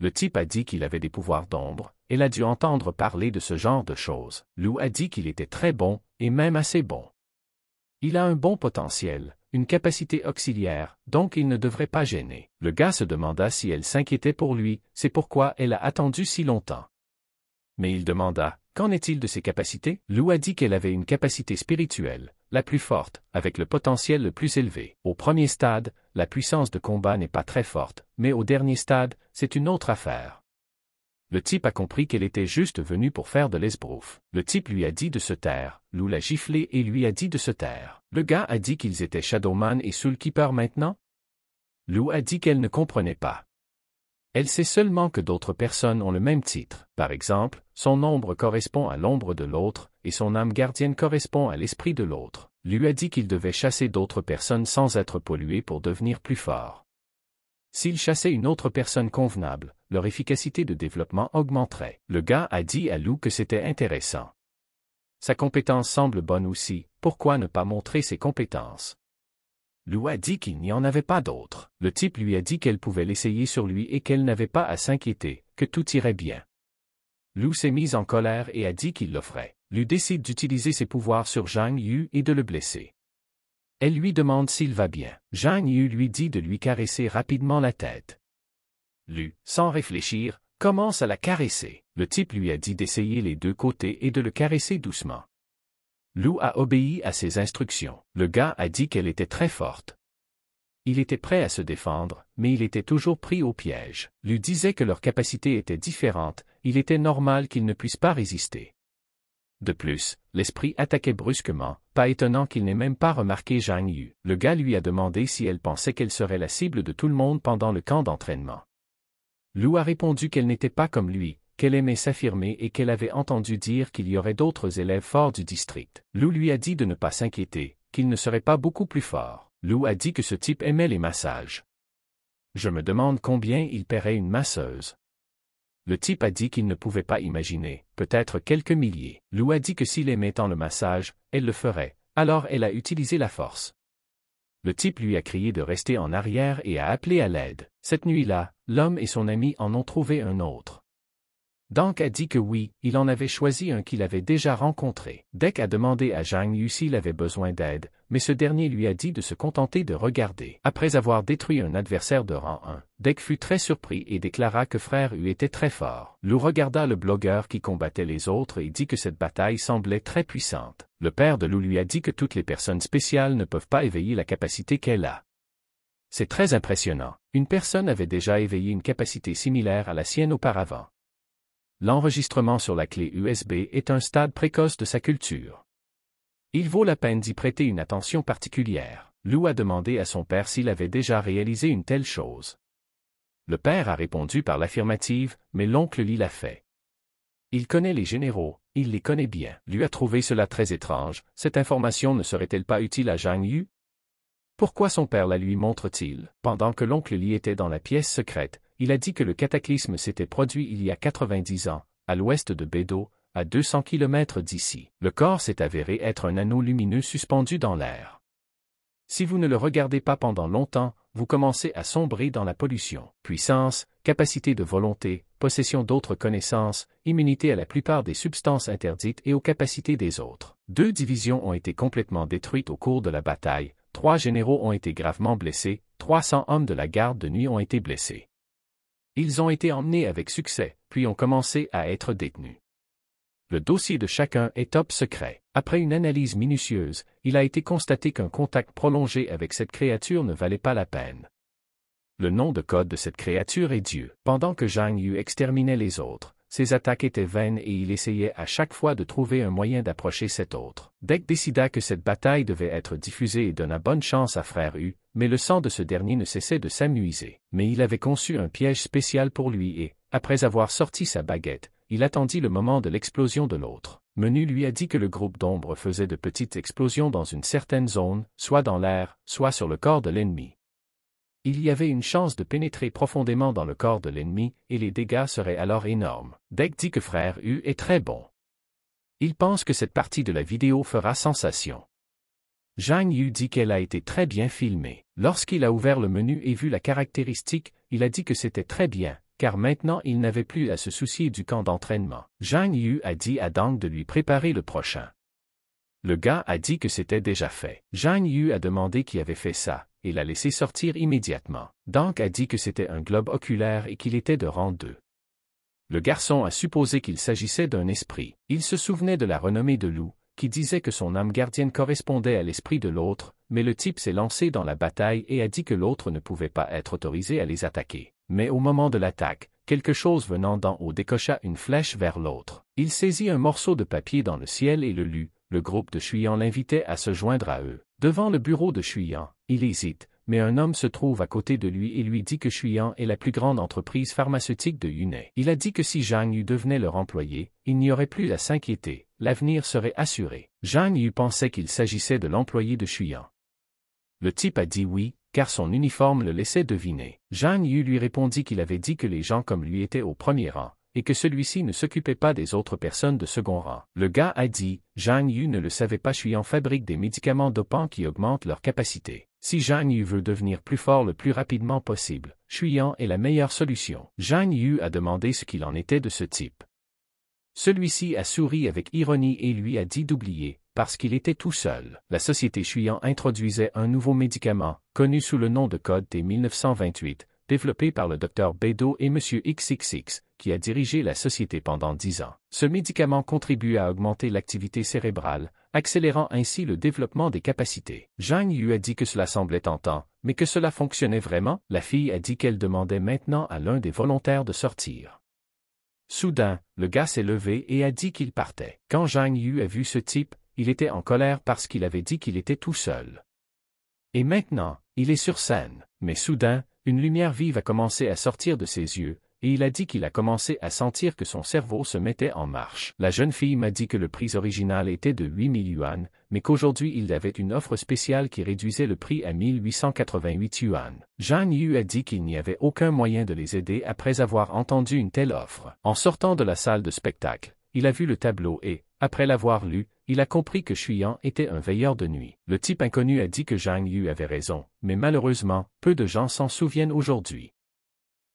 Le type a dit qu'il avait des pouvoirs d'ombre, elle a dû entendre parler de ce genre de choses. Lou a dit qu'il était très bon, et même assez bon. Il a un bon potentiel, une capacité auxiliaire, donc il ne devrait pas gêner. Le gars se demanda si elle s'inquiétait pour lui, c'est pourquoi elle a attendu si longtemps. Mais il demanda, qu'en est-il de ses capacités Lou a dit qu'elle avait une capacité spirituelle, la plus forte, avec le potentiel le plus élevé. Au premier stade, la puissance de combat n'est pas très forte, mais au dernier stade, c'est une autre affaire. Le type a compris qu'elle était juste venue pour faire de l'esbrouf. Le type lui a dit de se taire, Lou l'a giflé et lui a dit de se taire. Le gars a dit qu'ils étaient Shadowman et Soulkeeper maintenant? Lou a dit qu'elle ne comprenait pas. Elle sait seulement que d'autres personnes ont le même titre. Par exemple, son ombre correspond à l'ombre de l'autre, et son âme gardienne correspond à l'esprit de l'autre. Lui a dit qu'il devait chasser d'autres personnes sans être pollué pour devenir plus fort. S'il chassait une autre personne convenable, leur efficacité de développement augmenterait. Le gars a dit à Lou que c'était intéressant. Sa compétence semble bonne aussi, pourquoi ne pas montrer ses compétences Lou a dit qu'il n'y en avait pas d'autre. Le type lui a dit qu'elle pouvait l'essayer sur lui et qu'elle n'avait pas à s'inquiéter, que tout irait bien. Lou s'est mise en colère et a dit qu'il l'offrait. Lu décide d'utiliser ses pouvoirs sur Zhang Yu et de le blesser. Elle lui demande s'il va bien. Zhang Yu lui dit de lui caresser rapidement la tête. Lu, sans réfléchir, commence à la caresser. Le type lui a dit d'essayer les deux côtés et de le caresser doucement. Lou a obéi à ses instructions. Le gars a dit qu'elle était très forte. Il était prêt à se défendre, mais il était toujours pris au piège. Lui disait que leurs capacités étaient différentes, il était normal qu'il ne puisse pas résister. De plus, l'esprit attaquait brusquement, pas étonnant qu'il n'ait même pas remarqué Zhang Yu. Le gars lui a demandé si elle pensait qu'elle serait la cible de tout le monde pendant le camp d'entraînement. Lou a répondu qu'elle n'était pas comme lui, qu'elle aimait s'affirmer et qu'elle avait entendu dire qu'il y aurait d'autres élèves forts du district. Lou lui a dit de ne pas s'inquiéter, qu'il ne serait pas beaucoup plus fort. Lou a dit que ce type aimait les massages. Je me demande combien il paierait une masseuse. Le type a dit qu'il ne pouvait pas imaginer, peut-être quelques milliers. Lou a dit que s'il aimait tant le massage, elle le ferait, alors elle a utilisé la force. Le type lui a crié de rester en arrière et a appelé à l'aide. Cette nuit-là, l'homme et son ami en ont trouvé un autre. Dank a dit que oui, il en avait choisi un qu'il avait déjà rencontré. Deck a demandé à Zhang Yu s'il avait besoin d'aide, mais ce dernier lui a dit de se contenter de regarder. Après avoir détruit un adversaire de rang 1, Deck fut très surpris et déclara que Frère Yu était très fort. Lou regarda le blogueur qui combattait les autres et dit que cette bataille semblait très puissante. Le père de Lou lui a dit que toutes les personnes spéciales ne peuvent pas éveiller la capacité qu'elle a. C'est très impressionnant. Une personne avait déjà éveillé une capacité similaire à la sienne auparavant l'enregistrement sur la clé USB est un stade précoce de sa culture. Il vaut la peine d'y prêter une attention particulière. Lou a demandé à son père s'il avait déjà réalisé une telle chose. Le père a répondu par l'affirmative, mais l'oncle Li l'a fait. Il connaît les généraux, il les connaît bien. Lui a trouvé cela très étrange, cette information ne serait-elle pas utile à Zhang Yu? Pourquoi son père la lui montre-t-il? Pendant que l'oncle Li était dans la pièce secrète, il a dit que le cataclysme s'était produit il y a 90 ans, à l'ouest de Bédo, à 200 km d'ici. Le corps s'est avéré être un anneau lumineux suspendu dans l'air. Si vous ne le regardez pas pendant longtemps, vous commencez à sombrer dans la pollution. Puissance, capacité de volonté, possession d'autres connaissances, immunité à la plupart des substances interdites et aux capacités des autres. Deux divisions ont été complètement détruites au cours de la bataille, trois généraux ont été gravement blessés, 300 hommes de la garde de nuit ont été blessés. Ils ont été emmenés avec succès, puis ont commencé à être détenus. Le dossier de chacun est top secret. Après une analyse minutieuse, il a été constaté qu'un contact prolongé avec cette créature ne valait pas la peine. Le nom de code de cette créature est Dieu. Pendant que Zhang Yu exterminait les autres, ses attaques étaient vaines et il essayait à chaque fois de trouver un moyen d'approcher cet autre. Deck décida que cette bataille devait être diffusée et donna bonne chance à frère U, mais le sang de ce dernier ne cessait de s'amuser. Mais il avait conçu un piège spécial pour lui et, après avoir sorti sa baguette, il attendit le moment de l'explosion de l'autre. Menu lui a dit que le groupe d'ombre faisait de petites explosions dans une certaine zone, soit dans l'air, soit sur le corps de l'ennemi il y avait une chance de pénétrer profondément dans le corps de l'ennemi, et les dégâts seraient alors énormes. Dek dit que frère U est très bon. Il pense que cette partie de la vidéo fera sensation. Zhang Yu dit qu'elle a été très bien filmée. Lorsqu'il a ouvert le menu et vu la caractéristique, il a dit que c'était très bien, car maintenant il n'avait plus à se soucier du camp d'entraînement. Zhang Yu a dit à Dang de lui préparer le prochain. Le gars a dit que c'était déjà fait. Zhang Yu a demandé qui avait fait ça, et l'a laissé sortir immédiatement. Dank a dit que c'était un globe oculaire et qu'il était de rang 2. Le garçon a supposé qu'il s'agissait d'un esprit. Il se souvenait de la renommée de Lou, qui disait que son âme gardienne correspondait à l'esprit de l'autre, mais le type s'est lancé dans la bataille et a dit que l'autre ne pouvait pas être autorisé à les attaquer. Mais au moment de l'attaque, quelque chose venant d'en haut décocha une flèche vers l'autre. Il saisit un morceau de papier dans le ciel et le lut, le groupe de Chuyan l'invitait à se joindre à eux. Devant le bureau de Chuyan, il hésite, mais un homme se trouve à côté de lui et lui dit que Chuyan est la plus grande entreprise pharmaceutique de yunai. Il a dit que si Zhang Yu devenait leur employé, il n'y aurait plus à s'inquiéter, l'avenir serait assuré. Zhang Yu pensait qu'il s'agissait de l'employé de Chuyan. Le type a dit oui, car son uniforme le laissait deviner. Zhang Yu lui répondit qu'il avait dit que les gens comme lui étaient au premier rang, et que celui-ci ne s'occupait pas des autres personnes de second rang. Le gars a dit, Zhang Yu ne le savait pas Chuyan fabrique des médicaments dopants qui augmentent leur capacité. Si Zhang Yu veut devenir plus fort le plus rapidement possible, Chuyan est la meilleure solution. Zhang Yu a demandé ce qu'il en était de ce type. Celui-ci a souri avec ironie et lui a dit d'oublier, parce qu'il était tout seul. La société Chuyan introduisait un nouveau médicament, connu sous le nom de code T1928, développé par le Dr Bedo et M. XXX, qui a dirigé la société pendant dix ans. Ce médicament contribue à augmenter l'activité cérébrale, accélérant ainsi le développement des capacités. Zhang Yu a dit que cela semblait tentant, mais que cela fonctionnait vraiment. La fille a dit qu'elle demandait maintenant à l'un des volontaires de sortir. Soudain, le gars s'est levé et a dit qu'il partait. Quand Zhang Yu a vu ce type, il était en colère parce qu'il avait dit qu'il était tout seul. Et maintenant, il est sur scène. Mais soudain, une lumière vive a commencé à sortir de ses yeux, et il a dit qu'il a commencé à sentir que son cerveau se mettait en marche. La jeune fille m'a dit que le prix original était de 8000 yuan, mais qu'aujourd'hui il avait une offre spéciale qui réduisait le prix à 1888 yuan. Zhang Yu a dit qu'il n'y avait aucun moyen de les aider après avoir entendu une telle offre. En sortant de la salle de spectacle, il a vu le tableau et, après l'avoir lu, il a compris que Yan était un veilleur de nuit. Le type inconnu a dit que Zhang Yu avait raison, mais malheureusement, peu de gens s'en souviennent aujourd'hui.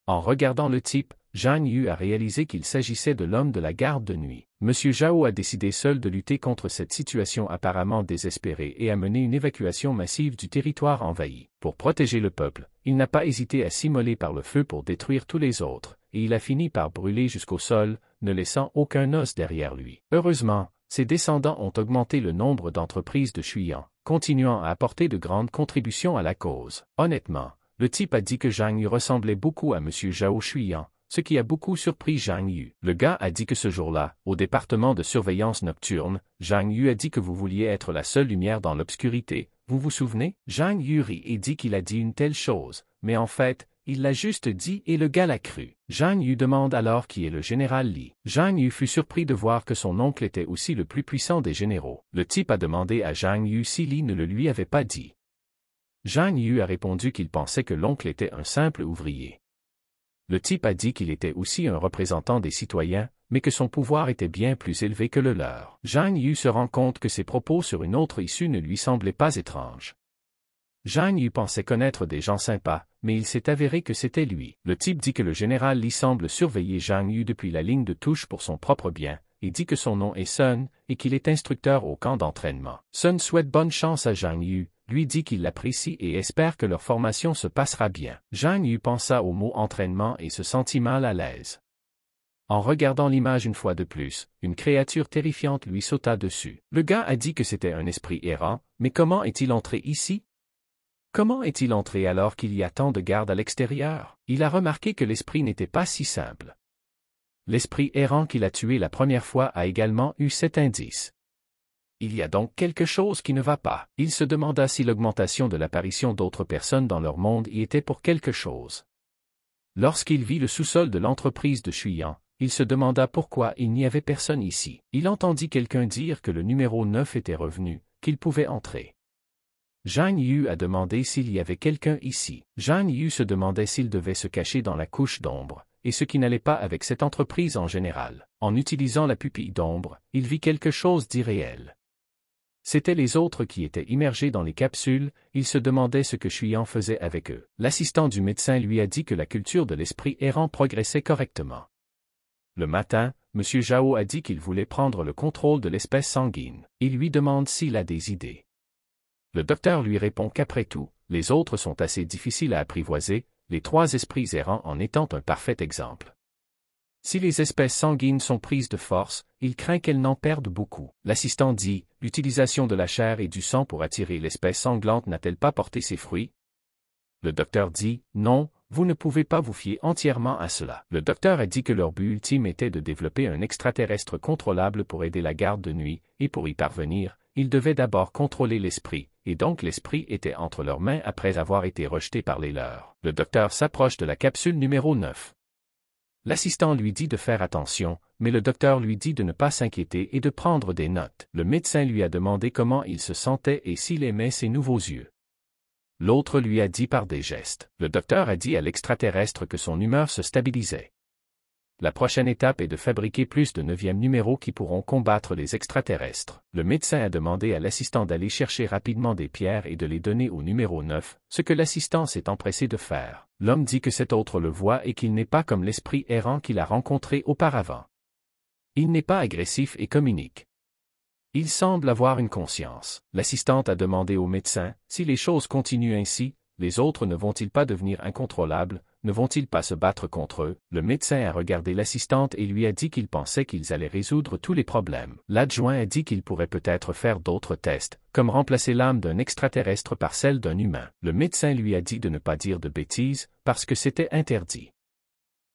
En regardant le type, Zhang Yu a réalisé qu'il s'agissait de l'homme de la garde de nuit. M. Zhao a décidé seul de lutter contre cette situation apparemment désespérée et a mené une évacuation massive du territoire envahi. Pour protéger le peuple, il n'a pas hésité à s'immoler par le feu pour détruire tous les autres, et il a fini par brûler jusqu'au sol, ne laissant aucun os derrière lui. Heureusement, ses descendants ont augmenté le nombre d'entreprises de Chuyan, continuant à apporter de grandes contributions à la cause. Honnêtement, le type a dit que Zhang Yu ressemblait beaucoup à M. Zhao Chuyan, ce qui a beaucoup surpris Zhang Yu. Le gars a dit que ce jour-là, au département de surveillance nocturne, Zhang Yu a dit que vous vouliez être la seule lumière dans l'obscurité. Vous vous souvenez Zhang Yu rit et dit qu'il a dit une telle chose, mais en fait, il l'a juste dit et le gars l'a cru. Zhang Yu demande alors qui est le général Li. Zhang Yu fut surpris de voir que son oncle était aussi le plus puissant des généraux. Le type a demandé à Zhang Yu si Li ne le lui avait pas dit. Zhang Yu a répondu qu'il pensait que l'oncle était un simple ouvrier. Le type a dit qu'il était aussi un représentant des citoyens, mais que son pouvoir était bien plus élevé que le leur. Zhang Yu se rend compte que ses propos sur une autre issue ne lui semblaient pas étranges. Zhang Yu pensait connaître des gens sympas, mais il s'est avéré que c'était lui. Le type dit que le général Li semble surveiller Zhang Yu depuis la ligne de touche pour son propre bien, et dit que son nom est Sun, et qu'il est instructeur au camp d'entraînement. Sun souhaite bonne chance à Zhang Yu, lui dit qu'il l'apprécie et espère que leur formation se passera bien. Zhang Yu pensa au mot entraînement et se sentit mal à l'aise. En regardant l'image une fois de plus, une créature terrifiante lui sauta dessus. Le gars a dit que c'était un esprit errant, mais comment est-il entré ici Comment est-il entré alors qu'il y a tant de gardes à l'extérieur Il a remarqué que l'esprit n'était pas si simple. L'esprit errant qu'il a tué la première fois a également eu cet indice. Il y a donc quelque chose qui ne va pas. Il se demanda si l'augmentation de l'apparition d'autres personnes dans leur monde y était pour quelque chose. Lorsqu'il vit le sous-sol de l'entreprise de Chuyan, il se demanda pourquoi il n'y avait personne ici. Il entendit quelqu'un dire que le numéro 9 était revenu, qu'il pouvait entrer. Zhang Yu a demandé s'il y avait quelqu'un ici. Zhang Yu se demandait s'il devait se cacher dans la couche d'ombre, et ce qui n'allait pas avec cette entreprise en général. En utilisant la pupille d'ombre, il vit quelque chose d'irréel. C'étaient les autres qui étaient immergés dans les capsules, il se demandait ce que Chuyan faisait avec eux. L'assistant du médecin lui a dit que la culture de l'esprit errant progressait correctement. Le matin, M. Zhao a dit qu'il voulait prendre le contrôle de l'espèce sanguine. Il lui demande s'il a des idées. Le docteur lui répond qu'après tout, les autres sont assez difficiles à apprivoiser, les trois esprits errants en étant un parfait exemple. Si les espèces sanguines sont prises de force, il craint qu'elles n'en perdent beaucoup. L'assistant dit, l'utilisation de la chair et du sang pour attirer l'espèce sanglante n'a-t-elle pas porté ses fruits Le docteur dit, non, vous ne pouvez pas vous fier entièrement à cela. Le docteur a dit que leur but ultime était de développer un extraterrestre contrôlable pour aider la garde de nuit, et pour y parvenir, ils devaient d'abord contrôler l'esprit, et donc l'esprit était entre leurs mains après avoir été rejeté par les leurs. Le docteur s'approche de la capsule numéro 9. L'assistant lui dit de faire attention, mais le docteur lui dit de ne pas s'inquiéter et de prendre des notes. Le médecin lui a demandé comment il se sentait et s'il aimait ses nouveaux yeux. L'autre lui a dit par des gestes. Le docteur a dit à l'extraterrestre que son humeur se stabilisait la prochaine étape est de fabriquer plus de neuvième numéros qui pourront combattre les extraterrestres. Le médecin a demandé à l'assistant d'aller chercher rapidement des pierres et de les donner au numéro 9, ce que l'assistant s'est empressé de faire. L'homme dit que cet autre le voit et qu'il n'est pas comme l'esprit errant qu'il a rencontré auparavant. Il n'est pas agressif et communique. Il semble avoir une conscience. L'assistante a demandé au médecin, si les choses continuent ainsi, les autres ne vont-ils pas devenir incontrôlables, ne vont-ils pas se battre contre eux Le médecin a regardé l'assistante et lui a dit qu'il pensait qu'ils allaient résoudre tous les problèmes. L'adjoint a dit qu'il pourrait peut-être faire d'autres tests, comme remplacer l'âme d'un extraterrestre par celle d'un humain. Le médecin lui a dit de ne pas dire de bêtises, parce que c'était interdit.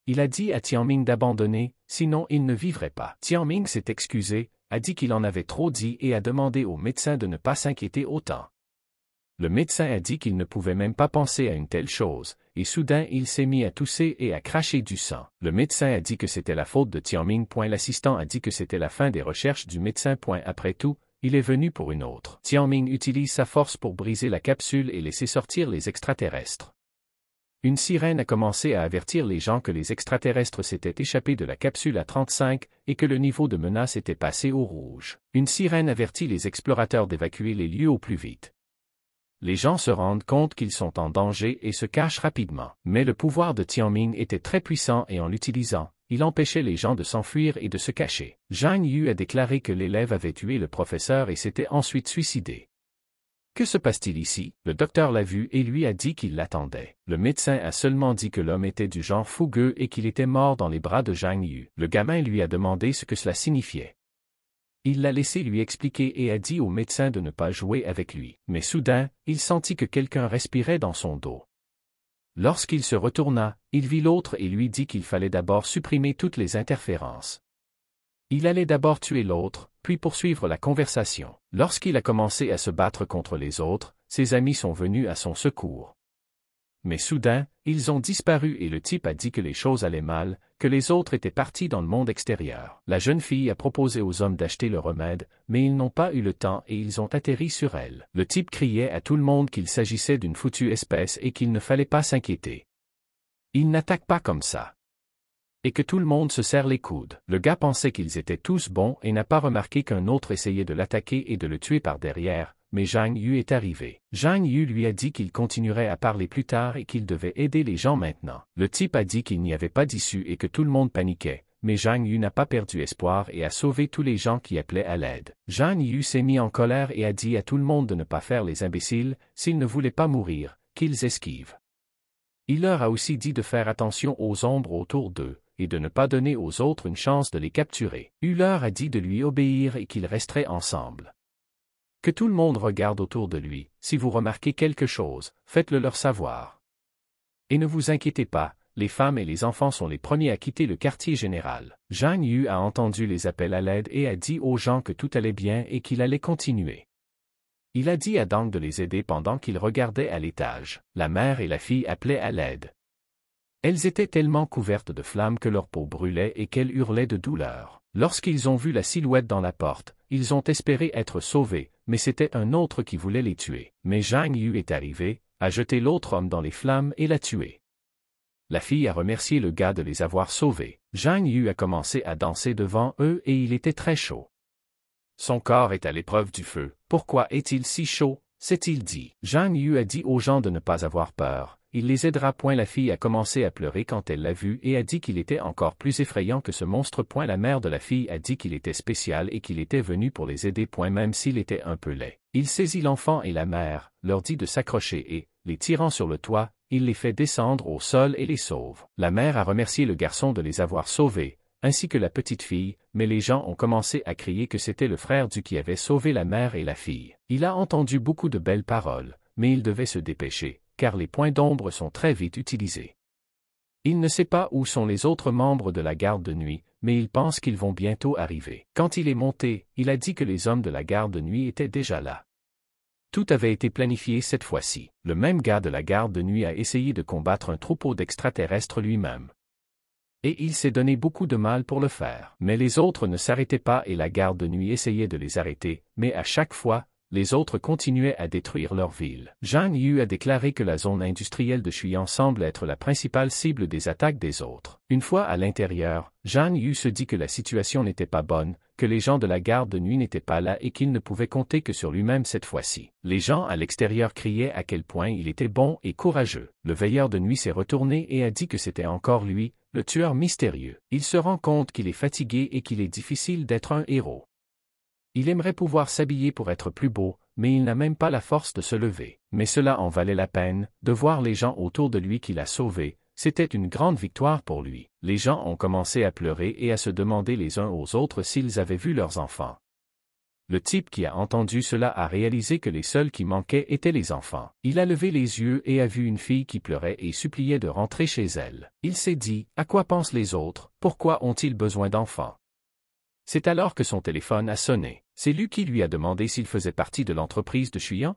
Il a dit à Tianming d'abandonner, sinon il ne vivrait pas. Tianming s'est excusé, a dit qu'il en avait trop dit et a demandé au médecin de ne pas s'inquiéter autant. Le médecin a dit qu'il ne pouvait même pas penser à une telle chose, et soudain il s'est mis à tousser et à cracher du sang. Le médecin a dit que c'était la faute de Tianming. L'assistant a dit que c'était la fin des recherches du médecin. Après tout, il est venu pour une autre. Tianming utilise sa force pour briser la capsule et laisser sortir les extraterrestres. Une sirène a commencé à avertir les gens que les extraterrestres s'étaient échappés de la capsule à 35 et que le niveau de menace était passé au rouge. Une sirène avertit les explorateurs d'évacuer les lieux au plus vite les gens se rendent compte qu'ils sont en danger et se cachent rapidement. Mais le pouvoir de Tianming était très puissant et en l'utilisant, il empêchait les gens de s'enfuir et de se cacher. Zhang Yu a déclaré que l'élève avait tué le professeur et s'était ensuite suicidé. Que se passe-t-il ici Le docteur l'a vu et lui a dit qu'il l'attendait. Le médecin a seulement dit que l'homme était du genre fougueux et qu'il était mort dans les bras de Zhang Yu. Le gamin lui a demandé ce que cela signifiait. Il l'a laissé lui expliquer et a dit au médecin de ne pas jouer avec lui. Mais soudain, il sentit que quelqu'un respirait dans son dos. Lorsqu'il se retourna, il vit l'autre et lui dit qu'il fallait d'abord supprimer toutes les interférences. Il allait d'abord tuer l'autre, puis poursuivre la conversation. Lorsqu'il a commencé à se battre contre les autres, ses amis sont venus à son secours mais soudain, ils ont disparu et le type a dit que les choses allaient mal, que les autres étaient partis dans le monde extérieur. La jeune fille a proposé aux hommes d'acheter le remède, mais ils n'ont pas eu le temps et ils ont atterri sur elle. Le type criait à tout le monde qu'il s'agissait d'une foutue espèce et qu'il ne fallait pas s'inquiéter. Ils n'attaquent pas comme ça. Et que tout le monde se serre les coudes. Le gars pensait qu'ils étaient tous bons et n'a pas remarqué qu'un autre essayait de l'attaquer et de le tuer par derrière, mais Zhang Yu est arrivé. Zhang Yu lui a dit qu'il continuerait à parler plus tard et qu'il devait aider les gens maintenant. Le type a dit qu'il n'y avait pas d'issue et que tout le monde paniquait, mais Zhang Yu n'a pas perdu espoir et a sauvé tous les gens qui appelaient à l'aide. Zhang Yu s'est mis en colère et a dit à tout le monde de ne pas faire les imbéciles, s'ils ne voulaient pas mourir, qu'ils esquivent. Il leur a aussi dit de faire attention aux ombres autour d'eux, et de ne pas donner aux autres une chance de les capturer. leur a dit de lui obéir et qu'ils resteraient ensemble. Que tout le monde regarde autour de lui, si vous remarquez quelque chose, faites-le leur savoir. Et ne vous inquiétez pas, les femmes et les enfants sont les premiers à quitter le quartier général. Zhang Yu a entendu les appels à l'aide et a dit aux gens que tout allait bien et qu'il allait continuer. Il a dit à Dang de les aider pendant qu'ils regardaient à l'étage. La mère et la fille appelaient à l'aide. Elles étaient tellement couvertes de flammes que leur peau brûlait et qu'elles hurlaient de douleur. Lorsqu'ils ont vu la silhouette dans la porte, ils ont espéré être sauvés, mais c'était un autre qui voulait les tuer. Mais Zhang Yu est arrivé, a jeté l'autre homme dans les flammes et l'a tué. La fille a remercié le gars de les avoir sauvés. Zhang Yu a commencé à danser devant eux et il était très chaud. Son corps est à l'épreuve du feu. Pourquoi est-il si chaud s'est-il dit. Zhang Yu a dit aux gens de ne pas avoir peur, il les aidera. Point la fille a commencé à pleurer quand elle l'a vu et a dit qu'il était encore plus effrayant que ce monstre. Point la mère de la fille a dit qu'il était spécial et qu'il était venu pour les aider. Point même s'il était un peu laid. Il saisit l'enfant et la mère, leur dit de s'accrocher et, les tirant sur le toit, il les fait descendre au sol et les sauve. La mère a remercié le garçon de les avoir sauvés, ainsi que la petite fille, mais les gens ont commencé à crier que c'était le frère du qui avait sauvé la mère et la fille. Il a entendu beaucoup de belles paroles, mais il devait se dépêcher car les points d'ombre sont très vite utilisés. Il ne sait pas où sont les autres membres de la garde de nuit, mais il pense qu'ils vont bientôt arriver. Quand il est monté, il a dit que les hommes de la garde de nuit étaient déjà là. Tout avait été planifié cette fois-ci. Le même gars de la garde de nuit a essayé de combattre un troupeau d'extraterrestres lui-même. Et il s'est donné beaucoup de mal pour le faire. Mais les autres ne s'arrêtaient pas et la garde de nuit essayait de les arrêter, mais à chaque fois, les autres continuaient à détruire leur ville. Zhang Yu a déclaré que la zone industrielle de Chuyan semble être la principale cible des attaques des autres. Une fois à l'intérieur, Zhang Yu se dit que la situation n'était pas bonne, que les gens de la garde de nuit n'étaient pas là et qu'il ne pouvait compter que sur lui-même cette fois-ci. Les gens à l'extérieur criaient à quel point il était bon et courageux. Le veilleur de nuit s'est retourné et a dit que c'était encore lui, le tueur mystérieux. Il se rend compte qu'il est fatigué et qu'il est difficile d'être un héros. Il aimerait pouvoir s'habiller pour être plus beau, mais il n'a même pas la force de se lever. Mais cela en valait la peine, de voir les gens autour de lui qui a sauvé, c'était une grande victoire pour lui. Les gens ont commencé à pleurer et à se demander les uns aux autres s'ils avaient vu leurs enfants. Le type qui a entendu cela a réalisé que les seuls qui manquaient étaient les enfants. Il a levé les yeux et a vu une fille qui pleurait et suppliait de rentrer chez elle. Il s'est dit, à quoi pensent les autres, pourquoi ont-ils besoin d'enfants c'est alors que son téléphone a sonné. C'est lui qui lui a demandé s'il faisait partie de l'entreprise de Chuyan.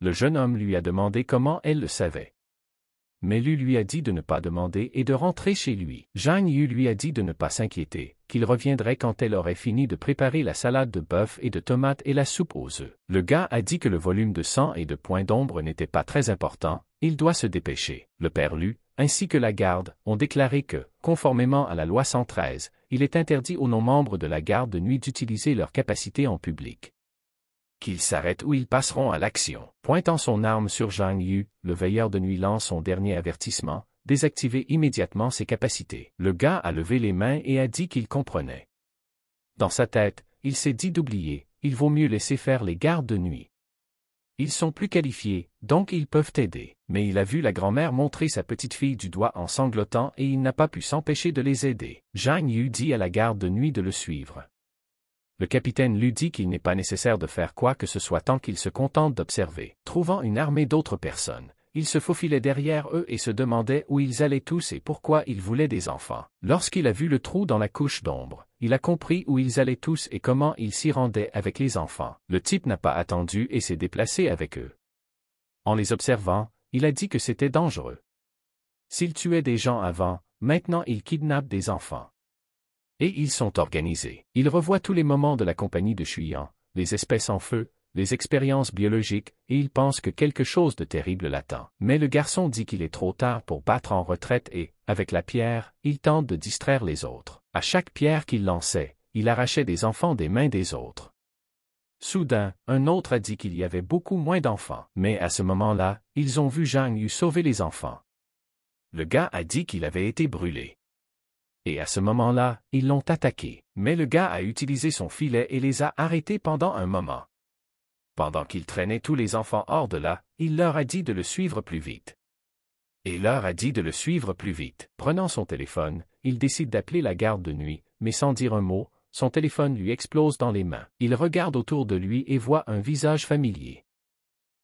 Le jeune homme lui a demandé comment elle le savait. Mais Lu lui a dit de ne pas demander et de rentrer chez lui. Zhang Yu lui a dit de ne pas s'inquiéter, qu'il reviendrait quand elle aurait fini de préparer la salade de bœuf et de tomates et la soupe aux œufs. Le gars a dit que le volume de sang et de points d'ombre n'était pas très important, il doit se dépêcher. Le père Lu, ainsi que la garde, ont déclaré que, conformément à la loi 113, il est interdit aux non-membres de la garde de nuit d'utiliser leur capacité en public. Qu'ils s'arrêtent ou ils passeront à l'action. Pointant son arme sur Zhang Yu, le veilleur de nuit lance son dernier avertissement, désactiver immédiatement ses capacités. Le gars a levé les mains et a dit qu'il comprenait. Dans sa tête, il s'est dit d'oublier, il vaut mieux laisser faire les gardes de nuit. Ils sont plus qualifiés, donc ils peuvent aider. Mais il a vu la grand-mère montrer sa petite fille du doigt en sanglotant et il n'a pas pu s'empêcher de les aider. Zhang Yu dit à la garde de nuit de le suivre. Le capitaine lui dit qu'il n'est pas nécessaire de faire quoi que ce soit tant qu'il se contente d'observer. Trouvant une armée d'autres personnes, il se faufilait derrière eux et se demandait où ils allaient tous et pourquoi ils voulaient des enfants. Lorsqu'il a vu le trou dans la couche d'ombre, il a compris où ils allaient tous et comment ils s'y rendaient avec les enfants. Le type n'a pas attendu et s'est déplacé avec eux. En les observant, il a dit que c'était dangereux. S'ils tuaient des gens avant, maintenant ils kidnappent des enfants. Et ils sont organisés. Il revoit tous les moments de la compagnie de Chuyan, les espèces en feu, les expériences biologiques, et il pense que quelque chose de terrible l'attend. Mais le garçon dit qu'il est trop tard pour battre en retraite et, avec la pierre, il tente de distraire les autres. À chaque pierre qu'il lançait, il arrachait des enfants des mains des autres. Soudain, un autre a dit qu'il y avait beaucoup moins d'enfants. Mais à ce moment-là, ils ont vu Zhang Yu sauver les enfants. Le gars a dit qu'il avait été brûlé. Et à ce moment-là, ils l'ont attaqué. Mais le gars a utilisé son filet et les a arrêtés pendant un moment pendant qu'il traînait tous les enfants hors de là, il leur a dit de le suivre plus vite. Et leur a dit de le suivre plus vite. Prenant son téléphone, il décide d'appeler la garde de nuit, mais sans dire un mot, son téléphone lui explose dans les mains. Il regarde autour de lui et voit un visage familier.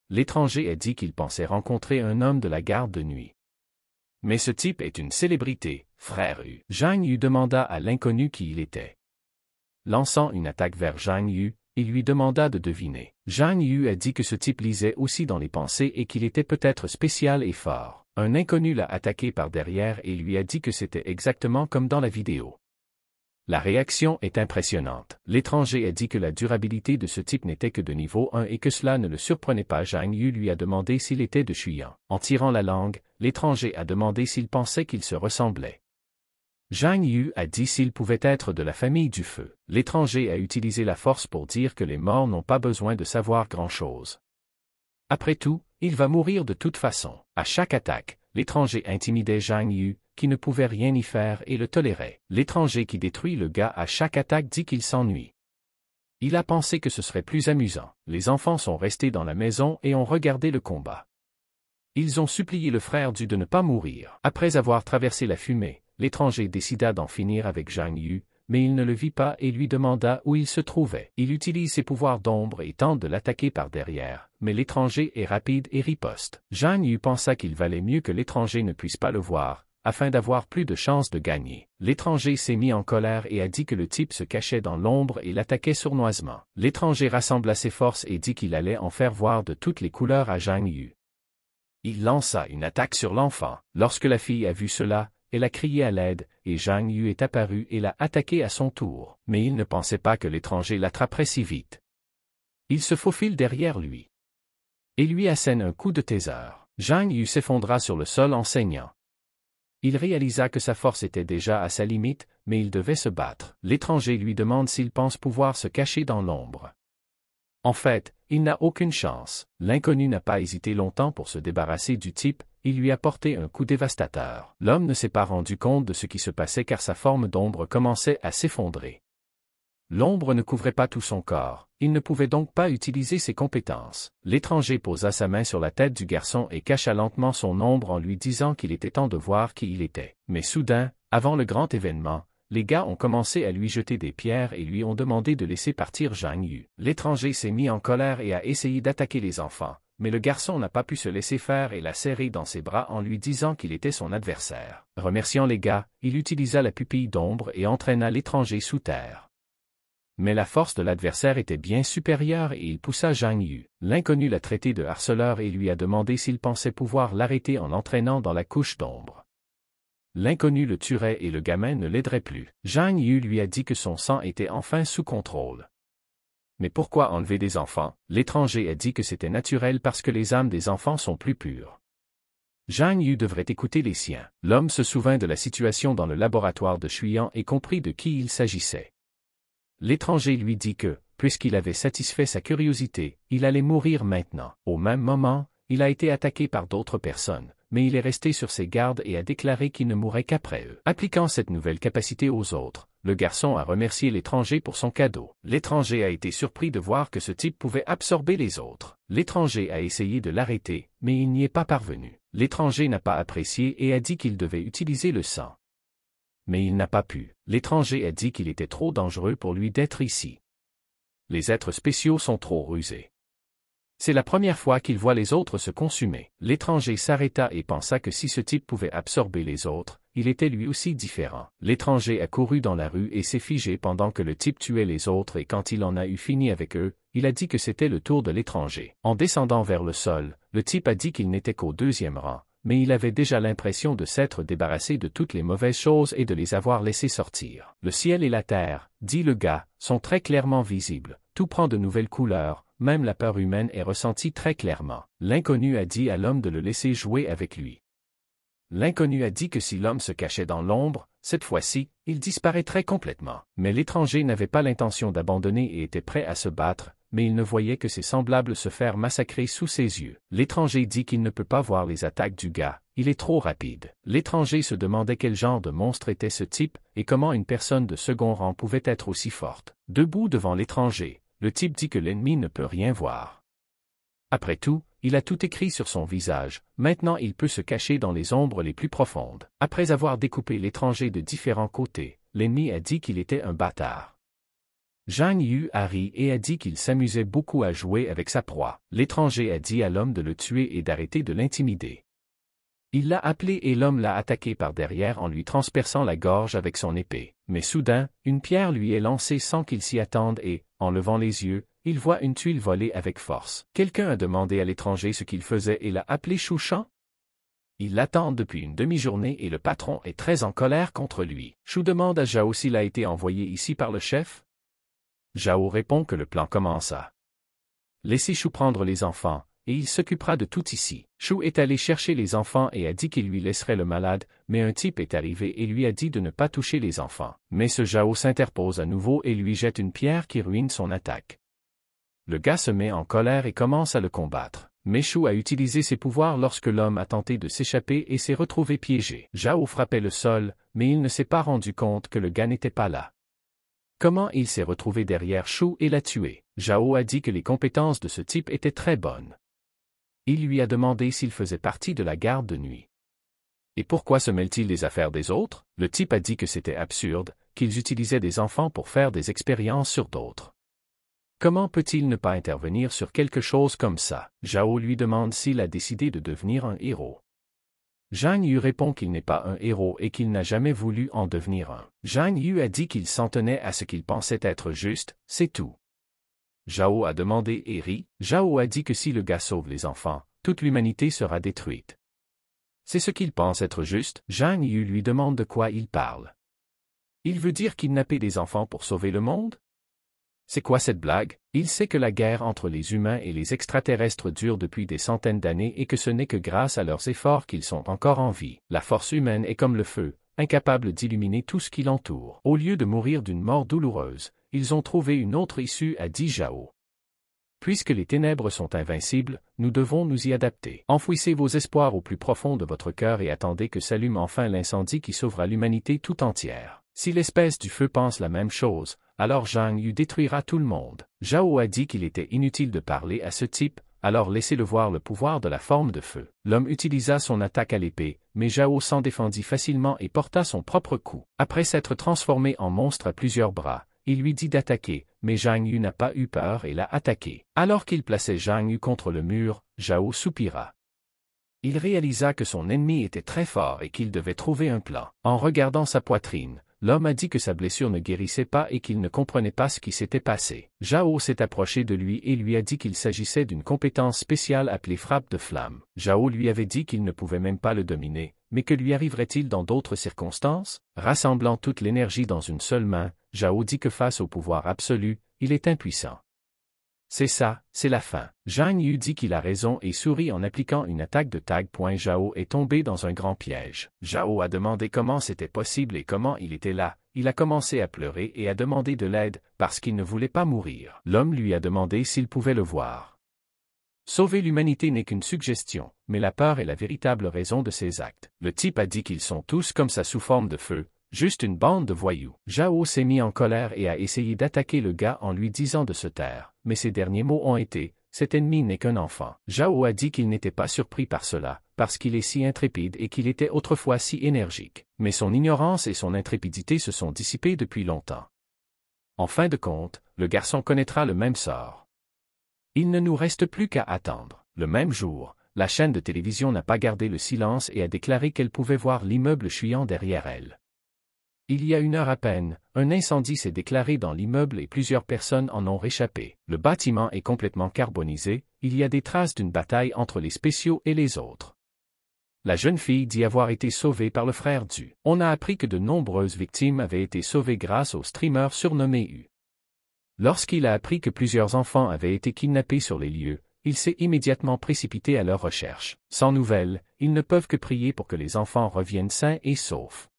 L'étranger a dit qu'il pensait rencontrer un homme de la garde de nuit. Mais ce type est une célébrité, frère Yu. Zhang Yu demanda à l'inconnu qui il était. Lançant une attaque vers Zhang Yu, il lui demanda de deviner. Zhang Yu a dit que ce type lisait aussi dans les pensées et qu'il était peut-être spécial et fort. Un inconnu l'a attaqué par derrière et lui a dit que c'était exactement comme dans la vidéo. La réaction est impressionnante. L'étranger a dit que la durabilité de ce type n'était que de niveau 1 et que cela ne le surprenait pas. Zhang Yu lui a demandé s'il était de Chuyan. En tirant la langue, l'étranger a demandé s'il pensait qu'il se ressemblait. Zhang Yu a dit s'il pouvait être de la famille du feu. L'étranger a utilisé la force pour dire que les morts n'ont pas besoin de savoir grand-chose. Après tout, il va mourir de toute façon. À chaque attaque, l'étranger intimidait Zhang Yu, qui ne pouvait rien y faire et le tolérait. L'étranger qui détruit le gars à chaque attaque dit qu'il s'ennuie. Il a pensé que ce serait plus amusant. Les enfants sont restés dans la maison et ont regardé le combat. Ils ont supplié le frère du de ne pas mourir. Après avoir traversé la fumée, l'étranger décida d'en finir avec Zhang Yu, mais il ne le vit pas et lui demanda où il se trouvait. Il utilise ses pouvoirs d'ombre et tente de l'attaquer par derrière, mais l'étranger est rapide et riposte. Zhang Yu pensa qu'il valait mieux que l'étranger ne puisse pas le voir, afin d'avoir plus de chances de gagner. L'étranger s'est mis en colère et a dit que le type se cachait dans l'ombre et l'attaquait sournoisement. L'étranger rassembla ses forces et dit qu'il allait en faire voir de toutes les couleurs à Zhang Yu. Il lança une attaque sur l'enfant. Lorsque la fille a vu cela, elle a crié à l'aide, et Zhang Yu est apparu et l'a attaqué à son tour, mais il ne pensait pas que l'étranger l'attraperait si vite. Il se faufile derrière lui. Et lui assène un coup de taser. Zhang Yu s'effondra sur le sol en saignant. Il réalisa que sa force était déjà à sa limite, mais il devait se battre. L'étranger lui demande s'il pense pouvoir se cacher dans l'ombre. En fait, il n'a aucune chance. L'inconnu n'a pas hésité longtemps pour se débarrasser du type, il lui a porté un coup dévastateur. L'homme ne s'est pas rendu compte de ce qui se passait car sa forme d'ombre commençait à s'effondrer. L'ombre ne couvrait pas tout son corps, il ne pouvait donc pas utiliser ses compétences. L'étranger posa sa main sur la tête du garçon et cacha lentement son ombre en lui disant qu'il était temps de voir qui il était. Mais soudain, avant le grand événement, les gars ont commencé à lui jeter des pierres et lui ont demandé de laisser partir Zhang Yu. L'étranger s'est mis en colère et a essayé d'attaquer les enfants, mais le garçon n'a pas pu se laisser faire et l'a serré dans ses bras en lui disant qu'il était son adversaire. Remerciant les gars, il utilisa la pupille d'ombre et entraîna l'étranger sous terre. Mais la force de l'adversaire était bien supérieure et il poussa Zhang Yu. L'inconnu l'a traité de harceleur et lui a demandé s'il pensait pouvoir l'arrêter en l'entraînant dans la couche d'ombre. L'inconnu le tuerait et le gamin ne l'aiderait plus. Zhang Yu lui a dit que son sang était enfin sous contrôle. Mais pourquoi enlever des enfants L'étranger a dit que c'était naturel parce que les âmes des enfants sont plus pures. Zhang Yu devrait écouter les siens. L'homme se souvint de la situation dans le laboratoire de Shuyan et comprit de qui il s'agissait. L'étranger lui dit que, puisqu'il avait satisfait sa curiosité, il allait mourir maintenant. Au même moment, il a été attaqué par d'autres personnes, mais il est resté sur ses gardes et a déclaré qu'il ne mourrait qu'après eux. Appliquant cette nouvelle capacité aux autres, le garçon a remercié l'étranger pour son cadeau. L'étranger a été surpris de voir que ce type pouvait absorber les autres. L'étranger a essayé de l'arrêter, mais il n'y est pas parvenu. L'étranger n'a pas apprécié et a dit qu'il devait utiliser le sang. Mais il n'a pas pu. L'étranger a dit qu'il était trop dangereux pour lui d'être ici. Les êtres spéciaux sont trop rusés. C'est la première fois qu'il voit les autres se consumer. L'étranger s'arrêta et pensa que si ce type pouvait absorber les autres, il était lui aussi différent. L'étranger a couru dans la rue et s'est figé pendant que le type tuait les autres et quand il en a eu fini avec eux, il a dit que c'était le tour de l'étranger. En descendant vers le sol, le type a dit qu'il n'était qu'au deuxième rang, mais il avait déjà l'impression de s'être débarrassé de toutes les mauvaises choses et de les avoir laissées sortir. Le ciel et la terre, dit le gars, sont très clairement visibles, tout prend de nouvelles couleurs, même la peur humaine est ressentie très clairement. L'inconnu a dit à l'homme de le laisser jouer avec lui. L'inconnu a dit que si l'homme se cachait dans l'ombre, cette fois-ci, il disparaîtrait complètement. Mais l'étranger n'avait pas l'intention d'abandonner et était prêt à se battre, mais il ne voyait que ses semblables se faire massacrer sous ses yeux. L'étranger dit qu'il ne peut pas voir les attaques du gars, il est trop rapide. L'étranger se demandait quel genre de monstre était ce type, et comment une personne de second rang pouvait être aussi forte. Debout devant l'étranger, le type dit que l'ennemi ne peut rien voir. Après tout, il a tout écrit sur son visage, maintenant il peut se cacher dans les ombres les plus profondes. Après avoir découpé l'étranger de différents côtés, l'ennemi a dit qu'il était un bâtard. Zhang Yu a ri et a dit qu'il s'amusait beaucoup à jouer avec sa proie. L'étranger a dit à l'homme de le tuer et d'arrêter de l'intimider. Il l'a appelé et l'homme l'a attaqué par derrière en lui transperçant la gorge avec son épée mais soudain, une pierre lui est lancée sans qu'il s'y attende et, en levant les yeux, il voit une tuile voler avec force. Quelqu'un a demandé à l'étranger ce qu'il faisait et l'a appelé Chouchan Il l'attend depuis une demi-journée et le patron est très en colère contre lui. Chou demande à Jao s'il a été envoyé ici par le chef. Jao répond que le plan commence à Chou prendre les enfants, et il s'occupera de tout ici. Chou est allé chercher les enfants et a dit qu'il lui laisserait le malade, mais un type est arrivé et lui a dit de ne pas toucher les enfants. Mais ce Jao s'interpose à nouveau et lui jette une pierre qui ruine son attaque. Le gars se met en colère et commence à le combattre. Mais Chou a utilisé ses pouvoirs lorsque l'homme a tenté de s'échapper et s'est retrouvé piégé. Jao frappait le sol, mais il ne s'est pas rendu compte que le gars n'était pas là. Comment il s'est retrouvé derrière Chou et l'a tué Jao a dit que les compétences de ce type étaient très bonnes il lui a demandé s'il faisait partie de la garde de nuit. Et pourquoi se mêle-t-il des affaires des autres Le type a dit que c'était absurde, qu'ils utilisaient des enfants pour faire des expériences sur d'autres. Comment peut-il ne pas intervenir sur quelque chose comme ça Zhao lui demande s'il a décidé de devenir un héros. Zhang Yu répond qu'il n'est pas un héros et qu'il n'a jamais voulu en devenir un. Zhang Yu a dit qu'il s'en tenait à ce qu'il pensait être juste, c'est tout. Jao a demandé et rit. Jao a dit que si le gars sauve les enfants, toute l'humanité sera détruite. C'est ce qu'il pense être juste. Zhang Yu lui demande de quoi il parle. Il veut dire kidnapper des enfants pour sauver le monde C'est quoi cette blague Il sait que la guerre entre les humains et les extraterrestres dure depuis des centaines d'années et que ce n'est que grâce à leurs efforts qu'ils sont encore en vie. La force humaine est comme le feu, incapable d'illuminer tout ce qui l'entoure. Au lieu de mourir d'une mort douloureuse, ils ont trouvé une autre issue à dit Jao. Puisque les ténèbres sont invincibles, nous devons nous y adapter. Enfouissez vos espoirs au plus profond de votre cœur et attendez que s'allume enfin l'incendie qui sauvera l'humanité tout entière. Si l'espèce du feu pense la même chose, alors Zhang Yu détruira tout le monde. Zhao a dit qu'il était inutile de parler à ce type, alors laissez-le voir le pouvoir de la forme de feu. L'homme utilisa son attaque à l'épée, mais Zhao s'en défendit facilement et porta son propre coup. Après s'être transformé en monstre à plusieurs bras, il lui dit d'attaquer, mais Zhang Yu n'a pas eu peur et l'a attaqué. Alors qu'il plaçait Zhang Yu contre le mur, Zhao soupira. Il réalisa que son ennemi était très fort et qu'il devait trouver un plan. En regardant sa poitrine, l'homme a dit que sa blessure ne guérissait pas et qu'il ne comprenait pas ce qui s'était passé. Zhao s'est approché de lui et lui a dit qu'il s'agissait d'une compétence spéciale appelée frappe de flamme. Zhao lui avait dit qu'il ne pouvait même pas le dominer, mais que lui arriverait-il dans d'autres circonstances Rassemblant toute l'énergie dans une seule main, Jao dit que face au pouvoir absolu, il est impuissant. C'est ça, c'est la fin. Zhang Yu dit qu'il a raison et sourit en appliquant une attaque de tag. Zhao est tombé dans un grand piège. Zhao a demandé comment c'était possible et comment il était là. Il a commencé à pleurer et a demandé de l'aide, parce qu'il ne voulait pas mourir. L'homme lui a demandé s'il pouvait le voir. Sauver l'humanité n'est qu'une suggestion, mais la peur est la véritable raison de ses actes. Le type a dit qu'ils sont tous comme ça sous forme de feu, Juste une bande de voyous. Jao s'est mis en colère et a essayé d'attaquer le gars en lui disant de se taire, mais ses derniers mots ont été Cet ennemi n'est qu'un enfant. Jao a dit qu'il n'était pas surpris par cela, parce qu'il est si intrépide et qu'il était autrefois si énergique, mais son ignorance et son intrépidité se sont dissipées depuis longtemps. En fin de compte, le garçon connaîtra le même sort. Il ne nous reste plus qu'à attendre. Le même jour, la chaîne de télévision n'a pas gardé le silence et a déclaré qu'elle pouvait voir l'immeuble chuyant derrière elle. Il y a une heure à peine, un incendie s'est déclaré dans l'immeuble et plusieurs personnes en ont réchappé. Le bâtiment est complètement carbonisé, il y a des traces d'une bataille entre les spéciaux et les autres. La jeune fille dit avoir été sauvée par le frère du. On a appris que de nombreuses victimes avaient été sauvées grâce au streamer surnommé U. Lorsqu'il a appris que plusieurs enfants avaient été kidnappés sur les lieux, il s'est immédiatement précipité à leur recherche. Sans nouvelles, ils ne peuvent que prier pour que les enfants reviennent sains et saufs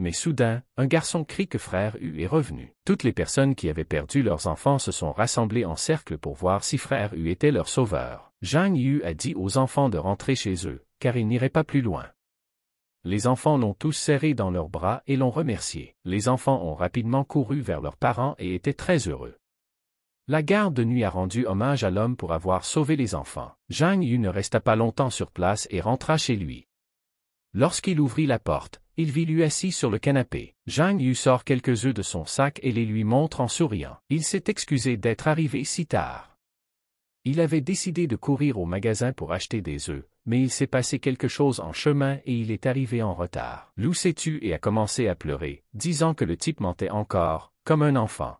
mais soudain, un garçon crie que frère U est revenu. Toutes les personnes qui avaient perdu leurs enfants se sont rassemblées en cercle pour voir si frère U était leur sauveur. Zhang Yu a dit aux enfants de rentrer chez eux, car ils n'iraient pas plus loin. Les enfants l'ont tous serré dans leurs bras et l'ont remercié. Les enfants ont rapidement couru vers leurs parents et étaient très heureux. La garde de nuit a rendu hommage à l'homme pour avoir sauvé les enfants. Zhang Yu ne resta pas longtemps sur place et rentra chez lui. Lorsqu'il ouvrit la porte, il vit lui assis sur le canapé. Zhang Yu sort quelques œufs de son sac et les lui montre en souriant. Il s'est excusé d'être arrivé si tard. Il avait décidé de courir au magasin pour acheter des œufs, mais il s'est passé quelque chose en chemin et il est arrivé en retard. Lou s'est tu et a commencé à pleurer, disant que le type mentait encore, comme un enfant.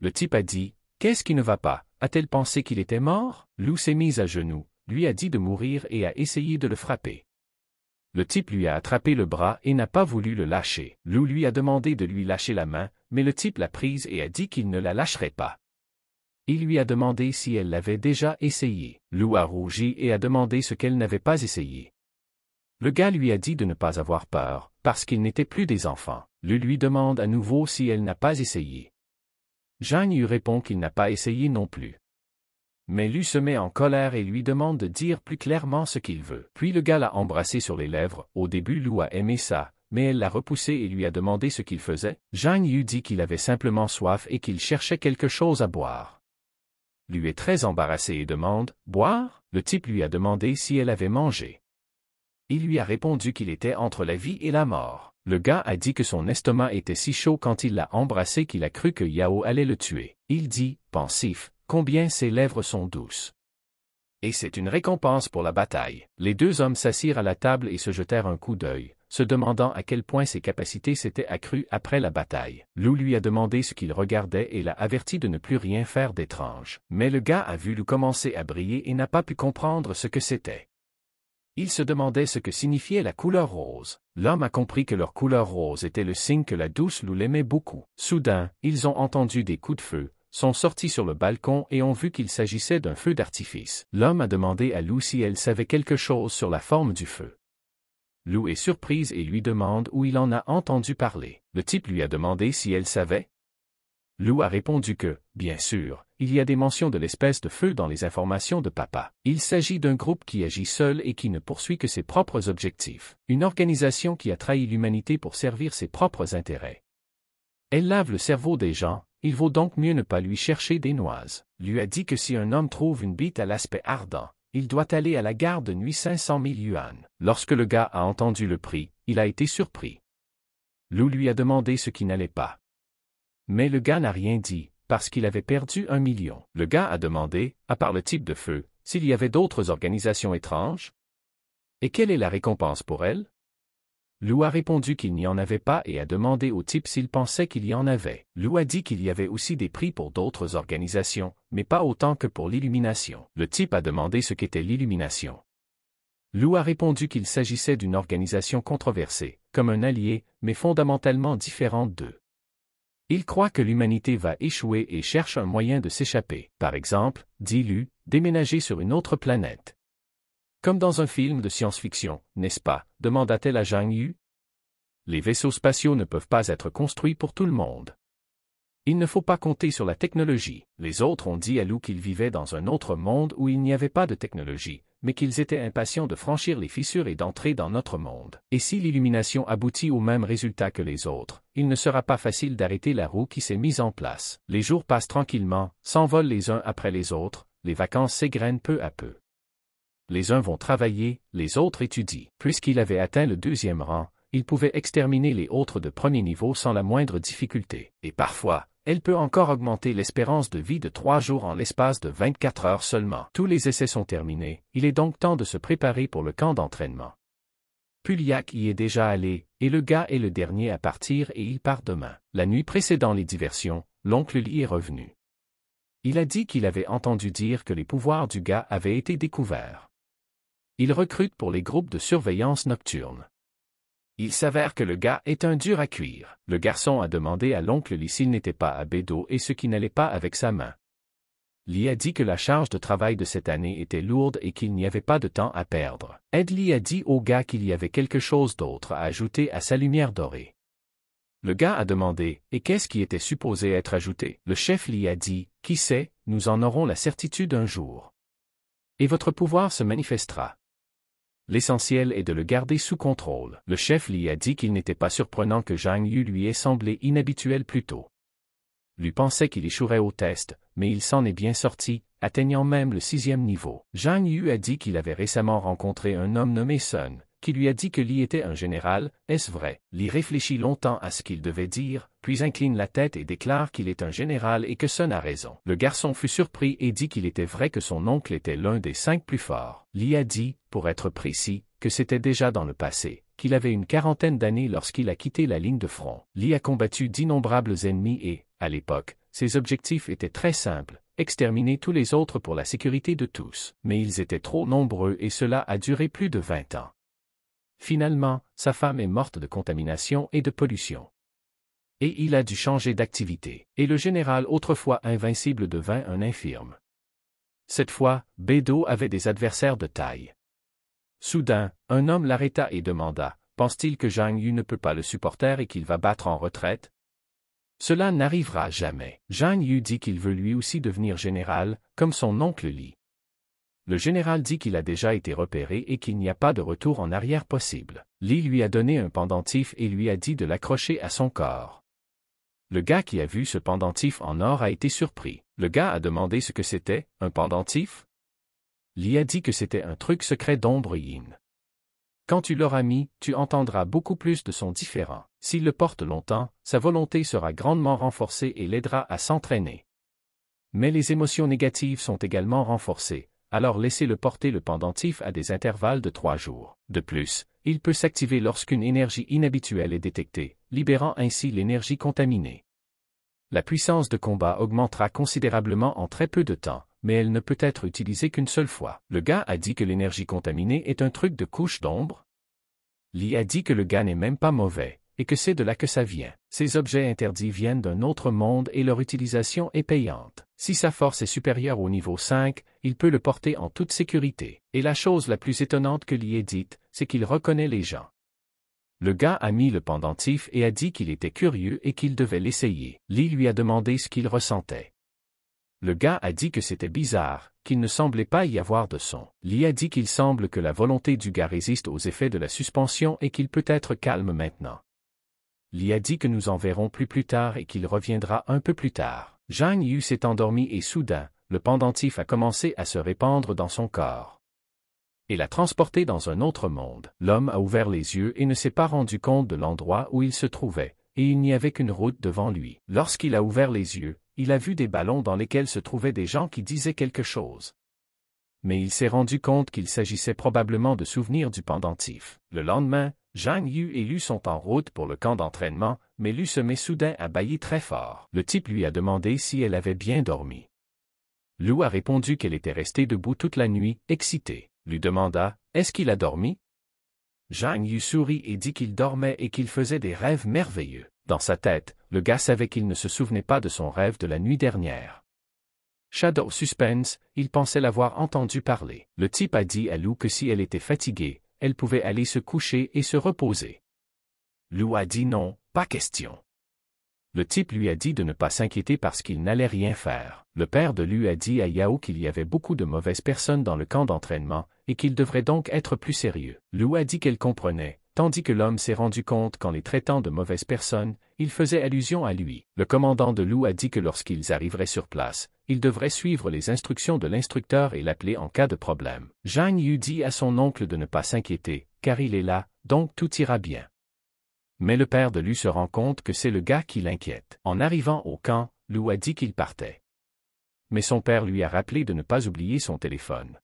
Le type a dit, Qu'est-ce qui ne va pas A-t-elle pensé qu'il était mort Lou s'est mise à genoux, lui a dit de mourir et a essayé de le frapper le type lui a attrapé le bras et n'a pas voulu le lâcher. Lou lui a demandé de lui lâcher la main, mais le type l'a prise et a dit qu'il ne la lâcherait pas. Il lui a demandé si elle l'avait déjà essayé. Lou a rougi et a demandé ce qu'elle n'avait pas essayé. Le gars lui a dit de ne pas avoir peur, parce qu'ils n'étaient plus des enfants. Lou lui demande à nouveau si elle n'a pas essayé. Jeanne lui répond qu'il n'a pas essayé non plus mais lui se met en colère et lui demande de dire plus clairement ce qu'il veut. Puis le gars l'a embrassé sur les lèvres, au début Lou a aimé ça, mais elle l'a repoussé et lui a demandé ce qu'il faisait. Zhang Yu dit qu'il avait simplement soif et qu'il cherchait quelque chose à boire. Lui est très embarrassé et demande « Boire ?» Le type lui a demandé si elle avait mangé. Il lui a répondu qu'il était entre la vie et la mort. Le gars a dit que son estomac était si chaud quand il l'a embrassé qu'il a cru que Yao allait le tuer. Il dit, pensif, combien ses lèvres sont douces. Et c'est une récompense pour la bataille. Les deux hommes s'assirent à la table et se jetèrent un coup d'œil, se demandant à quel point ses capacités s'étaient accrues après la bataille. Lou lui a demandé ce qu'il regardait et l'a averti de ne plus rien faire d'étrange. Mais le gars a vu Lou commencer à briller et n'a pas pu comprendre ce que c'était. Il se demandait ce que signifiait la couleur rose. L'homme a compris que leur couleur rose était le signe que la douce Lou l'aimait beaucoup. Soudain, ils ont entendu des coups de feu, sont sortis sur le balcon et ont vu qu'il s'agissait d'un feu d'artifice. L'homme a demandé à Lou si elle savait quelque chose sur la forme du feu. Lou est surprise et lui demande où il en a entendu parler. Le type lui a demandé si elle savait. Lou a répondu que, bien sûr, il y a des mentions de l'espèce de feu dans les informations de papa. Il s'agit d'un groupe qui agit seul et qui ne poursuit que ses propres objectifs, une organisation qui a trahi l'humanité pour servir ses propres intérêts. Elle lave le cerveau des gens, il vaut donc mieux ne pas lui chercher des noises. Lui a dit que si un homme trouve une bite à l'aspect ardent, il doit aller à la gare de nuit 500 000 yuan. Lorsque le gars a entendu le prix, il a été surpris. Lou lui a demandé ce qui n'allait pas. Mais le gars n'a rien dit, parce qu'il avait perdu un million. Le gars a demandé, à part le type de feu, s'il y avait d'autres organisations étranges. Et quelle est la récompense pour elle Lou a répondu qu'il n'y en avait pas et a demandé au type s'il pensait qu'il y en avait. Lou a dit qu'il y avait aussi des prix pour d'autres organisations, mais pas autant que pour l'illumination. Le type a demandé ce qu'était l'illumination. Lou a répondu qu'il s'agissait d'une organisation controversée, comme un allié, mais fondamentalement différente d'eux. Il croit que l'humanité va échouer et cherche un moyen de s'échapper. Par exemple, dit Lou, déménager sur une autre planète. Comme dans un film de science-fiction, n'est-ce pas demanda-t-elle à Zhang Yu. Les vaisseaux spatiaux ne peuvent pas être construits pour tout le monde. Il ne faut pas compter sur la technologie. Les autres ont dit à Lou qu'ils vivaient dans un autre monde où il n'y avait pas de technologie, mais qu'ils étaient impatients de franchir les fissures et d'entrer dans notre monde. Et si l'illumination aboutit au même résultat que les autres, il ne sera pas facile d'arrêter la roue qui s'est mise en place. Les jours passent tranquillement, s'envolent les uns après les autres, les vacances s'égrènent peu à peu les uns vont travailler, les autres étudient. Puisqu'il avait atteint le deuxième rang, il pouvait exterminer les autres de premier niveau sans la moindre difficulté. Et parfois, elle peut encore augmenter l'espérance de vie de trois jours en l'espace de 24 heures seulement. Tous les essais sont terminés, il est donc temps de se préparer pour le camp d'entraînement. Puliac y est déjà allé, et le gars est le dernier à partir et il part demain. La nuit précédant les diversions, l'oncle y est revenu. Il a dit qu'il avait entendu dire que les pouvoirs du gars avaient été découverts il recrute pour les groupes de surveillance nocturne. Il s'avère que le gars est un dur à cuire. Le garçon a demandé à l'oncle Lee s'il n'était pas à Bédo et ce qui n'allait pas avec sa main. Lee a dit que la charge de travail de cette année était lourde et qu'il n'y avait pas de temps à perdre. Ed a dit au gars qu'il y avait quelque chose d'autre à ajouter à sa lumière dorée. Le gars a demandé, et qu'est-ce qui était supposé être ajouté Le chef Lee a dit, qui sait, nous en aurons la certitude un jour. Et votre pouvoir se manifestera l'essentiel est de le garder sous contrôle. Le chef lui a dit qu'il n'était pas surprenant que Zhang Yu lui ait semblé inhabituel plus tôt. Lui pensait qu'il échouerait au test, mais il s'en est bien sorti, atteignant même le sixième niveau. Zhang Yu a dit qu'il avait récemment rencontré un homme nommé Sun, qui lui a dit que Lee était un général, est-ce vrai Lee réfléchit longtemps à ce qu'il devait dire, puis incline la tête et déclare qu'il est un général et que Sun a raison. Le garçon fut surpris et dit qu'il était vrai que son oncle était l'un des cinq plus forts. Lee a dit, pour être précis, que c'était déjà dans le passé, qu'il avait une quarantaine d'années lorsqu'il a quitté la ligne de front. Lee a combattu d'innombrables ennemis et, à l'époque, ses objectifs étaient très simples exterminer tous les autres pour la sécurité de tous. Mais ils étaient trop nombreux et cela a duré plus de vingt ans. Finalement, sa femme est morte de contamination et de pollution. Et il a dû changer d'activité, et le général autrefois invincible devint un infirme. Cette fois, Bédo avait des adversaires de taille. Soudain, un homme l'arrêta et demanda, Pense-t-il que Zhang Yu ne peut pas le supporter et qu'il va battre en retraite Cela n'arrivera jamais. Zhang Yu dit qu'il veut lui aussi devenir général, comme son oncle Li le général dit qu'il a déjà été repéré et qu'il n'y a pas de retour en arrière possible. Lee lui a donné un pendentif et lui a dit de l'accrocher à son corps. Le gars qui a vu ce pendentif en or a été surpris. Le gars a demandé ce que c'était, un pendentif Lee a dit que c'était un truc secret d'ombre yin. Quand tu l'auras mis, tu entendras beaucoup plus de son différent. S'il le porte longtemps, sa volonté sera grandement renforcée et l'aidera à s'entraîner. Mais les émotions négatives sont également renforcées, alors laissez-le porter le pendentif à des intervalles de trois jours. De plus, il peut s'activer lorsqu'une énergie inhabituelle est détectée, libérant ainsi l'énergie contaminée. La puissance de combat augmentera considérablement en très peu de temps, mais elle ne peut être utilisée qu'une seule fois. Le gars a dit que l'énergie contaminée est un truc de couche d'ombre. Lee a dit que le gars n'est même pas mauvais, et que c'est de là que ça vient. Ces objets interdits viennent d'un autre monde et leur utilisation est payante. Si sa force est supérieure au niveau 5, il peut le porter en toute sécurité. Et la chose la plus étonnante que l'y ait dite, c'est qu'il reconnaît les gens. Le gars a mis le pendentif et a dit qu'il était curieux et qu'il devait l'essayer. Lee lui a demandé ce qu'il ressentait. Le gars a dit que c'était bizarre, qu'il ne semblait pas y avoir de son. Lee a dit qu'il semble que la volonté du gars résiste aux effets de la suspension et qu'il peut être calme maintenant lui a dit que nous en verrons plus plus tard et qu'il reviendra un peu plus tard. Zhang Yu s'est endormi et soudain, le pendentif a commencé à se répandre dans son corps. Et l'a transporté dans un autre monde. L'homme a ouvert les yeux et ne s'est pas rendu compte de l'endroit où il se trouvait, et il n'y avait qu'une route devant lui. Lorsqu'il a ouvert les yeux, il a vu des ballons dans lesquels se trouvaient des gens qui disaient quelque chose. Mais il s'est rendu compte qu'il s'agissait probablement de souvenirs du pendentif. Le lendemain, Zhang Yu et Lu sont en route pour le camp d'entraînement, mais Lu se met soudain à bailler très fort. Le type lui a demandé si elle avait bien dormi. Lu a répondu qu'elle était restée debout toute la nuit, excitée. Lui demanda Est-ce qu'il a dormi Zhang Yu sourit et dit qu'il dormait et qu'il faisait des rêves merveilleux. Dans sa tête, le gars savait qu'il ne se souvenait pas de son rêve de la nuit dernière. Shadow Suspense, il pensait l'avoir entendu parler. Le type a dit à Lou que si elle était fatiguée, elle pouvait aller se coucher et se reposer. Lou a dit non, pas question. Le type lui a dit de ne pas s'inquiéter parce qu'il n'allait rien faire. Le père de Lou a dit à Yao qu'il y avait beaucoup de mauvaises personnes dans le camp d'entraînement, et qu'il devrait donc être plus sérieux. Lou a dit qu'elle comprenait, tandis que l'homme s'est rendu compte qu'en les traitant de mauvaises personnes, il faisait allusion à lui. Le commandant de loup a dit que lorsqu'ils arriveraient sur place, ils devraient suivre les instructions de l'instructeur et l'appeler en cas de problème. Zhang Yu dit à son oncle de ne pas s'inquiéter, car il est là, donc tout ira bien. Mais le père de Lou se rend compte que c'est le gars qui l'inquiète. En arrivant au camp, Lou a dit qu'il partait. Mais son père lui a rappelé de ne pas oublier son téléphone.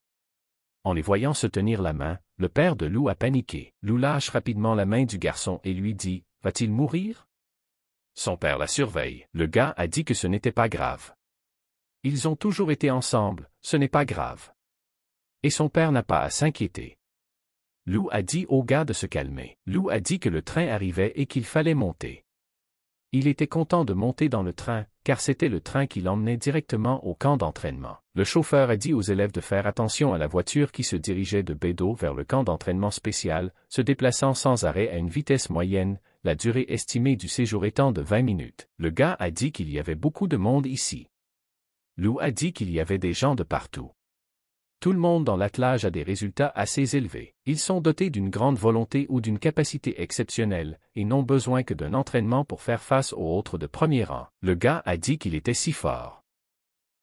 En les voyant se tenir la main, le père de Lou a paniqué. Lou lâche rapidement la main du garçon et lui dit, Va-t-il mourir Son père la surveille. Le gars a dit que ce n'était pas grave. Ils ont toujours été ensemble, ce n'est pas grave. Et son père n'a pas à s'inquiéter. Lou a dit au gars de se calmer. Lou a dit que le train arrivait et qu'il fallait monter. Il était content de monter dans le train, car c'était le train qui l'emmenait directement au camp d'entraînement. Le chauffeur a dit aux élèves de faire attention à la voiture qui se dirigeait de Bédo vers le camp d'entraînement spécial, se déplaçant sans arrêt à une vitesse moyenne, la durée estimée du séjour étant de 20 minutes. Le gars a dit qu'il y avait beaucoup de monde ici. Lou a dit qu'il y avait des gens de partout. Tout le monde dans l'attelage a des résultats assez élevés. Ils sont dotés d'une grande volonté ou d'une capacité exceptionnelle, et n'ont besoin que d'un entraînement pour faire face aux autres de premier rang. Le gars a dit qu'il était si fort.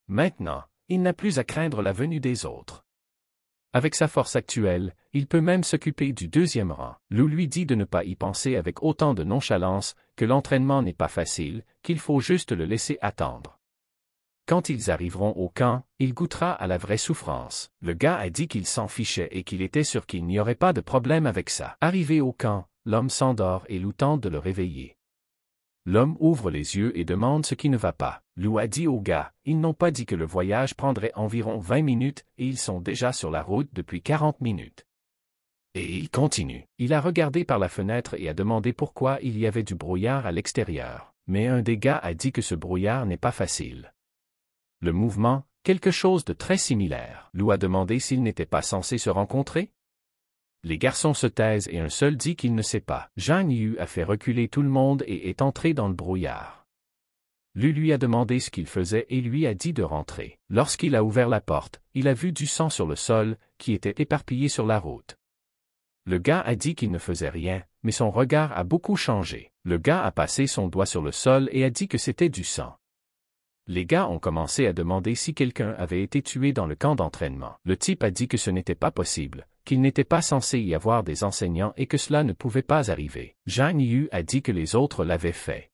Maintenant, il n'a plus à craindre la venue des autres. Avec sa force actuelle, il peut même s'occuper du deuxième rang. Lou lui dit de ne pas y penser avec autant de nonchalance, que l'entraînement n'est pas facile, qu'il faut juste le laisser attendre. Quand ils arriveront au camp, il goûtera à la vraie souffrance. Le gars a dit qu'il s'en fichait et qu'il était sûr qu'il n'y aurait pas de problème avec ça. Arrivé au camp, l'homme s'endort et Lou tente de le réveiller. L'homme ouvre les yeux et demande ce qui ne va pas. Lou a dit au gars, ils n'ont pas dit que le voyage prendrait environ 20 minutes et ils sont déjà sur la route depuis 40 minutes. Et il continue. Il a regardé par la fenêtre et a demandé pourquoi il y avait du brouillard à l'extérieur. Mais un des gars a dit que ce brouillard n'est pas facile. Le mouvement, quelque chose de très similaire, Lou a demandé s'ils n'étaient pas censés se rencontrer. Les garçons se taisent et un seul dit qu'il ne sait pas. Jean Yu a fait reculer tout le monde et est entré dans le brouillard. Lu lui a demandé ce qu'il faisait et lui a dit de rentrer. Lorsqu'il a ouvert la porte, il a vu du sang sur le sol, qui était éparpillé sur la route. Le gars a dit qu'il ne faisait rien, mais son regard a beaucoup changé. Le gars a passé son doigt sur le sol et a dit que c'était du sang les gars ont commencé à demander si quelqu'un avait été tué dans le camp d'entraînement. Le type a dit que ce n'était pas possible, qu'il n'était pas censé y avoir des enseignants et que cela ne pouvait pas arriver. Zhang Yu a dit que les autres l'avaient fait.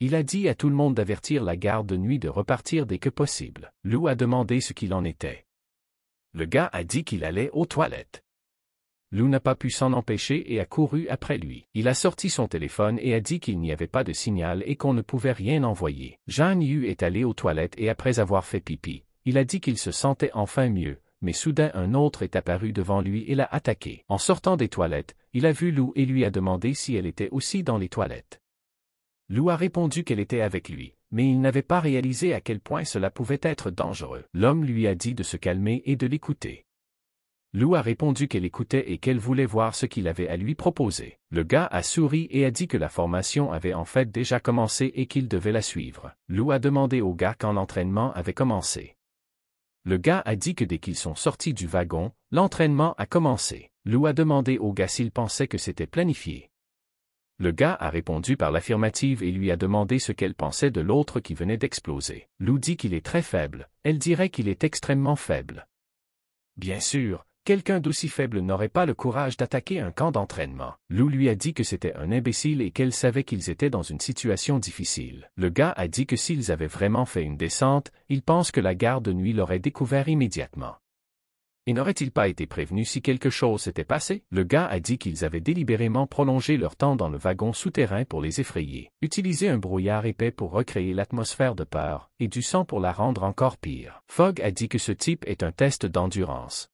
Il a dit à tout le monde d'avertir la garde de nuit de repartir dès que possible. Lou a demandé ce qu'il en était. Le gars a dit qu'il allait aux toilettes. Lou n'a pas pu s'en empêcher et a couru après lui. Il a sorti son téléphone et a dit qu'il n'y avait pas de signal et qu'on ne pouvait rien envoyer. Jeanne Yu est allé aux toilettes et après avoir fait pipi, il a dit qu'il se sentait enfin mieux, mais soudain un autre est apparu devant lui et l'a attaqué. En sortant des toilettes, il a vu Lou et lui a demandé si elle était aussi dans les toilettes. Lou a répondu qu'elle était avec lui, mais il n'avait pas réalisé à quel point cela pouvait être dangereux. L'homme lui a dit de se calmer et de l'écouter. Lou a répondu qu'elle écoutait et qu'elle voulait voir ce qu'il avait à lui proposer. Le gars a souri et a dit que la formation avait en fait déjà commencé et qu'il devait la suivre. Lou a demandé au gars quand l'entraînement avait commencé. Le gars a dit que dès qu'ils sont sortis du wagon, l'entraînement a commencé. Lou a demandé au gars s'il pensait que c'était planifié. Le gars a répondu par l'affirmative et lui a demandé ce qu'elle pensait de l'autre qui venait d'exploser. Lou dit qu'il est très faible, elle dirait qu'il est extrêmement faible. Bien sûr, Quelqu'un d'aussi faible n'aurait pas le courage d'attaquer un camp d'entraînement. Lou lui a dit que c'était un imbécile et qu'elle savait qu'ils étaient dans une situation difficile. Le gars a dit que s'ils avaient vraiment fait une descente, il pense que la garde de nuit l'aurait découvert immédiatement. Et n'aurait-il pas été prévenu si quelque chose s'était passé? Le gars a dit qu'ils avaient délibérément prolongé leur temps dans le wagon souterrain pour les effrayer, utiliser un brouillard épais pour recréer l'atmosphère de peur, et du sang pour la rendre encore pire. Fogg a dit que ce type est un test d'endurance.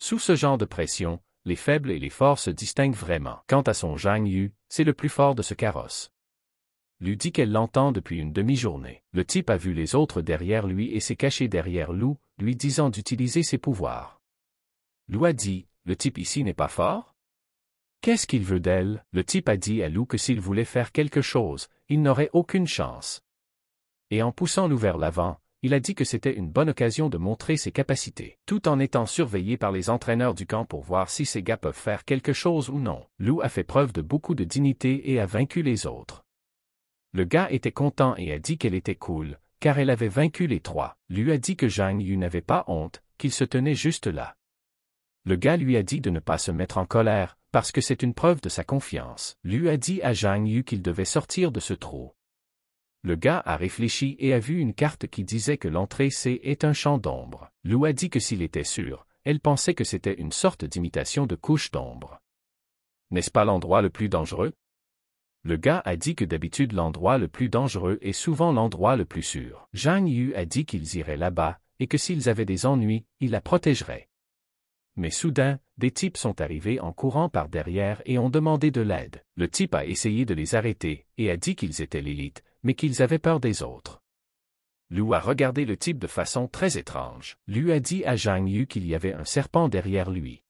Sous ce genre de pression, les faibles et les forts se distinguent vraiment. Quant à son Zhang Yu, c'est le plus fort de ce carrosse. Lui dit qu'elle l'entend depuis une demi-journée. Le type a vu les autres derrière lui et s'est caché derrière Lou, lui disant d'utiliser ses pouvoirs. Lou a dit, le type ici n'est pas fort Qu'est-ce qu'il veut d'elle Le type a dit à Lou que s'il voulait faire quelque chose, il n'aurait aucune chance. Et en poussant Lou vers l'avant, il a dit que c'était une bonne occasion de montrer ses capacités, tout en étant surveillé par les entraîneurs du camp pour voir si ces gars peuvent faire quelque chose ou non. Lou a fait preuve de beaucoup de dignité et a vaincu les autres. Le gars était content et a dit qu'elle était cool, car elle avait vaincu les trois. Lui a dit que Zhang Yu n'avait pas honte, qu'il se tenait juste là. Le gars lui a dit de ne pas se mettre en colère, parce que c'est une preuve de sa confiance. Lui a dit à Zhang Yu qu'il devait sortir de ce trou, le gars a réfléchi et a vu une carte qui disait que l'entrée C est un champ d'ombre. Lou a dit que s'il était sûr, elle pensait que c'était une sorte d'imitation de couche d'ombre. N'est-ce pas l'endroit le plus dangereux? Le gars a dit que d'habitude l'endroit le plus dangereux est souvent l'endroit le plus sûr. Zhang Yu a dit qu'ils iraient là-bas, et que s'ils avaient des ennuis, ils la protégeraient. Mais soudain, des types sont arrivés en courant par derrière et ont demandé de l'aide. Le type a essayé de les arrêter, et a dit qu'ils étaient l'élite, mais qu'ils avaient peur des autres. Lou a regardé le type de façon très étrange. Lu a dit à Zhang Yu qu'il y avait un serpent derrière lui.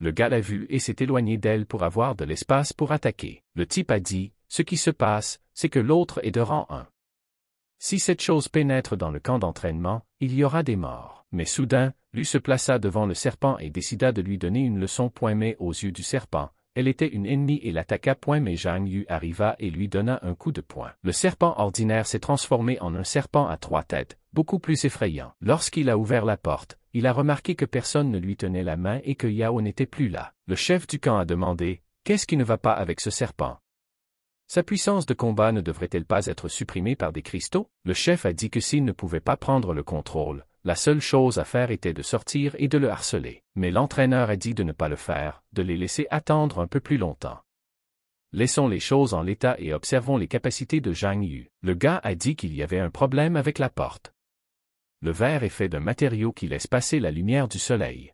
Le gars l'a vu et s'est éloigné d'elle pour avoir de l'espace pour attaquer. Le type a dit, ce qui se passe, c'est que l'autre est de rang 1. Si cette chose pénètre dans le camp d'entraînement, il y aura des morts. Mais soudain, Lu se plaça devant le serpent et décida de lui donner une leçon. poimée aux yeux du serpent, elle était une ennemie et l'attaqua point mais Zhang Yu arriva et lui donna un coup de poing. Le serpent ordinaire s'est transformé en un serpent à trois têtes, beaucoup plus effrayant. Lorsqu'il a ouvert la porte, il a remarqué que personne ne lui tenait la main et que Yao n'était plus là. Le chef du camp a demandé, Qu'est-ce qui ne va pas avec ce serpent Sa puissance de combat ne devrait-elle pas être supprimée par des cristaux Le chef a dit que s'il ne pouvait pas prendre le contrôle, la seule chose à faire était de sortir et de le harceler. Mais l'entraîneur a dit de ne pas le faire, de les laisser attendre un peu plus longtemps. Laissons les choses en l'état et observons les capacités de Zhang Yu. Le gars a dit qu'il y avait un problème avec la porte. Le verre est fait d'un matériau qui laisse passer la lumière du soleil.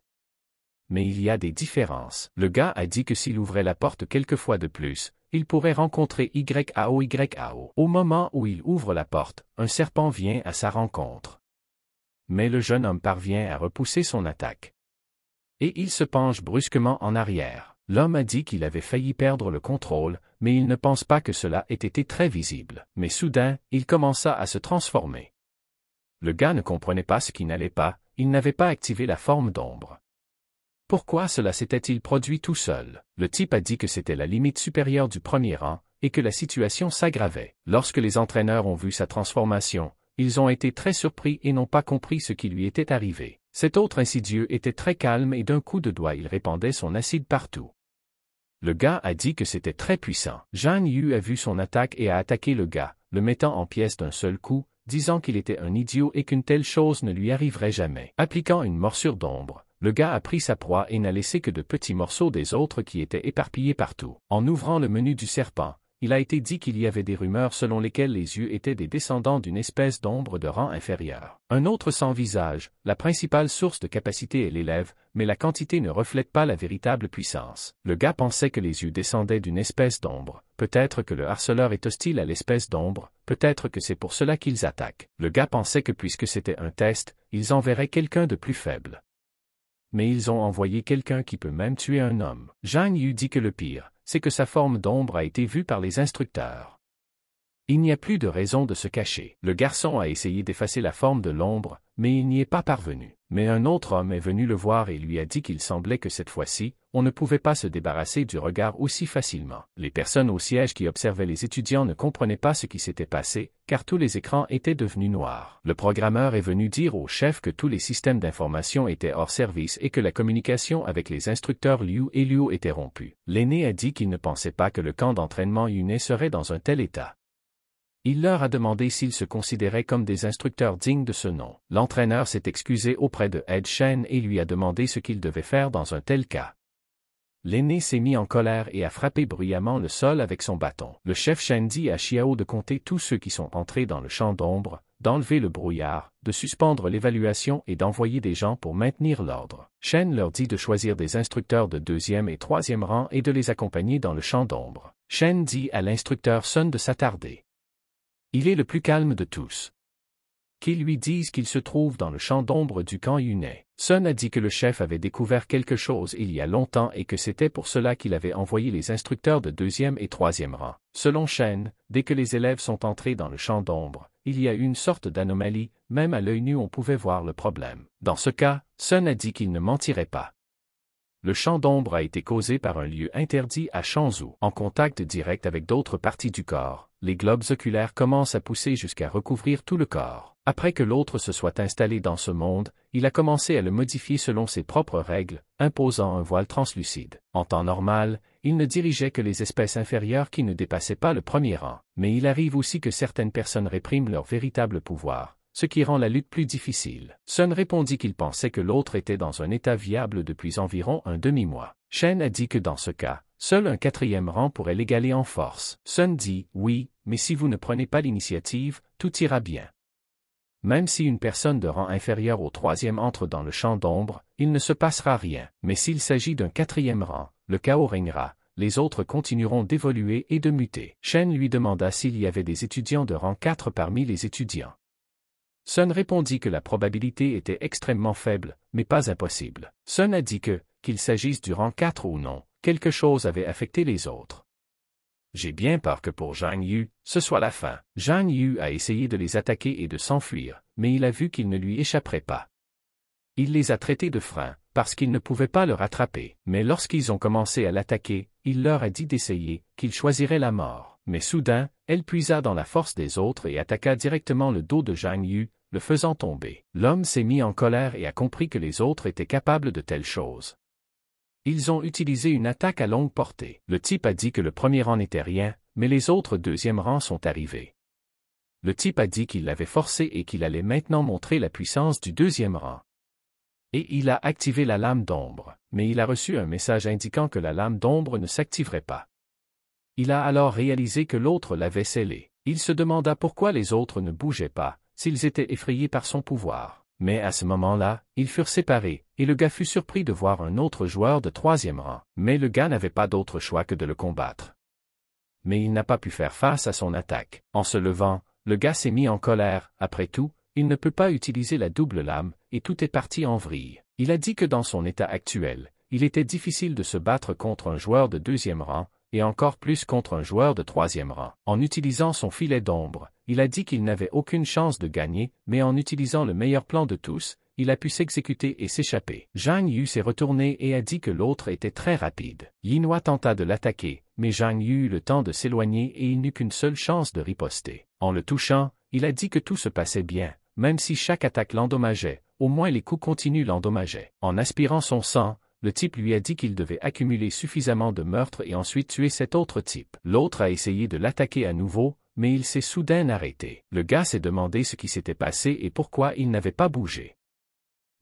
Mais il y a des différences. Le gars a dit que s'il ouvrait la porte quelques fois de plus, il pourrait rencontrer YAOYAO. Au moment où il ouvre la porte, un serpent vient à sa rencontre mais le jeune homme parvient à repousser son attaque. Et il se penche brusquement en arrière. L'homme a dit qu'il avait failli perdre le contrôle, mais il ne pense pas que cela ait été très visible. Mais soudain, il commença à se transformer. Le gars ne comprenait pas ce qui n'allait pas, il n'avait pas activé la forme d'ombre. Pourquoi cela s'était-il produit tout seul Le type a dit que c'était la limite supérieure du premier rang, et que la situation s'aggravait. Lorsque les entraîneurs ont vu sa transformation, ils ont été très surpris et n'ont pas compris ce qui lui était arrivé. Cet autre insidieux était très calme et d'un coup de doigt il répandait son acide partout. Le gars a dit que c'était très puissant. Jeanne Yu a vu son attaque et a attaqué le gars, le mettant en pièces d'un seul coup, disant qu'il était un idiot et qu'une telle chose ne lui arriverait jamais. Appliquant une morsure d'ombre, le gars a pris sa proie et n'a laissé que de petits morceaux des autres qui étaient éparpillés partout. En ouvrant le menu du serpent, il a été dit qu'il y avait des rumeurs selon lesquelles les yeux étaient des descendants d'une espèce d'ombre de rang inférieur. Un autre sans visage, la principale source de capacité est l'élève, mais la quantité ne reflète pas la véritable puissance. Le gars pensait que les yeux descendaient d'une espèce d'ombre, peut-être que le harceleur est hostile à l'espèce d'ombre, peut-être que c'est pour cela qu'ils attaquent. Le gars pensait que puisque c'était un test, ils enverraient quelqu'un de plus faible mais ils ont envoyé quelqu'un qui peut même tuer un homme. Zhang Yu dit que le pire, c'est que sa forme d'ombre a été vue par les instructeurs. Il n'y a plus de raison de se cacher. Le garçon a essayé d'effacer la forme de l'ombre, mais il n'y est pas parvenu. Mais un autre homme est venu le voir et lui a dit qu'il semblait que cette fois-ci, on ne pouvait pas se débarrasser du regard aussi facilement. Les personnes au siège qui observaient les étudiants ne comprenaient pas ce qui s'était passé, car tous les écrans étaient devenus noirs. Le programmeur est venu dire au chef que tous les systèmes d'information étaient hors service et que la communication avec les instructeurs Liu et Liu était rompue. L'aîné a dit qu'il ne pensait pas que le camp d'entraînement Yuné serait dans un tel état. Il leur a demandé s'ils se considéraient comme des instructeurs dignes de ce nom. L'entraîneur s'est excusé auprès de Ed Shen et lui a demandé ce qu'il devait faire dans un tel cas. L'aîné s'est mis en colère et a frappé bruyamment le sol avec son bâton. Le chef Shen dit à Xiao de compter tous ceux qui sont entrés dans le champ d'ombre, d'enlever le brouillard, de suspendre l'évaluation et d'envoyer des gens pour maintenir l'ordre. Shen leur dit de choisir des instructeurs de deuxième et troisième rang et de les accompagner dans le champ d'ombre. Shen dit à l'instructeur Sun de s'attarder. Il est le plus calme de tous. Qu'ils lui disent qu'il se trouve dans le champ d'ombre du camp Yunet. Sun a dit que le chef avait découvert quelque chose il y a longtemps et que c'était pour cela qu'il avait envoyé les instructeurs de deuxième et troisième rang. Selon Shen, dès que les élèves sont entrés dans le champ d'ombre, il y a une sorte d'anomalie, même à l'œil nu on pouvait voir le problème. Dans ce cas, Sun a dit qu'il ne mentirait pas le champ d'ombre a été causé par un lieu interdit à Shanzhou. En contact direct avec d'autres parties du corps, les globes oculaires commencent à pousser jusqu'à recouvrir tout le corps. Après que l'autre se soit installé dans ce monde, il a commencé à le modifier selon ses propres règles, imposant un voile translucide. En temps normal, il ne dirigeait que les espèces inférieures qui ne dépassaient pas le premier rang, mais il arrive aussi que certaines personnes répriment leur véritable pouvoir, ce qui rend la lutte plus difficile. Sun répondit qu'il pensait que l'autre était dans un état viable depuis environ un demi-mois. Chen a dit que dans ce cas, seul un quatrième rang pourrait l'égaler en force. Sun dit, oui, mais si vous ne prenez pas l'initiative, tout ira bien. Même si une personne de rang inférieur au troisième entre dans le champ d'ombre, il ne se passera rien. Mais s'il s'agit d'un quatrième rang, le chaos règnera, les autres continueront d'évoluer et de muter. Chen lui demanda s'il y avait des étudiants de rang 4 parmi les étudiants. Sun répondit que la probabilité était extrêmement faible, mais pas impossible. Sun a dit que, qu'il s'agisse du rang 4 ou non, quelque chose avait affecté les autres. J'ai bien peur que pour Zhang Yu, ce soit la fin. Zhang Yu a essayé de les attaquer et de s'enfuir, mais il a vu qu'il ne lui échapperait pas. Il les a traités de freins, parce qu'ils ne pouvaient pas le rattraper. Mais lorsqu'ils ont commencé à l'attaquer, il leur a dit d'essayer, qu'ils choisiraient la mort mais soudain, elle puisa dans la force des autres et attaqua directement le dos de Zhang Yu, le faisant tomber. L'homme s'est mis en colère et a compris que les autres étaient capables de telles choses. Ils ont utilisé une attaque à longue portée. Le type a dit que le premier rang n'était rien, mais les autres deuxième rangs sont arrivés. Le type a dit qu'il l'avait forcé et qu'il allait maintenant montrer la puissance du deuxième rang. Et il a activé la lame d'ombre, mais il a reçu un message indiquant que la lame d'ombre ne s'activerait pas. Il a alors réalisé que l'autre l'avait scellé. Il se demanda pourquoi les autres ne bougeaient pas, s'ils étaient effrayés par son pouvoir. Mais à ce moment-là, ils furent séparés, et le gars fut surpris de voir un autre joueur de troisième rang. Mais le gars n'avait pas d'autre choix que de le combattre. Mais il n'a pas pu faire face à son attaque. En se levant, le gars s'est mis en colère, après tout, il ne peut pas utiliser la double lame, et tout est parti en vrille. Il a dit que dans son état actuel, il était difficile de se battre contre un joueur de deuxième rang, et encore plus contre un joueur de troisième rang. En utilisant son filet d'ombre, il a dit qu'il n'avait aucune chance de gagner, mais en utilisant le meilleur plan de tous, il a pu s'exécuter et s'échapper. Zhang Yu s'est retourné et a dit que l'autre était très rapide. Yinhua tenta de l'attaquer, mais Zhang Yu eut le temps de s'éloigner et il n'eut qu'une seule chance de riposter. En le touchant, il a dit que tout se passait bien, même si chaque attaque l'endommageait, au moins les coups continus l'endommageaient. En aspirant son sang, le type lui a dit qu'il devait accumuler suffisamment de meurtres et ensuite tuer cet autre type. L'autre a essayé de l'attaquer à nouveau, mais il s'est soudain arrêté. Le gars s'est demandé ce qui s'était passé et pourquoi il n'avait pas bougé.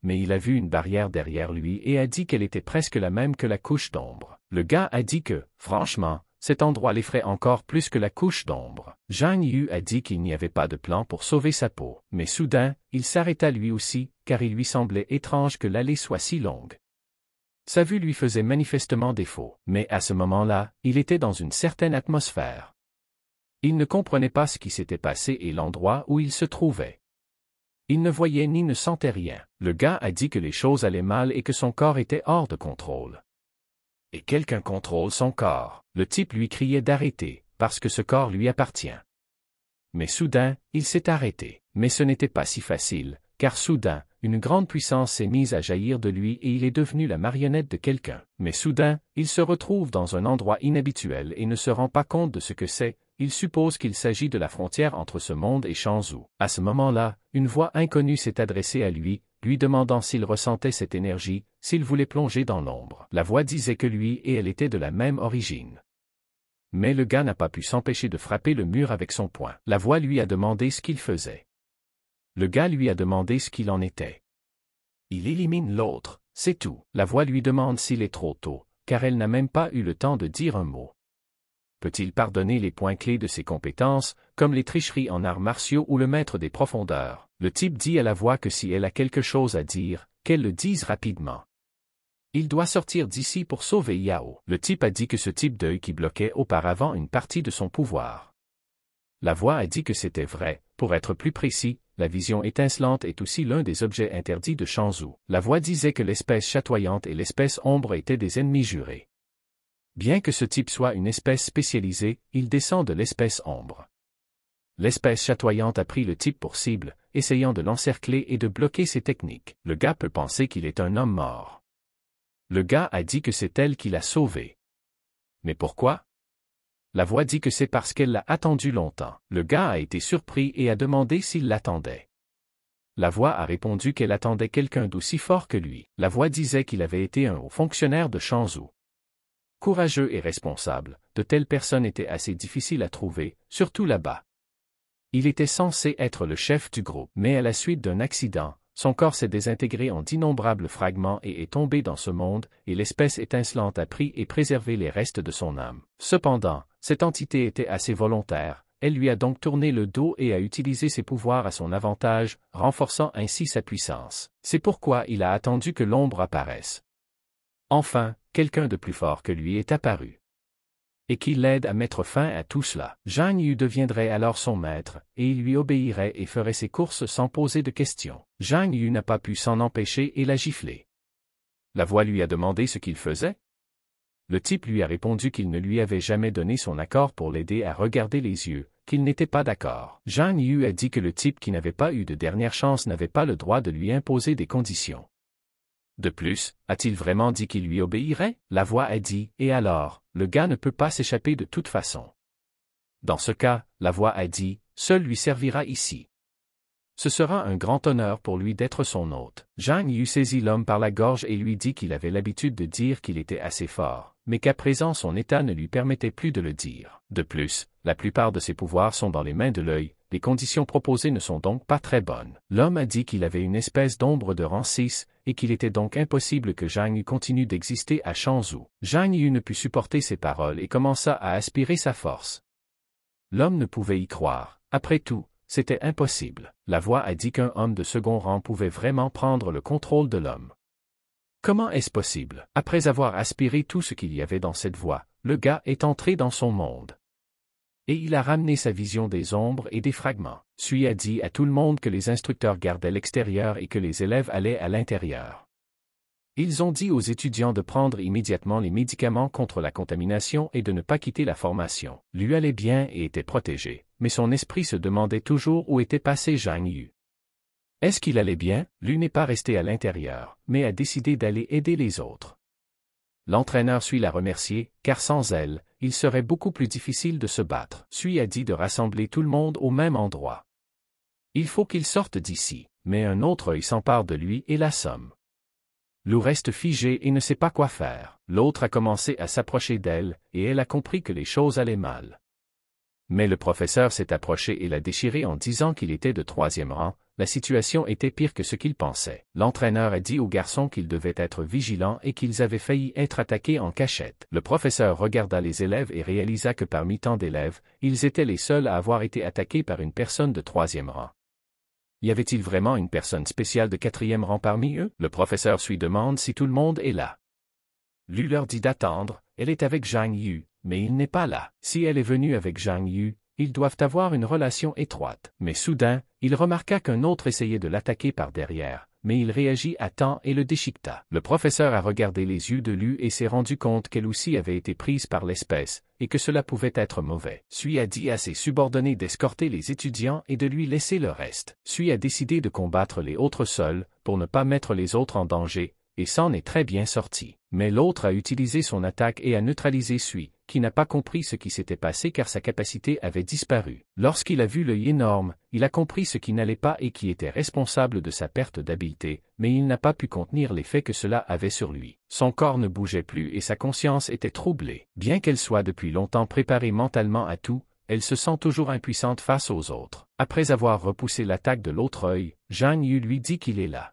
Mais il a vu une barrière derrière lui et a dit qu'elle était presque la même que la couche d'ombre. Le gars a dit que, franchement, cet endroit l'effraie encore plus que la couche d'ombre. Zhang Yu a dit qu'il n'y avait pas de plan pour sauver sa peau. Mais soudain, il s'arrêta lui aussi, car il lui semblait étrange que l'allée soit si longue. Sa vue lui faisait manifestement défaut, mais à ce moment-là, il était dans une certaine atmosphère. Il ne comprenait pas ce qui s'était passé et l'endroit où il se trouvait. Il ne voyait ni ne sentait rien. Le gars a dit que les choses allaient mal et que son corps était hors de contrôle. Et quelqu'un contrôle son corps. Le type lui criait d'arrêter, parce que ce corps lui appartient. Mais soudain, il s'est arrêté. Mais ce n'était pas si facile, car soudain, une grande puissance s'est mise à jaillir de lui et il est devenu la marionnette de quelqu'un. Mais soudain, il se retrouve dans un endroit inhabituel et ne se rend pas compte de ce que c'est, il suppose qu'il s'agit de la frontière entre ce monde et Shanzhou. À ce moment-là, une voix inconnue s'est adressée à lui, lui demandant s'il ressentait cette énergie, s'il voulait plonger dans l'ombre. La voix disait que lui et elle étaient de la même origine. Mais le gars n'a pas pu s'empêcher de frapper le mur avec son poing. La voix lui a demandé ce qu'il faisait le gars lui a demandé ce qu'il en était. Il élimine l'autre, c'est tout. La voix lui demande s'il est trop tôt, car elle n'a même pas eu le temps de dire un mot. Peut-il pardonner les points clés de ses compétences, comme les tricheries en arts martiaux ou le maître des profondeurs Le type dit à la voix que si elle a quelque chose à dire, qu'elle le dise rapidement. Il doit sortir d'ici pour sauver Yao. Le type a dit que ce type d'œil qui bloquait auparavant une partie de son pouvoir. La voix a dit que c'était vrai, pour être plus précis, la vision étincelante est aussi l'un des objets interdits de Shanzhou. La voix disait que l'espèce chatoyante et l'espèce ombre étaient des ennemis jurés. Bien que ce type soit une espèce spécialisée, il descend de l'espèce ombre. L'espèce chatoyante a pris le type pour cible, essayant de l'encercler et de bloquer ses techniques. Le gars peut penser qu'il est un homme mort. Le gars a dit que c'est elle qui l'a sauvé. Mais pourquoi la voix dit que c'est parce qu'elle l'a attendu longtemps. Le gars a été surpris et a demandé s'il l'attendait. La voix a répondu qu'elle attendait quelqu'un d'aussi fort que lui. La voix disait qu'il avait été un haut fonctionnaire de Shanzhou. Courageux et responsable, de telles personnes étaient assez difficiles à trouver, surtout là-bas. Il était censé être le chef du groupe, mais à la suite d'un accident, son corps s'est désintégré en d'innombrables fragments et est tombé dans ce monde, et l'espèce étincelante a pris et préservé les restes de son âme. Cependant, cette entité était assez volontaire, elle lui a donc tourné le dos et a utilisé ses pouvoirs à son avantage, renforçant ainsi sa puissance. C'est pourquoi il a attendu que l'ombre apparaisse. Enfin, quelqu'un de plus fort que lui est apparu. Et qui l'aide à mettre fin à tout cela. Zhang Yu deviendrait alors son maître, et il lui obéirait et ferait ses courses sans poser de questions. Zhang Yu n'a pas pu s'en empêcher et l'a giflé. La voix lui a demandé ce qu'il faisait, le type lui a répondu qu'il ne lui avait jamais donné son accord pour l'aider à regarder les yeux, qu'il n'était pas d'accord. Jean Yu a dit que le type qui n'avait pas eu de dernière chance n'avait pas le droit de lui imposer des conditions. De plus, a-t-il vraiment dit qu'il lui obéirait La voix a dit, et alors, le gars ne peut pas s'échapper de toute façon. Dans ce cas, la voix a dit, seul lui servira ici. Ce sera un grand honneur pour lui d'être son hôte. Zhang Yu saisit l'homme par la gorge et lui dit qu'il avait l'habitude de dire qu'il était assez fort, mais qu'à présent son état ne lui permettait plus de le dire. De plus, la plupart de ses pouvoirs sont dans les mains de l'œil, les conditions proposées ne sont donc pas très bonnes. L'homme a dit qu'il avait une espèce d'ombre de rang et qu'il était donc impossible que Zhang Yu continue d'exister à Shanzhou. Zhang Yu ne put supporter ces paroles et commença à aspirer sa force. L'homme ne pouvait y croire. Après tout, c'était impossible. La voix a dit qu'un homme de second rang pouvait vraiment prendre le contrôle de l'homme. Comment est-ce possible Après avoir aspiré tout ce qu'il y avait dans cette voix, le gars est entré dans son monde. Et il a ramené sa vision des ombres et des fragments. Sui a dit à tout le monde que les instructeurs gardaient l'extérieur et que les élèves allaient à l'intérieur. Ils ont dit aux étudiants de prendre immédiatement les médicaments contre la contamination et de ne pas quitter la formation. Lui allait bien et était protégé mais son esprit se demandait toujours où était passé Zhang Yu. Est-ce qu'il allait bien Lui n'est pas resté à l'intérieur, mais a décidé d'aller aider les autres. L'entraîneur suit l'a remercier, car sans elle, il serait beaucoup plus difficile de se battre. Sui a dit de rassembler tout le monde au même endroit. Il faut qu'il sorte d'ici, mais un autre œil s'empare de lui et l'assomme. Lou reste figé et ne sait pas quoi faire. L'autre a commencé à s'approcher d'elle, et elle a compris que les choses allaient mal. Mais le professeur s'est approché et l'a déchiré en disant qu'il était de troisième rang, la situation était pire que ce qu'il pensait. L'entraîneur a dit aux garçons qu'ils devaient être vigilants et qu'ils avaient failli être attaqués en cachette. Le professeur regarda les élèves et réalisa que parmi tant d'élèves, ils étaient les seuls à avoir été attaqués par une personne de troisième rang. Y avait-il vraiment une personne spéciale de quatrième rang parmi eux Le professeur lui demande si tout le monde est là. Lui leur dit d'attendre, elle est avec Zhang Yu, mais il n'est pas là. Si elle est venue avec Zhang Yu, ils doivent avoir une relation étroite. Mais soudain, il remarqua qu'un autre essayait de l'attaquer par derrière, mais il réagit à temps et le déchiqueta. Le professeur a regardé les yeux de Lu et s'est rendu compte qu'elle aussi avait été prise par l'espèce, et que cela pouvait être mauvais. Sui a dit à ses subordonnés d'escorter les étudiants et de lui laisser le reste. Sui a décidé de combattre les autres seuls, pour ne pas mettre les autres en danger, et s'en est très bien sorti mais l'autre a utilisé son attaque et a neutralisé Sui, qui n'a pas compris ce qui s'était passé car sa capacité avait disparu. Lorsqu'il a vu l'œil énorme, il a compris ce qui n'allait pas et qui était responsable de sa perte d'habileté, mais il n'a pas pu contenir l'effet que cela avait sur lui. Son corps ne bougeait plus et sa conscience était troublée. Bien qu'elle soit depuis longtemps préparée mentalement à tout, elle se sent toujours impuissante face aux autres. Après avoir repoussé l'attaque de l'autre œil, Zhang Yu lui dit qu'il est là.